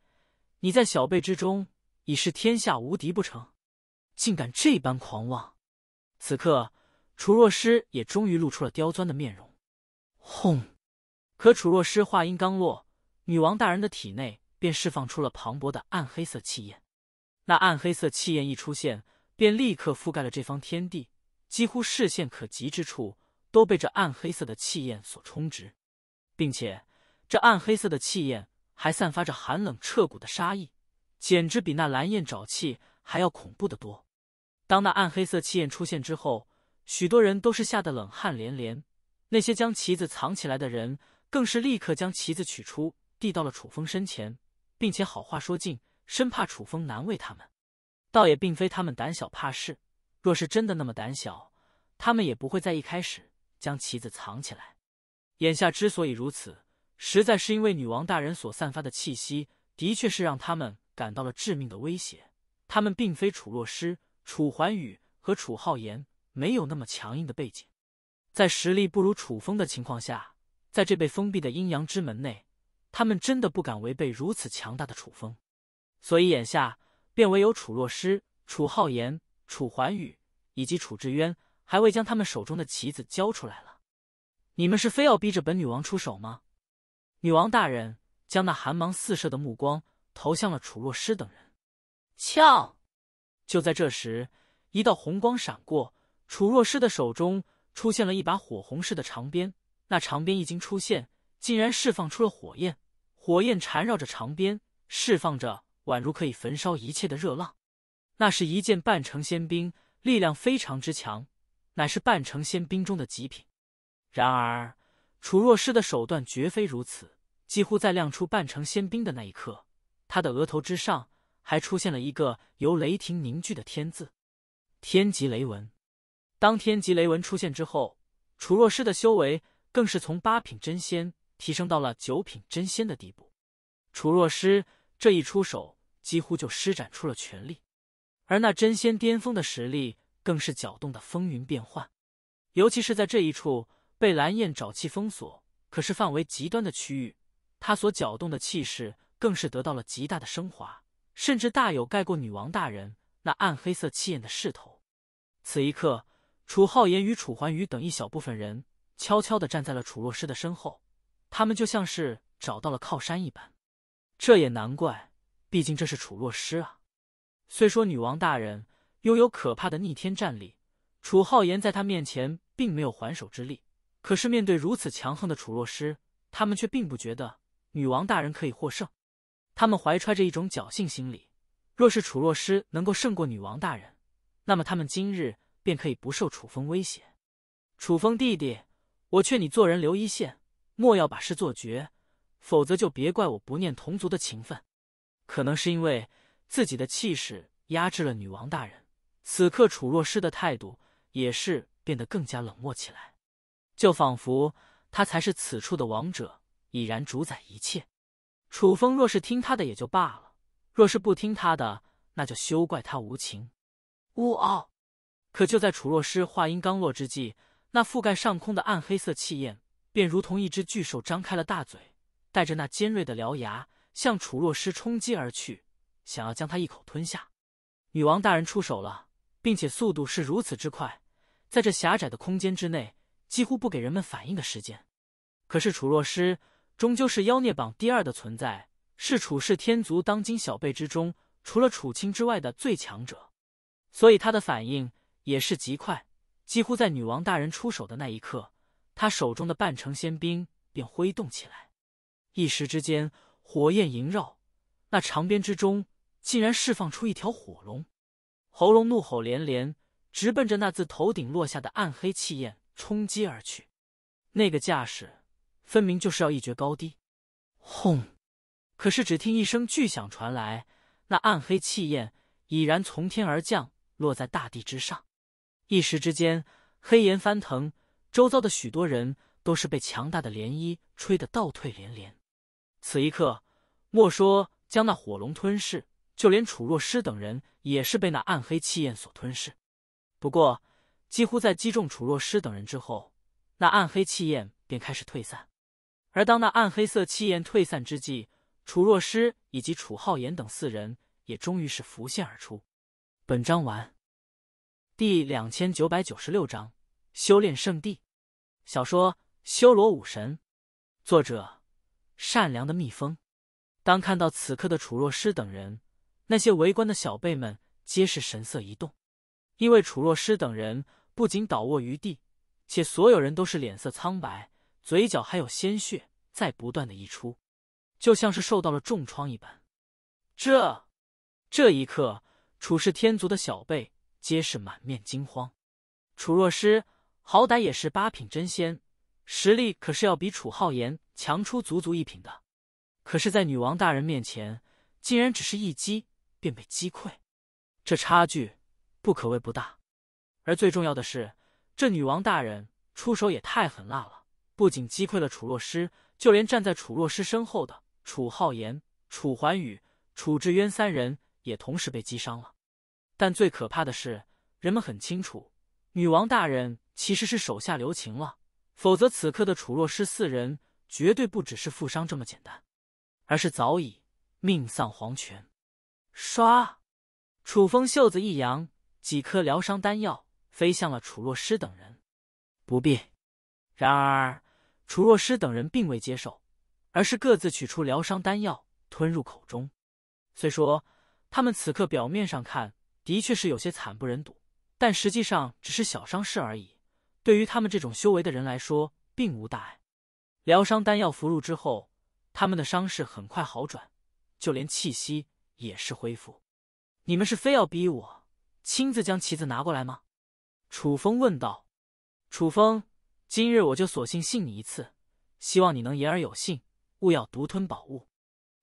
你在小辈之中已是天下无敌不成？竟敢这般狂妄！此刻楚若诗也终于露出了刁钻的面容。轰！可楚若诗话音刚落，女王大人的体内。便释放出了磅礴的暗黑色气焰，那暗黑色气焰一出现，便立刻覆盖了这方天地，几乎视线可及之处都被这暗黑色的气焰所充值，并且这暗黑色的气焰还散发着寒冷彻骨的杀意，简直比那蓝焰沼气还要恐怖的多。当那暗黑色气焰出现之后，许多人都是吓得冷汗连连，那些将旗子藏起来的人更是立刻将旗子取出，递到了楚风身前。并且好话说尽，生怕楚风难为他们。倒也并非他们胆小怕事，若是真的那么胆小，他们也不会在一开始将棋子藏起来。眼下之所以如此，实在是因为女王大人所散发的气息，的确是让他们感到了致命的威胁。他们并非楚若诗、楚桓宇和楚浩言，没有那么强硬的背景，在实力不如楚风的情况下，在这被封闭的阴阳之门内。他们真的不敢违背如此强大的楚风，所以眼下便唯有楚若诗、楚浩言、楚桓宇以及楚志渊还未将他们手中的棋子交出来了。你们是非要逼着本女王出手吗？女王大人将那寒芒四射的目光投向了楚若诗等人。俏！就在这时，一道红光闪过，楚若诗的手中出现了一把火红似的长鞭。那长鞭一经出现，竟然释放出了火焰。火焰缠绕着长鞭，释放着宛如可以焚烧一切的热浪。那是一件半成仙兵，力量非常之强，乃是半成仙兵中的极品。然而，楚若诗的手段绝非如此。几乎在亮出半成仙兵的那一刻，他的额头之上还出现了一个由雷霆凝聚的天字——天极雷纹。当天极雷纹出现之后，楚若诗的修为更是从八品真仙。提升到了九品真仙的地步，楚若诗这一出手，几乎就施展出了全力，而那真仙巅峰的实力更是搅动的风云变幻。尤其是在这一处被蓝焰沼气封锁，可是范围极端的区域，他所搅动的气势更是得到了极大的升华，甚至大有盖过女王大人那暗黑色气焰的势头。此一刻，楚浩言与楚环宇等一小部分人悄悄的站在了楚若诗的身后。他们就像是找到了靠山一般，这也难怪，毕竟这是楚若诗啊。虽说女王大人拥有可怕的逆天战力，楚浩言在他面前并没有还手之力，可是面对如此强横的楚若诗，他们却并不觉得女王大人可以获胜。他们怀揣着一种侥幸心理，若是楚若诗能够胜过女王大人，那么他们今日便可以不受楚风威胁。楚风弟弟，我劝你做人留一线。莫要把事做绝，否则就别怪我不念同族的情分。可能是因为自己的气势压制了女王大人，此刻楚若诗的态度也是变得更加冷漠起来，就仿佛他才是此处的王者，已然主宰一切。楚风若是听他的也就罢了，若是不听他的，那就休怪他无情。呜嗷！可就在楚若诗话音刚落之际，那覆盖上空的暗黑色气焰。便如同一只巨兽张开了大嘴，带着那尖锐的獠牙向楚若诗冲击而去，想要将他一口吞下。女王大人出手了，并且速度是如此之快，在这狭窄的空间之内，几乎不给人们反应的时间。可是楚若诗终究是妖孽榜第二的存在，是楚氏天族当今小辈之中除了楚青之外的最强者，所以他的反应也是极快，几乎在女王大人出手的那一刻。他手中的半成仙兵便挥动起来，一时之间火焰萦绕，那长鞭之中竟然释放出一条火龙，喉咙怒吼连连，直奔着那自头顶落下的暗黑气焰冲击而去。那个架势分明就是要一决高低。轰！可是只听一声巨响传来，那暗黑气焰已然从天而降，落在大地之上，一时之间黑岩翻腾。周遭的许多人都是被强大的涟漪吹得倒退连连。此一刻，莫说将那火龙吞噬，就连楚若诗等人也是被那暗黑气焰所吞噬。不过，几乎在击中楚若诗等人之后，那暗黑气焰便开始退散。而当那暗黑色气焰退散之际，楚若诗以及楚浩言等四人也终于是浮现而出。本章完。第两千九百九十六章：修炼圣地。小说《修罗武神》，作者：善良的蜜蜂。当看到此刻的楚若诗等人，那些围观的小辈们皆是神色一动，因为楚若诗等人不仅倒卧于地，且所有人都是脸色苍白，嘴角还有鲜血在不断的溢出，就像是受到了重创一般。这这一刻，楚氏天族的小辈皆是满面惊慌。楚若诗。好歹也是八品真仙，实力可是要比楚浩言强出足足一品的。可是，在女王大人面前，竟然只是一击便被击溃，这差距不可谓不大。而最重要的是，这女王大人出手也太狠辣了，不仅击溃了楚洛诗，就连站在楚洛诗身后的楚浩言、楚怀宇、楚志渊三人也同时被击伤了。但最可怕的是，人们很清楚，女王大人。其实是手下留情了，否则此刻的楚若诗四人绝对不只是负伤这么简单，而是早已命丧黄泉。唰，楚风袖子一扬，几颗疗伤丹药飞向了楚若诗等人。不必。然而，楚若诗等人并未接受，而是各自取出疗伤丹药吞入口中。虽说他们此刻表面上看的确是有些惨不忍睹，但实际上只是小伤势而已。对于他们这种修为的人来说，并无大碍。疗伤丹药服入之后，他们的伤势很快好转，就连气息也是恢复。你们是非要逼我亲自将旗子拿过来吗？楚风问道。楚风，今日我就索性信你一次，希望你能言而有信，勿要独吞宝物。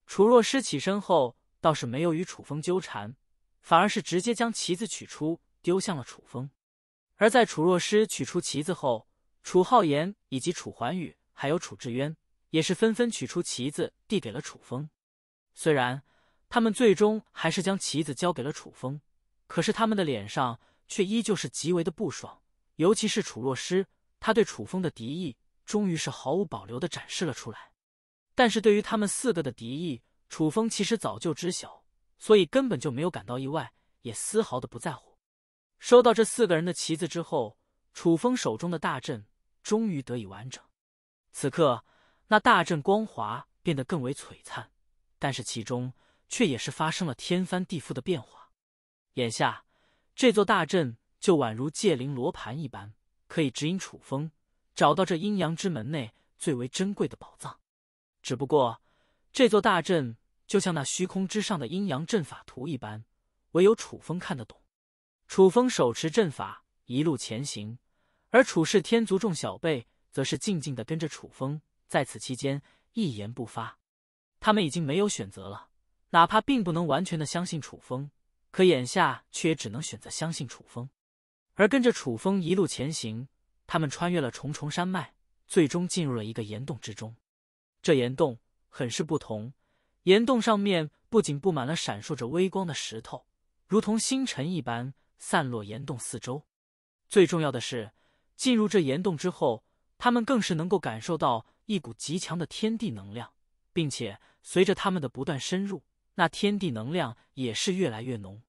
楚若诗起身后，倒是没有与楚风纠缠，反而是直接将旗子取出，丢向了楚风。而在楚若诗取出旗子后，楚浩言以及楚桓宇还有楚志渊也是纷纷取出旗子递给了楚风。虽然他们最终还是将旗子交给了楚风，可是他们的脸上却依旧是极为的不爽。尤其是楚若诗，他对楚风的敌意终于是毫无保留的展示了出来。但是对于他们四个的敌意，楚风其实早就知晓，所以根本就没有感到意外，也丝毫的不在乎。收到这四个人的旗子之后，楚风手中的大阵终于得以完整。此刻，那大阵光华变得更为璀璨，但是其中却也是发生了天翻地覆的变化。眼下，这座大阵就宛如界灵罗盘一般，可以指引楚风找到这阴阳之门内最为珍贵的宝藏。只不过，这座大阵就像那虚空之上的阴阳阵法图一般，唯有楚风看得懂。楚风手持阵法，一路前行，而楚氏天族众小辈则是静静的跟着楚风，在此期间一言不发。他们已经没有选择了，哪怕并不能完全的相信楚风，可眼下却也只能选择相信楚风。而跟着楚风一路前行，他们穿越了重重山脉，最终进入了一个岩洞之中。这岩洞很是不同，岩洞上面不仅布满了闪烁着微光的石头，如同星辰一般。散落岩洞四周。最重要的是，进入这岩洞之后，他们更是能够感受到一股极强的天地能量，并且随着他们的不断深入，那天地能量也是越来越浓。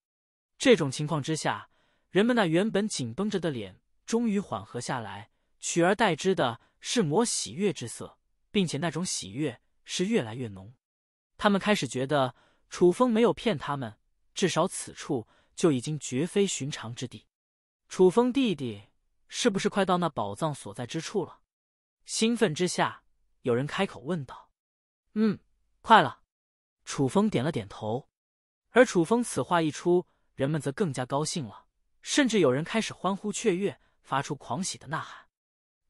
这种情况之下，人们那原本紧绷着的脸终于缓和下来，取而代之的是抹喜悦之色，并且那种喜悦是越来越浓。他们开始觉得楚风没有骗他们，至少此处。就已经绝非寻常之地，楚风弟弟是不是快到那宝藏所在之处了？兴奋之下，有人开口问道：“嗯，快了。”楚风点了点头。而楚风此话一出，人们则更加高兴了，甚至有人开始欢呼雀跃，发出狂喜的呐喊。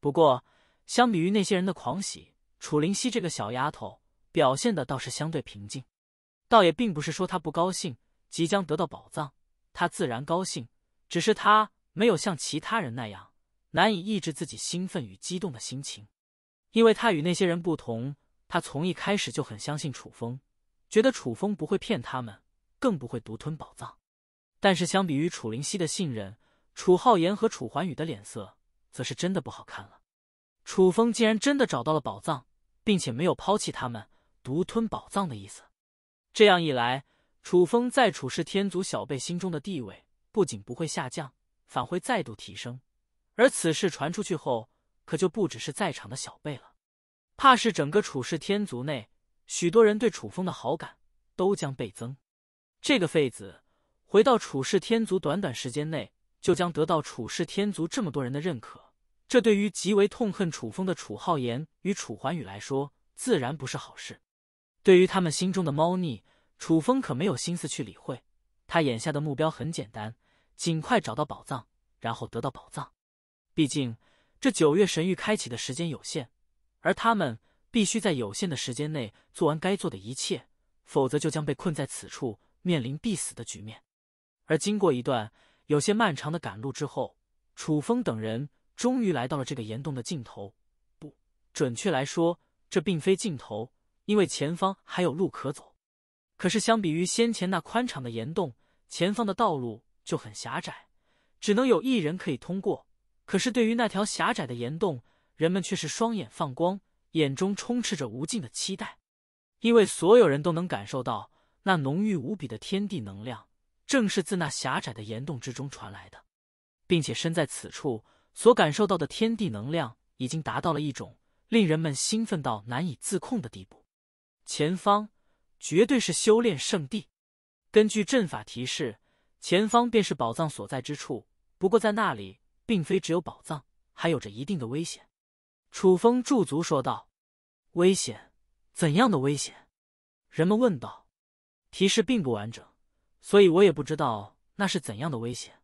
不过，相比于那些人的狂喜，楚灵溪这个小丫头表现的倒是相对平静。倒也并不是说她不高兴，即将得到宝藏。他自然高兴，只是他没有像其他人那样难以抑制自己兴奋与激动的心情，因为他与那些人不同，他从一开始就很相信楚风，觉得楚风不会骗他们，更不会独吞宝藏。但是相比于楚灵溪的信任，楚浩言和楚环宇的脸色则是真的不好看了。楚风竟然真的找到了宝藏，并且没有抛弃他们、独吞宝藏的意思，这样一来。楚风在楚氏天族小辈心中的地位不仅不会下降，反会再度提升。而此事传出去后，可就不只是在场的小辈了，怕是整个楚氏天族内，许多人对楚风的好感都将倍增。这个废子回到楚氏天族短短时间内，就将得到楚氏天族这么多人的认可，这对于极为痛恨楚风的楚浩言与楚桓宇来说，自然不是好事。对于他们心中的猫腻。楚风可没有心思去理会，他眼下的目标很简单，尽快找到宝藏，然后得到宝藏。毕竟这九月神域开启的时间有限，而他们必须在有限的时间内做完该做的一切，否则就将被困在此处，面临必死的局面。而经过一段有些漫长的赶路之后，楚风等人终于来到了这个岩洞的尽头。不准确来说，这并非尽头，因为前方还有路可走。可是，相比于先前那宽敞的岩洞，前方的道路就很狭窄，只能有一人可以通过。可是，对于那条狭窄的岩洞，人们却是双眼放光，眼中充斥着无尽的期待，因为所有人都能感受到那浓郁无比的天地能量，正是自那狭窄的岩洞之中传来的，并且身在此处所感受到的天地能量，已经达到了一种令人们兴奋到难以自控的地步。前方。绝对是修炼圣地。根据阵法提示，前方便是宝藏所在之处。不过在那里，并非只有宝藏，还有着一定的危险。楚风驻足说道：“危险？怎样的危险？”人们问道：“提示并不完整，所以我也不知道那是怎样的危险，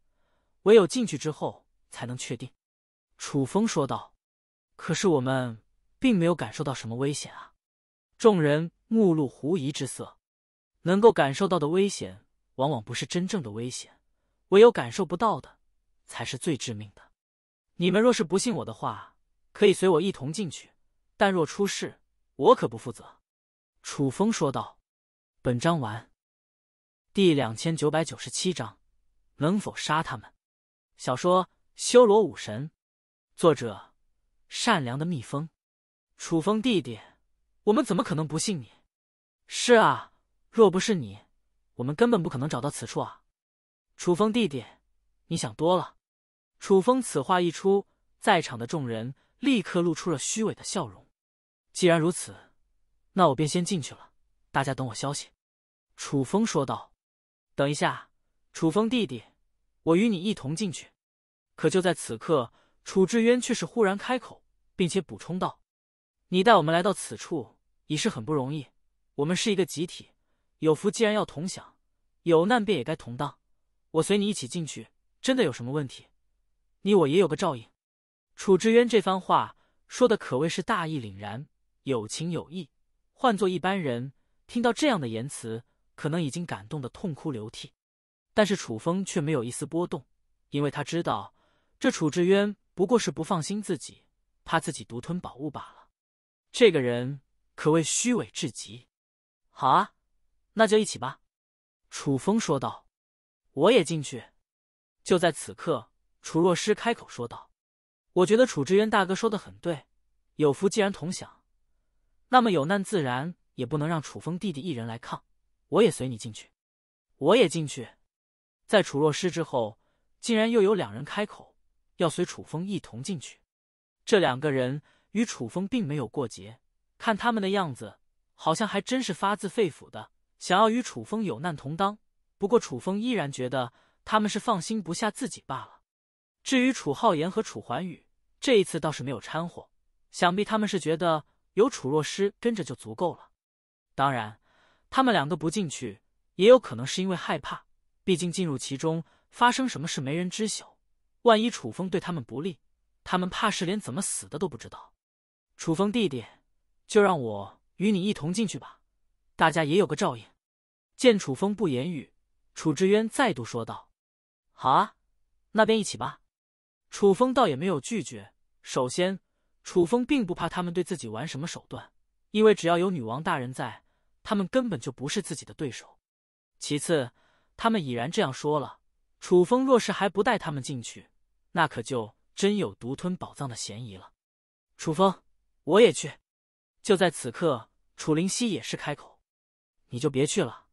唯有进去之后才能确定。”楚风说道：“可是我们并没有感受到什么危险啊！”众人。目露狐疑之色，能够感受到的危险，往往不是真正的危险；唯有感受不到的，才是最致命的。你们若是不信我的话，可以随我一同进去，但若出事，我可不负责。”楚风说道。本章完。第两千九百九十七章，能否杀他们？小说《修罗武神》，作者：善良的蜜蜂。楚风弟弟，我们怎么可能不信你？是啊，若不是你，我们根本不可能找到此处啊！楚风弟弟，你想多了。楚风此话一出，在场的众人立刻露出了虚伪的笑容。既然如此，那我便先进去了，大家等我消息。”楚风说道。“等一下，楚风弟弟，我与你一同进去。”可就在此刻，楚志渊却是忽然开口，并且补充道：“你带我们来到此处，已是很不容易。”我们是一个集体，有福既然要同享，有难便也该同当。我随你一起进去，真的有什么问题，你我也有个照应。楚之渊这番话说的可谓是大义凛然，有情有义。换做一般人，听到这样的言辞，可能已经感动得痛哭流涕。但是楚风却没有一丝波动，因为他知道，这楚之渊不过是不放心自己，怕自己独吞宝物罢了。这个人可谓虚伪至极。好啊，那就一起吧。”楚风说道，“我也进去。”就在此刻，楚若诗开口说道：“我觉得楚之渊大哥说的很对，有福既然同享，那么有难自然也不能让楚风弟弟一人来抗。我也随你进去。”“我也进去。”在楚若诗之后，竟然又有两人开口要随楚风一同进去。这两个人与楚风并没有过节，看他们的样子。好像还真是发自肺腑的，想要与楚风有难同当。不过楚风依然觉得他们是放心不下自己罢了。至于楚浩言和楚桓宇，这一次倒是没有掺和，想必他们是觉得有楚若诗跟着就足够了。当然，他们两个不进去，也有可能是因为害怕，毕竟进入其中发生什么，事没人知晓。万一楚风对他们不利，他们怕是连怎么死的都不知道。楚风弟弟，就让我。与你一同进去吧，大家也有个照应。见楚风不言语，楚之渊再度说道：“好啊，那便一起吧。”楚风倒也没有拒绝。首先，楚风并不怕他们对自己玩什么手段，因为只要有女王大人在，他们根本就不是自己的对手。其次，他们已然这样说了，楚风若是还不带他们进去，那可就真有独吞宝藏的嫌疑了。楚风，我也去。就在此刻。楚灵溪也是开口：“你就别去了，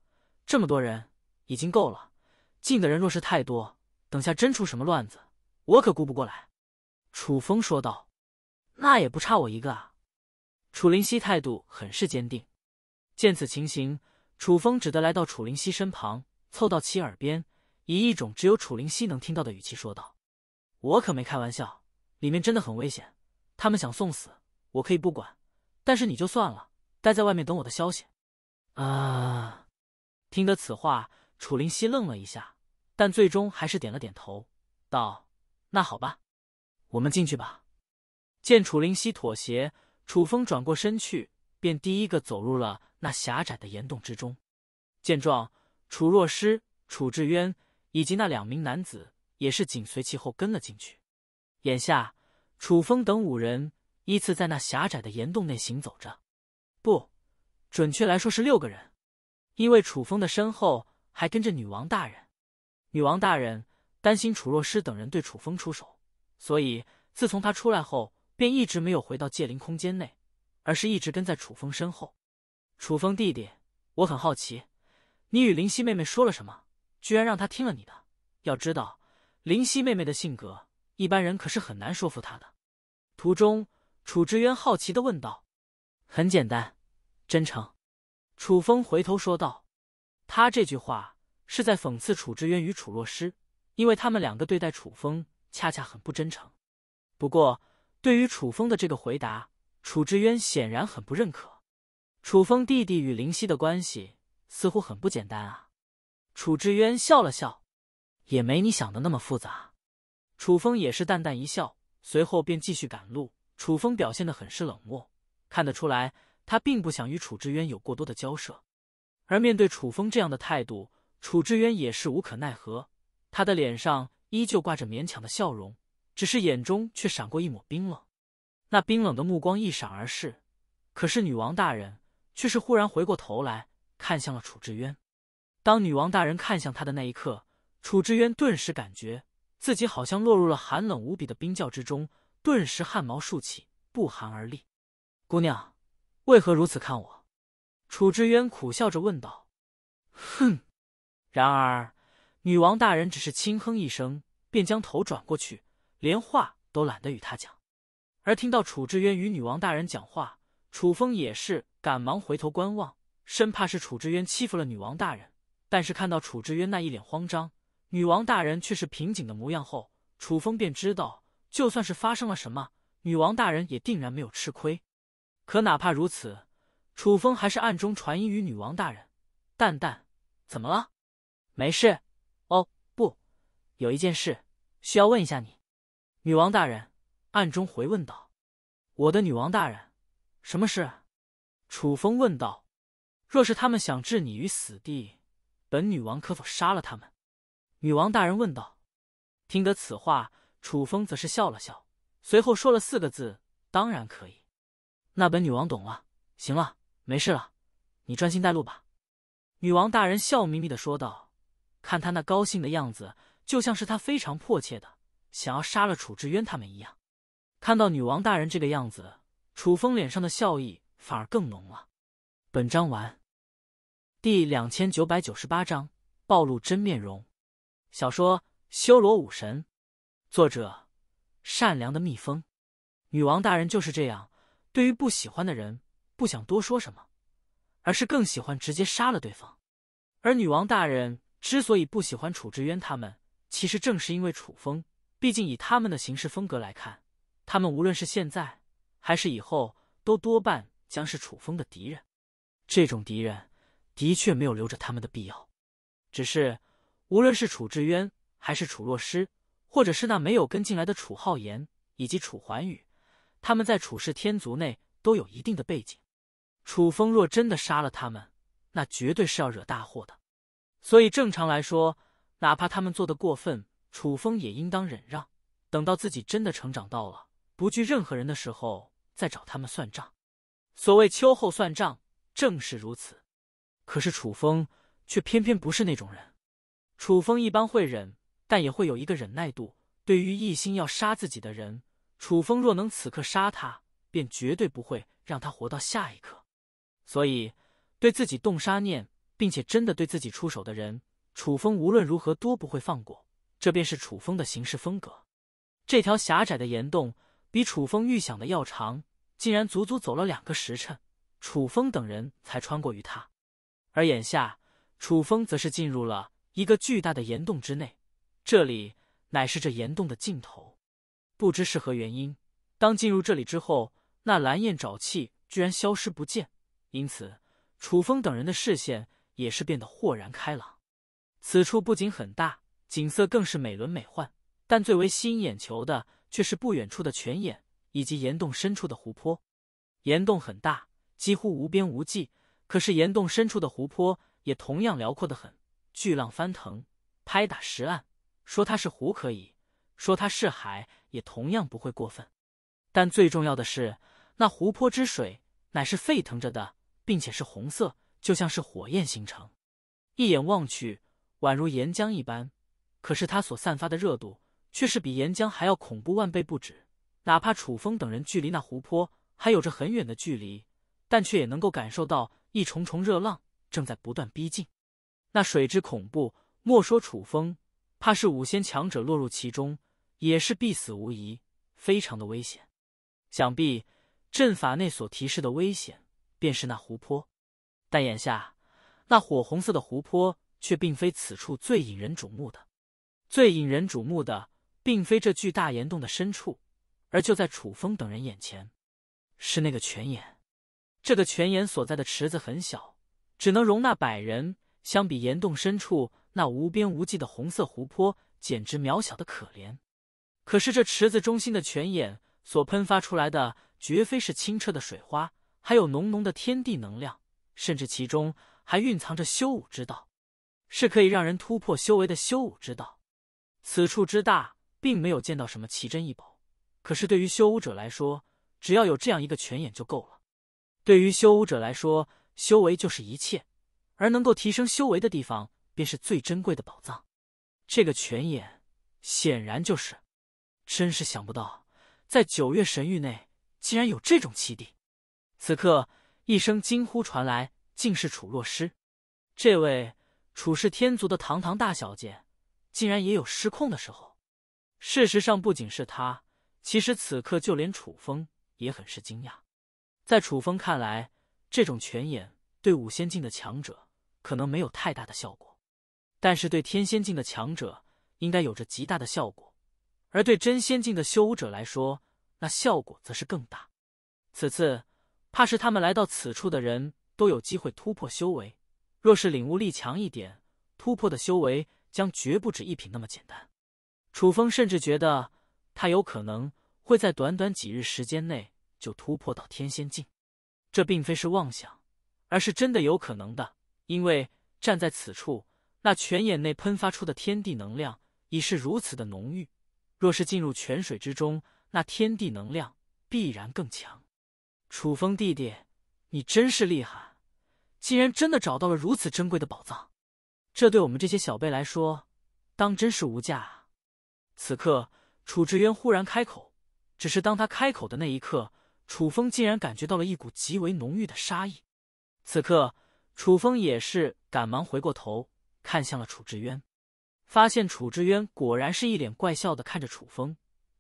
这么多人已经够了。进的人若是太多，等下真出什么乱子，我可顾不过来。”楚风说道：“那也不差我一个啊。”楚灵溪态度很是坚定。见此情形，楚风只得来到楚灵溪身旁，凑到其耳边，以一种只有楚灵溪能听到的语气说道：“我可没开玩笑，里面真的很危险。他们想送死，我可以不管，但是你就算了。”待在外面等我的消息，啊！听得此话，楚灵溪愣了一下，但最终还是点了点头，道：“那好吧，我们进去吧。”见楚灵溪妥协，楚风转过身去，便第一个走入了那狭窄的岩洞之中。见状，楚若诗、楚志渊以及那两名男子也是紧随其后跟了进去。眼下，楚风等五人依次在那狭窄的岩洞内行走着。不，准确来说是六个人，因为楚风的身后还跟着女王大人。女王大人担心楚若诗等人对楚风出手，所以自从他出来后，便一直没有回到界灵空间内，而是一直跟在楚风身后。楚风弟弟，我很好奇，你与灵犀妹妹说了什么，居然让她听了你的？要知道，灵犀妹妹的性格，一般人可是很难说服她的。途中，楚之渊好奇的问道：“很简单。”真诚，楚风回头说道：“他这句话是在讽刺楚之渊与楚若诗，因为他们两个对待楚风恰恰很不真诚。”不过，对于楚风的这个回答，楚之渊显然很不认可。楚风弟弟与林夕的关系似乎很不简单啊！楚之渊笑了笑：“也没你想的那么复杂。”楚风也是淡淡一笑，随后便继续赶路。楚风表现的很是冷漠，看得出来。他并不想与楚之渊有过多的交涉，而面对楚风这样的态度，楚之渊也是无可奈何。他的脸上依旧挂着勉强的笑容，只是眼中却闪过一抹冰冷。那冰冷的目光一闪而逝，可是女王大人却是忽然回过头来看向了楚之渊。当女王大人看向他的那一刻，楚之渊顿时感觉自己好像落入了寒冷无比的冰窖之中，顿时汗毛竖起，不寒而栗。姑娘。为何如此看我？”楚之渊苦笑着问道。“哼！”然而女王大人只是轻哼一声，便将头转过去，连话都懒得与他讲。而听到楚之渊与女王大人讲话，楚风也是赶忙回头观望，生怕是楚之渊欺负了女王大人。但是看到楚之渊那一脸慌张，女王大人却是平静的模样后，楚风便知道，就算是发生了什么，女王大人也定然没有吃亏。可哪怕如此，楚风还是暗中传音于女王大人：“淡淡，怎么了？没事。哦，不，有一件事需要问一下你。”女王大人暗中回问道：“我的女王大人，什么事？”楚风问道：“若是他们想置你于死地，本女王可否杀了他们？”女王大人问道。听得此话，楚风则是笑了笑，随后说了四个字：“当然可以。”那本女王懂了，行了，没事了，你专心带路吧。”女王大人笑眯眯的说道，看他那高兴的样子，就像是他非常迫切的想要杀了楚志渊他们一样。看到女王大人这个样子，楚风脸上的笑意反而更浓了。本章完，第两千九百九十八章暴露真面容。小说《修罗武神》，作者：善良的蜜蜂。女王大人就是这样。对于不喜欢的人，不想多说什么，而是更喜欢直接杀了对方。而女王大人之所以不喜欢楚之渊他们，其实正是因为楚风。毕竟以他们的行事风格来看，他们无论是现在还是以后，都多半将是楚风的敌人。这种敌人的确没有留着他们的必要。只是，无论是楚之渊，还是楚若诗，或者是那没有跟进来的楚浩言以及楚环宇。他们在楚氏天族内都有一定的背景，楚风若真的杀了他们，那绝对是要惹大祸的。所以正常来说，哪怕他们做的过分，楚风也应当忍让。等到自己真的成长到了不惧任何人的时候，再找他们算账。所谓秋后算账，正是如此。可是楚风却偏偏不是那种人。楚风一般会忍，但也会有一个忍耐度。对于一心要杀自己的人。楚风若能此刻杀他，便绝对不会让他活到下一刻。所以，对自己动杀念，并且真的对自己出手的人，楚风无论如何都不会放过。这便是楚风的行事风格。这条狭窄的岩洞比楚风预想的要长，竟然足足走了两个时辰，楚风等人才穿过于他。而眼下，楚风则是进入了一个巨大的岩洞之内，这里乃是这岩洞的尽头。不知是何原因，当进入这里之后，那蓝焰沼气居然消失不见，因此楚风等人的视线也是变得豁然开朗。此处不仅很大，景色更是美轮美奂。但最为吸引眼球的，却是不远处的泉眼以及岩洞深处的湖泊。岩洞很大，几乎无边无际，可是岩洞深处的湖泊也同样辽阔的很，巨浪翻腾，拍打石岸。说它是湖可以。说它是海，也同样不会过分。但最重要的是，那湖泊之水乃是沸腾着的，并且是红色，就像是火焰形成，一眼望去宛如岩浆一般。可是它所散发的热度，却是比岩浆还要恐怖万倍不止。哪怕楚风等人距离那湖泊还有着很远的距离，但却也能够感受到一重重热浪正在不断逼近。那水之恐怖，莫说楚风，怕是五仙强者落入其中。也是必死无疑，非常的危险。想必阵法内所提示的危险便是那湖泊，但眼下那火红色的湖泊却并非此处最引人瞩目的。最引人瞩目的并非这巨大岩洞的深处，而就在楚风等人眼前，是那个泉眼。这个泉眼所在的池子很小，只能容纳百人。相比岩洞深处那无边无际的红色湖泊，简直渺小的可怜。可是这池子中心的泉眼所喷发出来的绝非是清澈的水花，还有浓浓的天地能量，甚至其中还蕴藏着修武之道，是可以让人突破修为的修武之道。此处之大，并没有见到什么奇珍异宝，可是对于修武者来说，只要有这样一个泉眼就够了。对于修武者来说，修为就是一切，而能够提升修为的地方便是最珍贵的宝藏。这个泉眼显然就是。真是想不到，在九月神域内竟然有这种奇地。此刻一声惊呼传来，竟是楚若诗，这位楚氏天族的堂堂大小姐，竟然也有失控的时候。事实上，不仅是她，其实此刻就连楚风也很是惊讶。在楚风看来，这种泉眼对五仙境的强者可能没有太大的效果，但是对天仙境的强者应该有着极大的效果。而对真仙境的修武者来说，那效果则是更大。此次，怕是他们来到此处的人都有机会突破修为。若是领悟力强一点，突破的修为将绝不止一品那么简单。楚风甚至觉得，他有可能会在短短几日时间内就突破到天仙境。这并非是妄想，而是真的有可能的。因为站在此处，那泉眼内喷发出的天地能量已是如此的浓郁。若是进入泉水之中，那天地能量必然更强。楚风弟弟，你真是厉害，竟然真的找到了如此珍贵的宝藏，这对我们这些小辈来说，当真是无价啊！此刻，楚志渊忽然开口，只是当他开口的那一刻，楚风竟然感觉到了一股极为浓郁的杀意。此刻，楚风也是赶忙回过头，看向了楚志渊。发现楚之渊果然是一脸怪笑的看着楚风，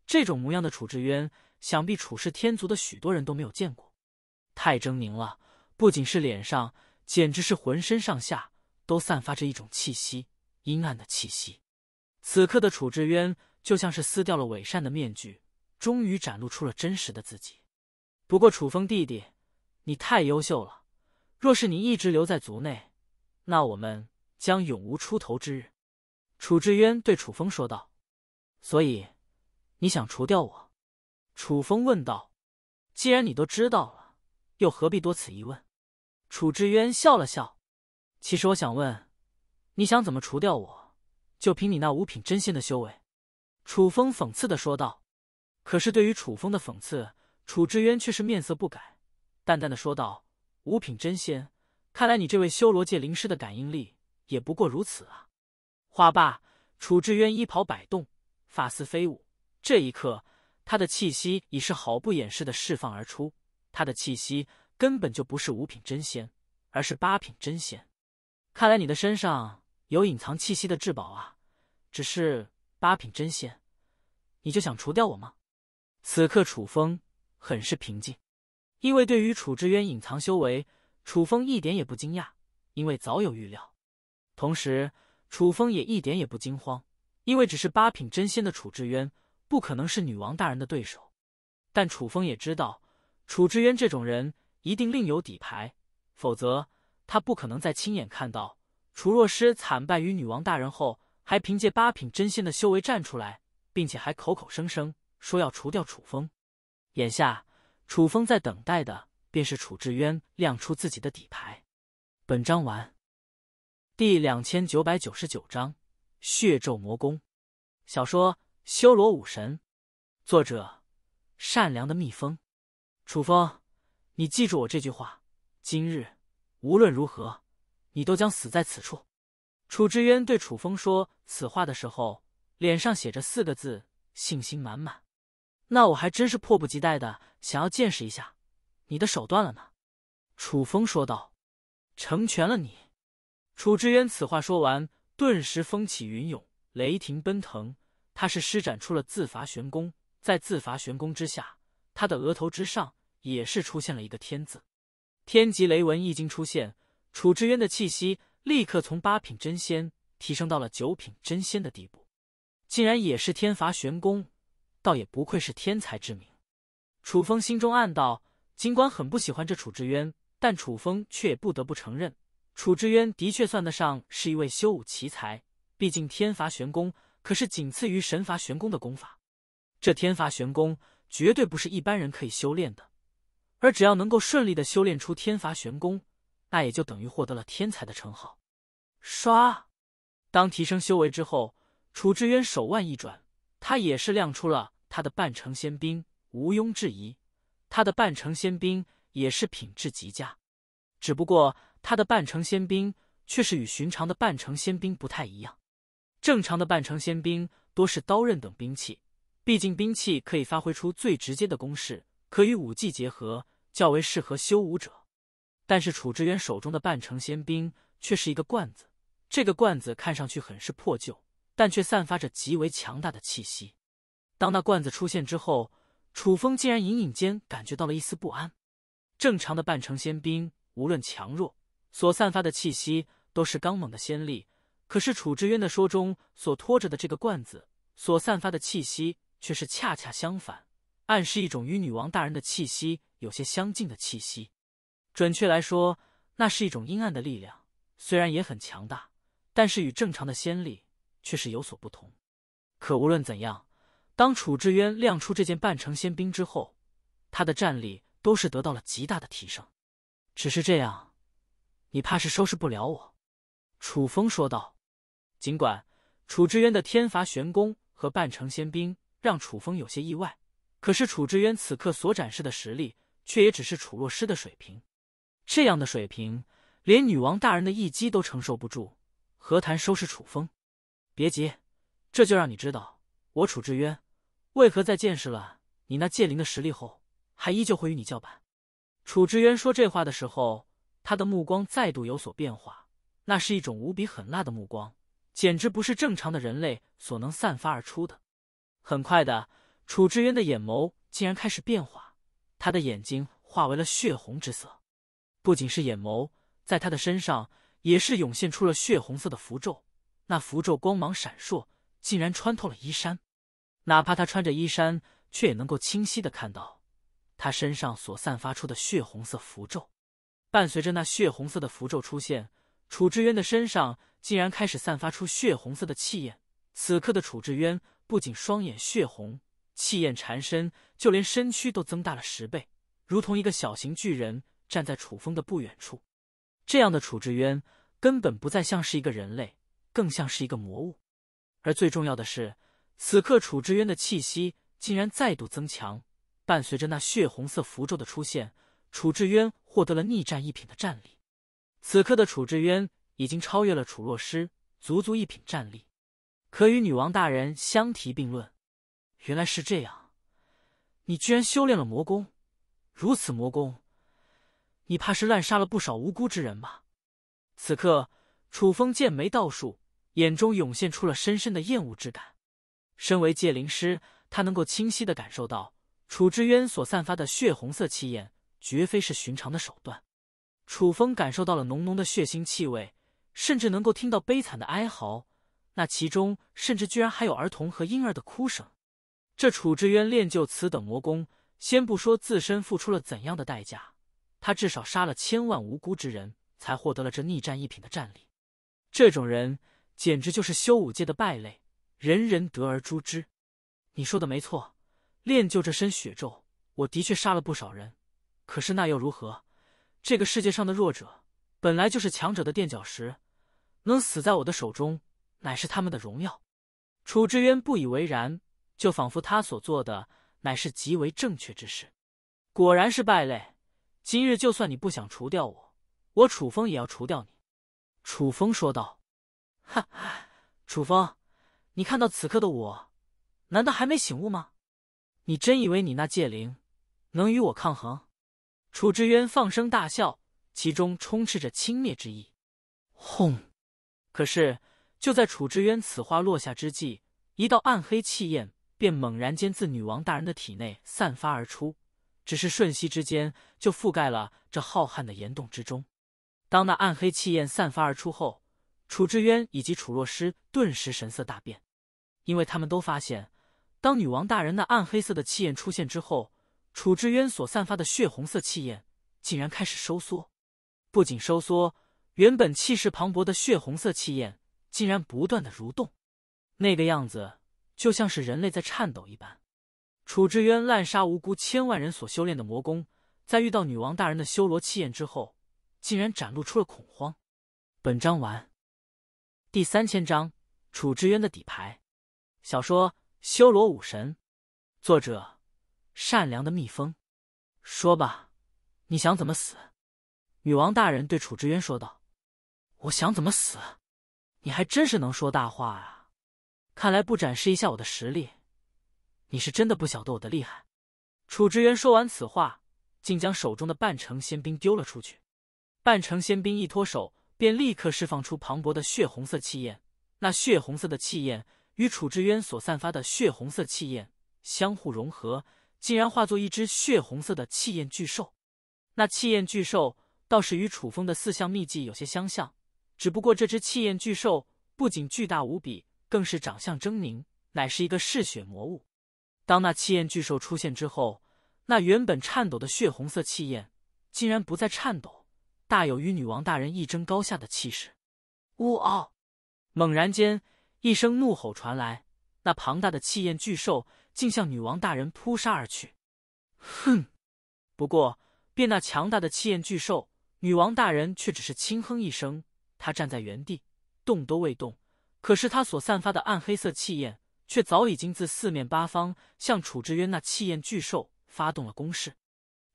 这种模样的楚之渊，想必楚氏天族的许多人都没有见过，太狰狞了。不仅是脸上，简直是浑身上下都散发着一种气息，阴暗的气息。此刻的楚之渊就像是撕掉了伪善的面具，终于展露出了真实的自己。不过，楚风弟弟，你太优秀了。若是你一直留在族内，那我们将永无出头之日。楚之渊对楚风说道：“所以，你想除掉我？”楚风问道：“既然你都知道了，又何必多此一问？”楚之渊笑了笑：“其实我想问，你想怎么除掉我？就凭你那五品真仙的修为？”楚风讽刺的说道。可是对于楚风的讽刺，楚之渊却是面色不改，淡淡的说道：“五品真仙，看来你这位修罗界灵师的感应力也不过如此啊。”话罢，楚之渊衣袍摆动，发丝飞舞。这一刻，他的气息已是毫不掩饰的释放而出。他的气息根本就不是五品真仙，而是八品真仙。看来你的身上有隐藏气息的至宝啊！只是八品真仙，你就想除掉我吗？此刻，楚风很是平静，因为对于楚之渊隐藏修为，楚风一点也不惊讶，因为早有预料。同时。楚风也一点也不惊慌，因为只是八品真仙的楚志渊不可能是女王大人的对手。但楚风也知道，楚志渊这种人一定另有底牌，否则他不可能在亲眼看到楚若诗惨败于女王大人后，还凭借八品真仙的修为站出来，并且还口口声声说要除掉楚风。眼下，楚风在等待的便是楚志渊亮出自己的底牌。本章完。第两千九百九十九章血咒魔功。小说《修罗武神》，作者：善良的蜜蜂。楚风，你记住我这句话。今日无论如何，你都将死在此处。楚之渊对楚风说此话的时候，脸上写着四个字：信心满满。那我还真是迫不及待的想要见识一下你的手段了呢。楚风说道：“成全了你。”楚之渊此话说完，顿时风起云涌，雷霆奔腾。他是施展出了自伐玄功，在自伐玄功之下，他的额头之上也是出现了一个天字。天级雷纹一经出现，楚之渊的气息立刻从八品真仙提升到了九品真仙的地步，竟然也是天伐玄功，倒也不愧是天才之名。楚风心中暗道，尽管很不喜欢这楚之渊，但楚风却也不得不承认。楚之渊的确算得上是一位修武奇才，毕竟天罚玄功可是仅次于神罚玄功的功法。这天罚玄功绝对不是一般人可以修炼的，而只要能够顺利的修炼出天罚玄功，那也就等于获得了天才的称号。刷！当提升修为之后，楚之渊手腕一转，他也是亮出了他的半成仙兵，毋庸置疑，他的半成仙兵也是品质极佳，只不过。他的半成仙兵却是与寻常的半成仙兵不太一样。正常的半成仙兵多是刀刃等兵器，毕竟兵器可以发挥出最直接的攻势，可与武技结合，较为适合修武者。但是楚之渊手中的半成仙兵却是一个罐子。这个罐子看上去很是破旧，但却散发着极为强大的气息。当那罐子出现之后，楚风竟然隐隐间感觉到了一丝不安。正常的半成仙兵无论强弱。所散发的气息都是刚猛的仙力，可是楚之渊的说中所托着的这个罐子所散发的气息却是恰恰相反，暗示一种与女王大人的气息有些相近的气息。准确来说，那是一种阴暗的力量，虽然也很强大，但是与正常的仙力却是有所不同。可无论怎样，当楚之渊亮出这件半成仙兵之后，他的战力都是得到了极大的提升。只是这样。你怕是收拾不了我。”楚风说道。尽管楚之渊的天罚玄功和半成仙兵让楚风有些意外，可是楚之渊此刻所展示的实力却也只是楚若诗的水平。这样的水平，连女王大人的一击都承受不住，何谈收拾楚风？别急，这就让你知道我楚之渊为何在见识了你那界灵的实力后，还依旧会与你叫板。”楚之渊说这话的时候。他的目光再度有所变化，那是一种无比狠辣的目光，简直不是正常的人类所能散发而出的。很快的，楚之渊的眼眸竟然开始变化，他的眼睛化为了血红之色。不仅是眼眸，在他的身上也是涌现出了血红色的符咒，那符咒光芒闪烁，竟然穿透了衣衫。哪怕他穿着衣衫，却也能够清晰的看到他身上所散发出的血红色符咒。伴随着那血红色的符咒出现，楚之渊的身上竟然开始散发出血红色的气焰。此刻的楚之渊不仅双眼血红，气焰缠身，就连身躯都增大了十倍，如同一个小型巨人站在楚风的不远处。这样的楚之渊根本不再像是一个人类，更像是一个魔物。而最重要的是，此刻楚之渊的气息竟然再度增强。伴随着那血红色符咒的出现，楚之渊。获得了逆战一品的战力，此刻的楚之渊已经超越了楚若师，足足一品战力，可与女王大人相提并论。原来是这样，你居然修炼了魔功，如此魔功，你怕是滥杀了不少无辜之人吧？此刻，楚风剑眉倒竖，眼中涌现出了深深的厌恶之感。身为界灵师，他能够清晰的感受到楚之渊所散发的血红色气焰。绝非是寻常的手段，楚风感受到了浓浓的血腥气味，甚至能够听到悲惨的哀嚎，那其中甚至居然还有儿童和婴儿的哭声。这楚之渊练就此等魔功，先不说自身付出了怎样的代价，他至少杀了千万无辜之人才获得了这逆战一品的战力。这种人简直就是修武界的败类，人人得而诛之。你说的没错，练就这身血咒，我的确杀了不少人。可是那又如何？这个世界上的弱者，本来就是强者的垫脚石。能死在我的手中，乃是他们的荣耀。楚之渊不以为然，就仿佛他所做的乃是极为正确之事。果然是败类！今日就算你不想除掉我，我楚风也要除掉你。”楚风说道。“哈哈，楚风，你看到此刻的我，难道还没醒悟吗？你真以为你那界灵能与我抗衡？”楚之渊放声大笑，其中充斥着轻蔑之意。轰！可是就在楚之渊此话落下之际，一道暗黑气焰便猛然间自女王大人的体内散发而出，只是瞬息之间就覆盖了这浩瀚的岩洞之中。当那暗黑气焰散发而出后，楚之渊以及楚若师顿时神色大变，因为他们都发现，当女王大人那暗黑色的气焰出现之后。楚之渊所散发的血红色气焰竟然开始收缩，不仅收缩，原本气势磅礴的血红色气焰竟然不断的蠕动，那个样子就像是人类在颤抖一般。楚之渊滥杀无辜千万人所修炼的魔功，在遇到女王大人的修罗气焰之后，竟然展露出了恐慌。本章完，第三千章：楚之渊的底牌。小说《修罗武神》，作者。善良的蜜蜂，说吧，你想怎么死？女王大人对楚之渊说道：“我想怎么死？你还真是能说大话啊！看来不展示一下我的实力，你是真的不晓得我的厉害。”楚之渊说完此话，竟将手中的半成仙兵丢了出去。半成仙兵一脱手，便立刻释放出磅礴的血红色气焰。那血红色的气焰与楚之渊所散发的血红色气焰相互融合。竟然化作一只血红色的气焰巨兽，那气焰巨兽倒是与楚风的四象秘技有些相像，只不过这只气焰巨兽不仅巨大无比，更是长相狰狞，乃是一个嗜血魔物。当那气焰巨兽出现之后，那原本颤抖的血红色气焰竟然不再颤抖，大有与女王大人一争高下的气势。呜嗷！猛然间，一声怒吼传来，那庞大的气焰巨兽。竟向女王大人扑杀而去！哼！不过，便那强大的气焰巨兽，女王大人却只是轻哼一声。她站在原地，动都未动。可是，她所散发的暗黑色气焰，却早已经自四面八方向楚之渊那气焰巨兽发动了攻势。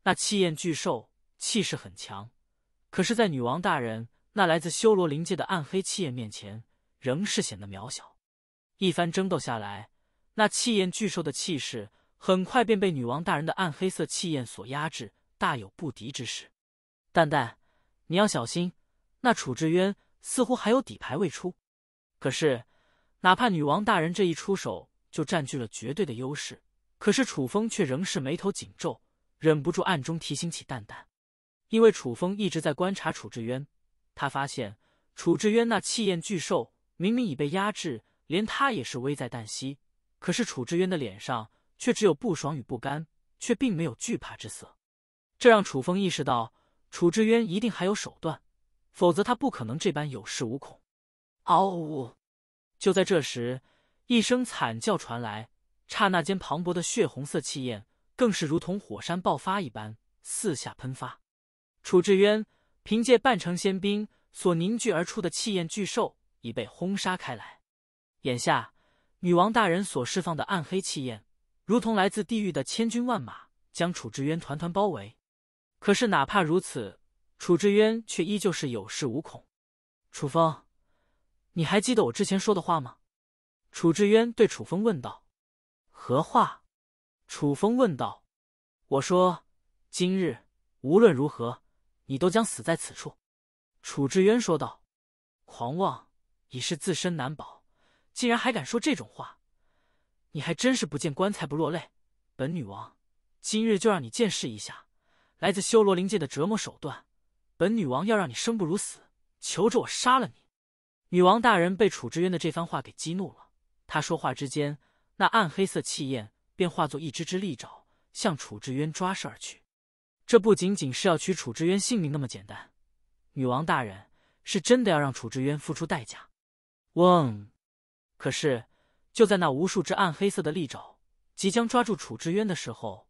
那气焰巨兽气势很强，可是，在女王大人那来自修罗灵界的暗黑气焰面前，仍是显得渺小。一番争斗下来。那气焰巨兽的气势很快便被女王大人的暗黑色气焰所压制，大有不敌之势。蛋蛋，你要小心，那楚志渊似乎还有底牌未出。可是，哪怕女王大人这一出手就占据了绝对的优势，可是楚风却仍是眉头紧皱，忍不住暗中提醒起蛋蛋，因为楚风一直在观察楚志渊，他发现楚志渊那气焰巨兽明明已被压制，连他也是危在旦夕。可是楚之渊的脸上却只有不爽与不甘，却并没有惧怕之色，这让楚风意识到楚之渊一定还有手段，否则他不可能这般有恃无恐。嗷呜！就在这时，一声惨叫传来，刹那间磅礴的血红色气焰更是如同火山爆发一般四下喷发。楚之渊凭借半成仙兵所凝聚而出的气焰巨兽已被轰杀开来，眼下。女王大人所释放的暗黑气焰，如同来自地狱的千军万马，将楚志渊团团包围。可是，哪怕如此，楚志渊却依旧是有恃无恐。楚风，你还记得我之前说的话吗？楚志渊对楚风问道。何话？楚风问道。我说，今日无论如何，你都将死在此处。楚志渊说道。狂妄，已是自身难保。竟然还敢说这种话！你还真是不见棺材不落泪。本女王今日就让你见识一下来自修罗灵界的折磨手段。本女王要让你生不如死，求着我杀了你！女王大人被楚之渊的这番话给激怒了，他说话之间，那暗黑色气焰便化作一只只利爪，向楚之渊抓射而去。这不仅仅是要取楚之渊性命那么简单，女王大人是真的要让楚之渊付出代价。嗡。可是，就在那无数只暗黑色的利爪即将抓住楚之渊的时候，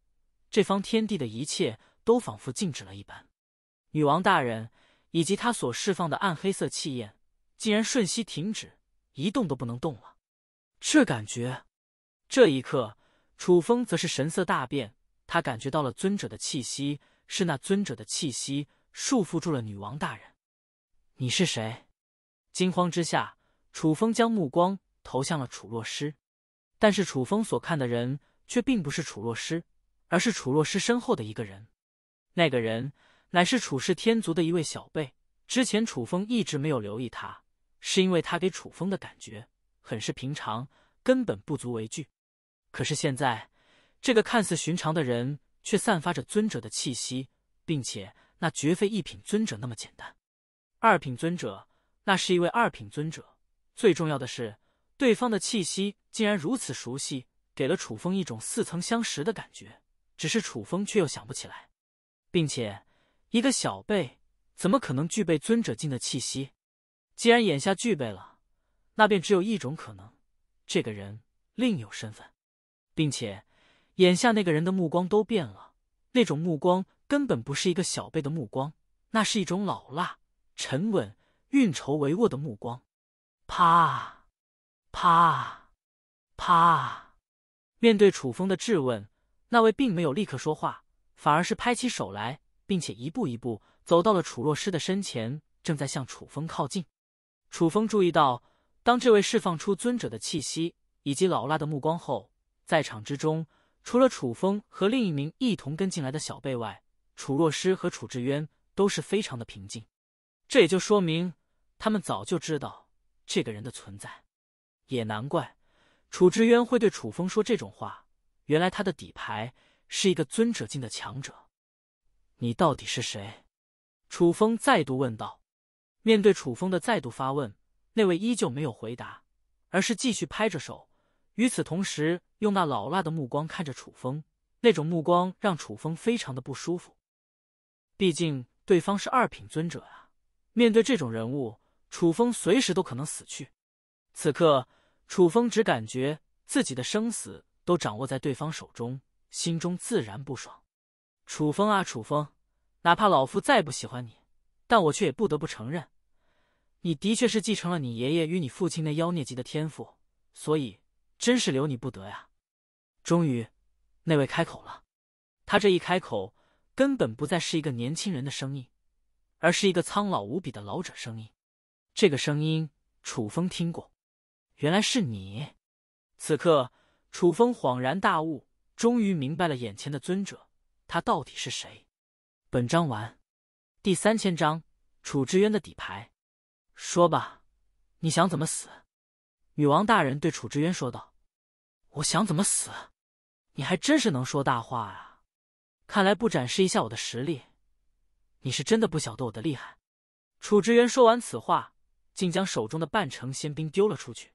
这方天地的一切都仿佛静止了一般。女王大人以及他所释放的暗黑色气焰竟然瞬息停止，一动都不能动了。这感觉……这一刻，楚风则是神色大变，他感觉到了尊者的气息，是那尊者的气息束缚住了女王大人。你是谁？惊慌之下，楚风将目光。投向了楚洛诗，但是楚风所看的人却并不是楚洛诗，而是楚洛诗身后的一个人。那个人乃是楚氏天族的一位小辈。之前楚风一直没有留意他，是因为他给楚风的感觉很是平常，根本不足为惧。可是现在，这个看似寻常的人却散发着尊者的气息，并且那绝非一品尊者那么简单。二品尊者，那是一位二品尊者。最重要的是。对方的气息竟然如此熟悉，给了楚风一种似曾相识的感觉。只是楚风却又想不起来，并且一个小辈怎么可能具备尊者境的气息？既然眼下具备了，那便只有一种可能：这个人另有身份，并且眼下那个人的目光都变了。那种目光根本不是一个小辈的目光，那是一种老辣、沉稳、运筹帷幄的目光。啪！啪，啪！面对楚风的质问，那位并没有立刻说话，反而是拍起手来，并且一步一步走到了楚若诗的身前，正在向楚风靠近。楚风注意到，当这位释放出尊者的气息以及老辣的目光后，在场之中，除了楚风和另一名一同跟进来的小辈外，楚若诗和楚志渊都是非常的平静。这也就说明，他们早就知道这个人的存在。也难怪楚之渊会对楚风说这种话，原来他的底牌是一个尊者境的强者。你到底是谁？楚风再度问道。面对楚风的再度发问，那位依旧没有回答，而是继续拍着手，与此同时，用那老辣的目光看着楚风，那种目光让楚风非常的不舒服。毕竟对方是二品尊者啊，面对这种人物，楚风随时都可能死去。此刻。楚风只感觉自己的生死都掌握在对方手中，心中自然不爽。楚风啊，楚风，哪怕老夫再不喜欢你，但我却也不得不承认，你的确是继承了你爷爷与你父亲那妖孽级的天赋，所以真是留你不得呀。终于，那位开口了。他这一开口，根本不再是一个年轻人的声音，而是一个苍老无比的老者声音。这个声音，楚风听过。原来是你！此刻，楚风恍然大悟，终于明白了眼前的尊者，他到底是谁。本章完，第三千章楚之渊的底牌。说吧，你想怎么死？女王大人对楚之渊说道：“我想怎么死？”你还真是能说大话啊！看来不展示一下我的实力，你是真的不晓得我的厉害。楚之渊说完此话，竟将手中的半成仙兵丢了出去。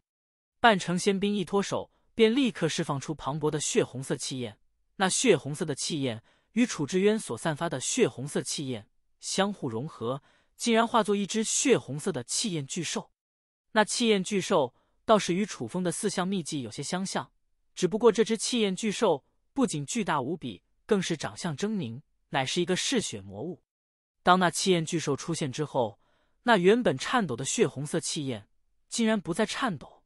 半成仙兵一脱手，便立刻释放出磅礴的血红色气焰。那血红色的气焰与楚之渊所散发的血红色气焰相互融合，竟然化作一只血红色的气焰巨兽。那气焰巨兽倒是与楚风的四象秘技有些相像，只不过这只气焰巨兽不仅巨大无比，更是长相狰狞，乃是一个嗜血魔物。当那气焰巨兽出现之后，那原本颤抖的血红色气焰竟然不再颤抖。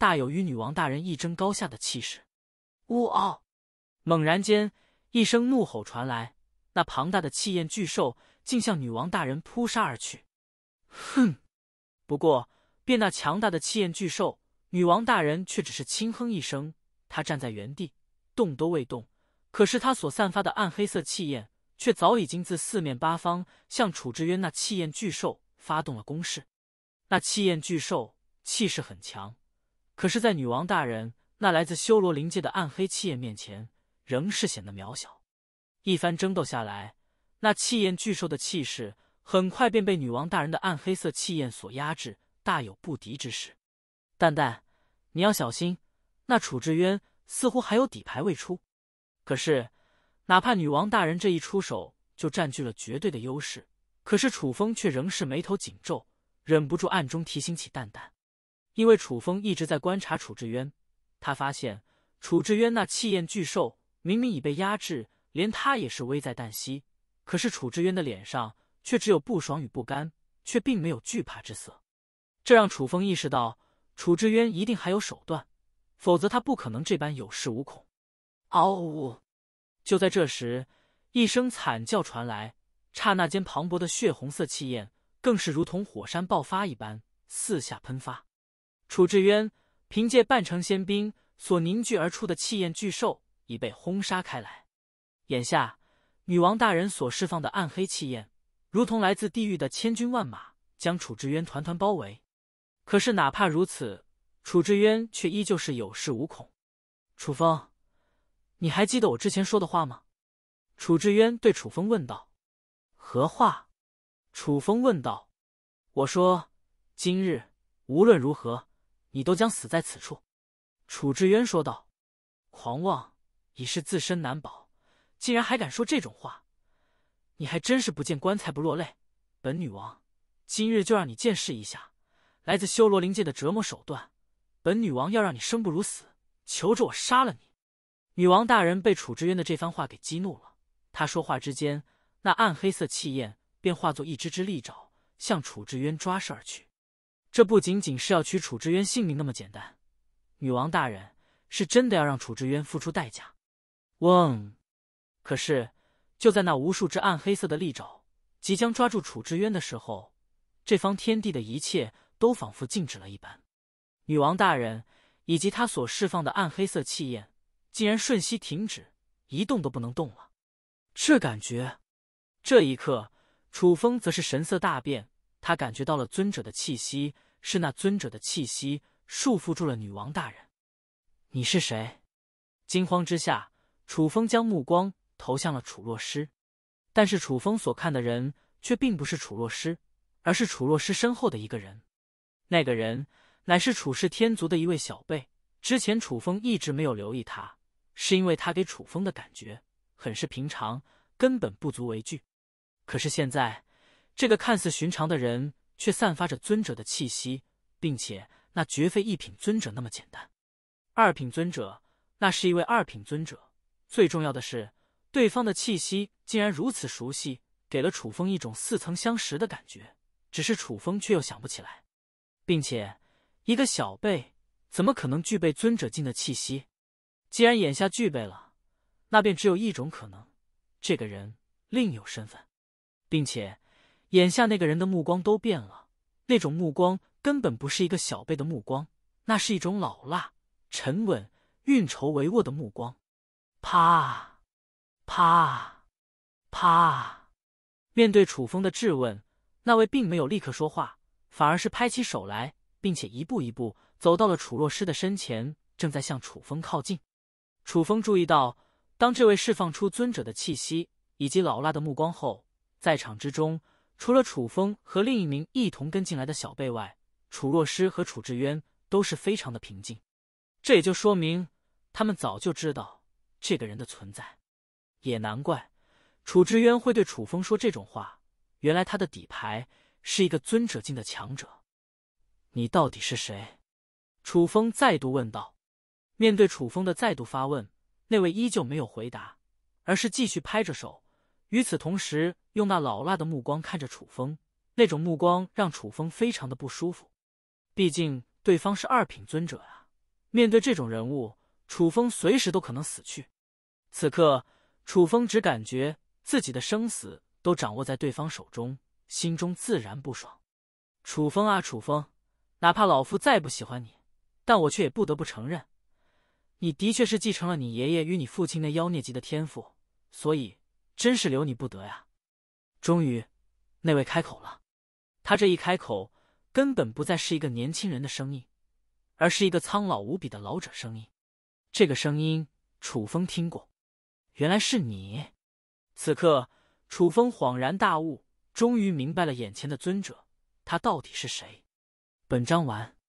大有与女王大人一争高下的气势。呜嗷！猛然间，一声怒吼传来，那庞大的气焰巨兽竟向女王大人扑杀而去。哼！不过，便那强大的气焰巨兽，女王大人却只是轻哼一声。她站在原地，动都未动，可是她所散发的暗黑色气焰，却早已经自四面八方向楚之渊那气焰巨兽发动了攻势。那气焰巨兽气势很强。可是，在女王大人那来自修罗灵界的暗黑气焰面前，仍是显得渺小。一番争斗下来，那气焰巨兽的气势很快便被女王大人的暗黑色气焰所压制，大有不敌之势。蛋蛋，你要小心，那楚志渊似乎还有底牌未出。可是，哪怕女王大人这一出手就占据了绝对的优势，可是楚风却仍是眉头紧皱，忍不住暗中提醒起蛋蛋。因为楚风一直在观察楚志渊，他发现楚志渊那气焰巨兽明明已被压制，连他也是危在旦夕，可是楚志渊的脸上却只有不爽与不甘，却并没有惧怕之色。这让楚风意识到，楚志渊一定还有手段，否则他不可能这般有恃无恐。嗷呜！就在这时，一声惨叫传来，刹那间，磅礴的血红色气焰更是如同火山爆发一般四下喷发。楚志渊凭借半城仙兵所凝聚而出的气焰巨兽已被轰杀开来，眼下女王大人所释放的暗黑气焰如同来自地狱的千军万马，将楚志渊团团包围。可是哪怕如此，楚志渊却依旧是有恃无恐。楚风，你还记得我之前说的话吗？楚志渊对楚风问道。何话？楚风问道。我说，今日无论如何。你都将死在此处，楚之渊说道。狂妄已是自身难保，竟然还敢说这种话，你还真是不见棺材不落泪。本女王今日就让你见识一下来自修罗灵界的折磨手段，本女王要让你生不如死，求着我杀了你。女王大人被楚之渊的这番话给激怒了，他说话之间，那暗黑色气焰便化作一只只利爪，向楚之渊抓射而去。这不仅仅是要取楚之渊性命那么简单，女王大人是真的要让楚之渊付出代价。嗡！可是就在那无数只暗黑色的利爪即将抓住楚之渊的时候，这方天地的一切都仿佛静止了一般，女王大人以及他所释放的暗黑色气焰竟然瞬息停止，一动都不能动了。这感觉……这一刻，楚风则是神色大变。他感觉到了尊者的气息，是那尊者的气息束缚住了女王大人。你是谁？惊慌之下，楚风将目光投向了楚洛诗，但是楚风所看的人却并不是楚洛诗，而是楚洛诗身后的一个人。那个人乃是楚氏天族的一位小辈。之前楚风一直没有留意他，是因为他给楚风的感觉很是平常，根本不足为惧。可是现在。这个看似寻常的人，却散发着尊者的气息，并且那绝非一品尊者那么简单。二品尊者，那是一位二品尊者。最重要的是，对方的气息竟然如此熟悉，给了楚风一种似曾相识的感觉。只是楚风却又想不起来，并且一个小辈怎么可能具备尊者境的气息？既然眼下具备了，那便只有一种可能：这个人另有身份，并且。眼下那个人的目光都变了，那种目光根本不是一个小辈的目光，那是一种老辣、沉稳、运筹帷幄的目光。啪，啪，啪！面对楚风的质问，那位并没有立刻说话，反而是拍起手来，并且一步一步走到了楚若诗的身前，正在向楚风靠近。楚风注意到，当这位释放出尊者的气息以及老辣的目光后，在场之中。除了楚风和另一名一同跟进来的小辈外，楚若诗和楚志渊都是非常的平静，这也就说明他们早就知道这个人的存在。也难怪楚志渊会对楚风说这种话，原来他的底牌是一个尊者境的强者。你到底是谁？楚风再度问道。面对楚风的再度发问，那位依旧没有回答，而是继续拍着手。与此同时，用那老辣的目光看着楚风，那种目光让楚风非常的不舒服。毕竟对方是二品尊者啊，面对这种人物，楚风随时都可能死去。此刻楚风只感觉自己的生死都掌握在对方手中，心中自然不爽。楚风啊，楚风，哪怕老夫再不喜欢你，但我却也不得不承认，你的确是继承了你爷爷与你父亲那妖孽级的天赋，所以。真是留你不得呀！终于，那位开口了。他这一开口，根本不再是一个年轻人的声音，而是一个苍老无比的老者声音。这个声音，楚风听过。原来是你！此刻，楚风恍然大悟，终于明白了眼前的尊者，他到底是谁。本章完。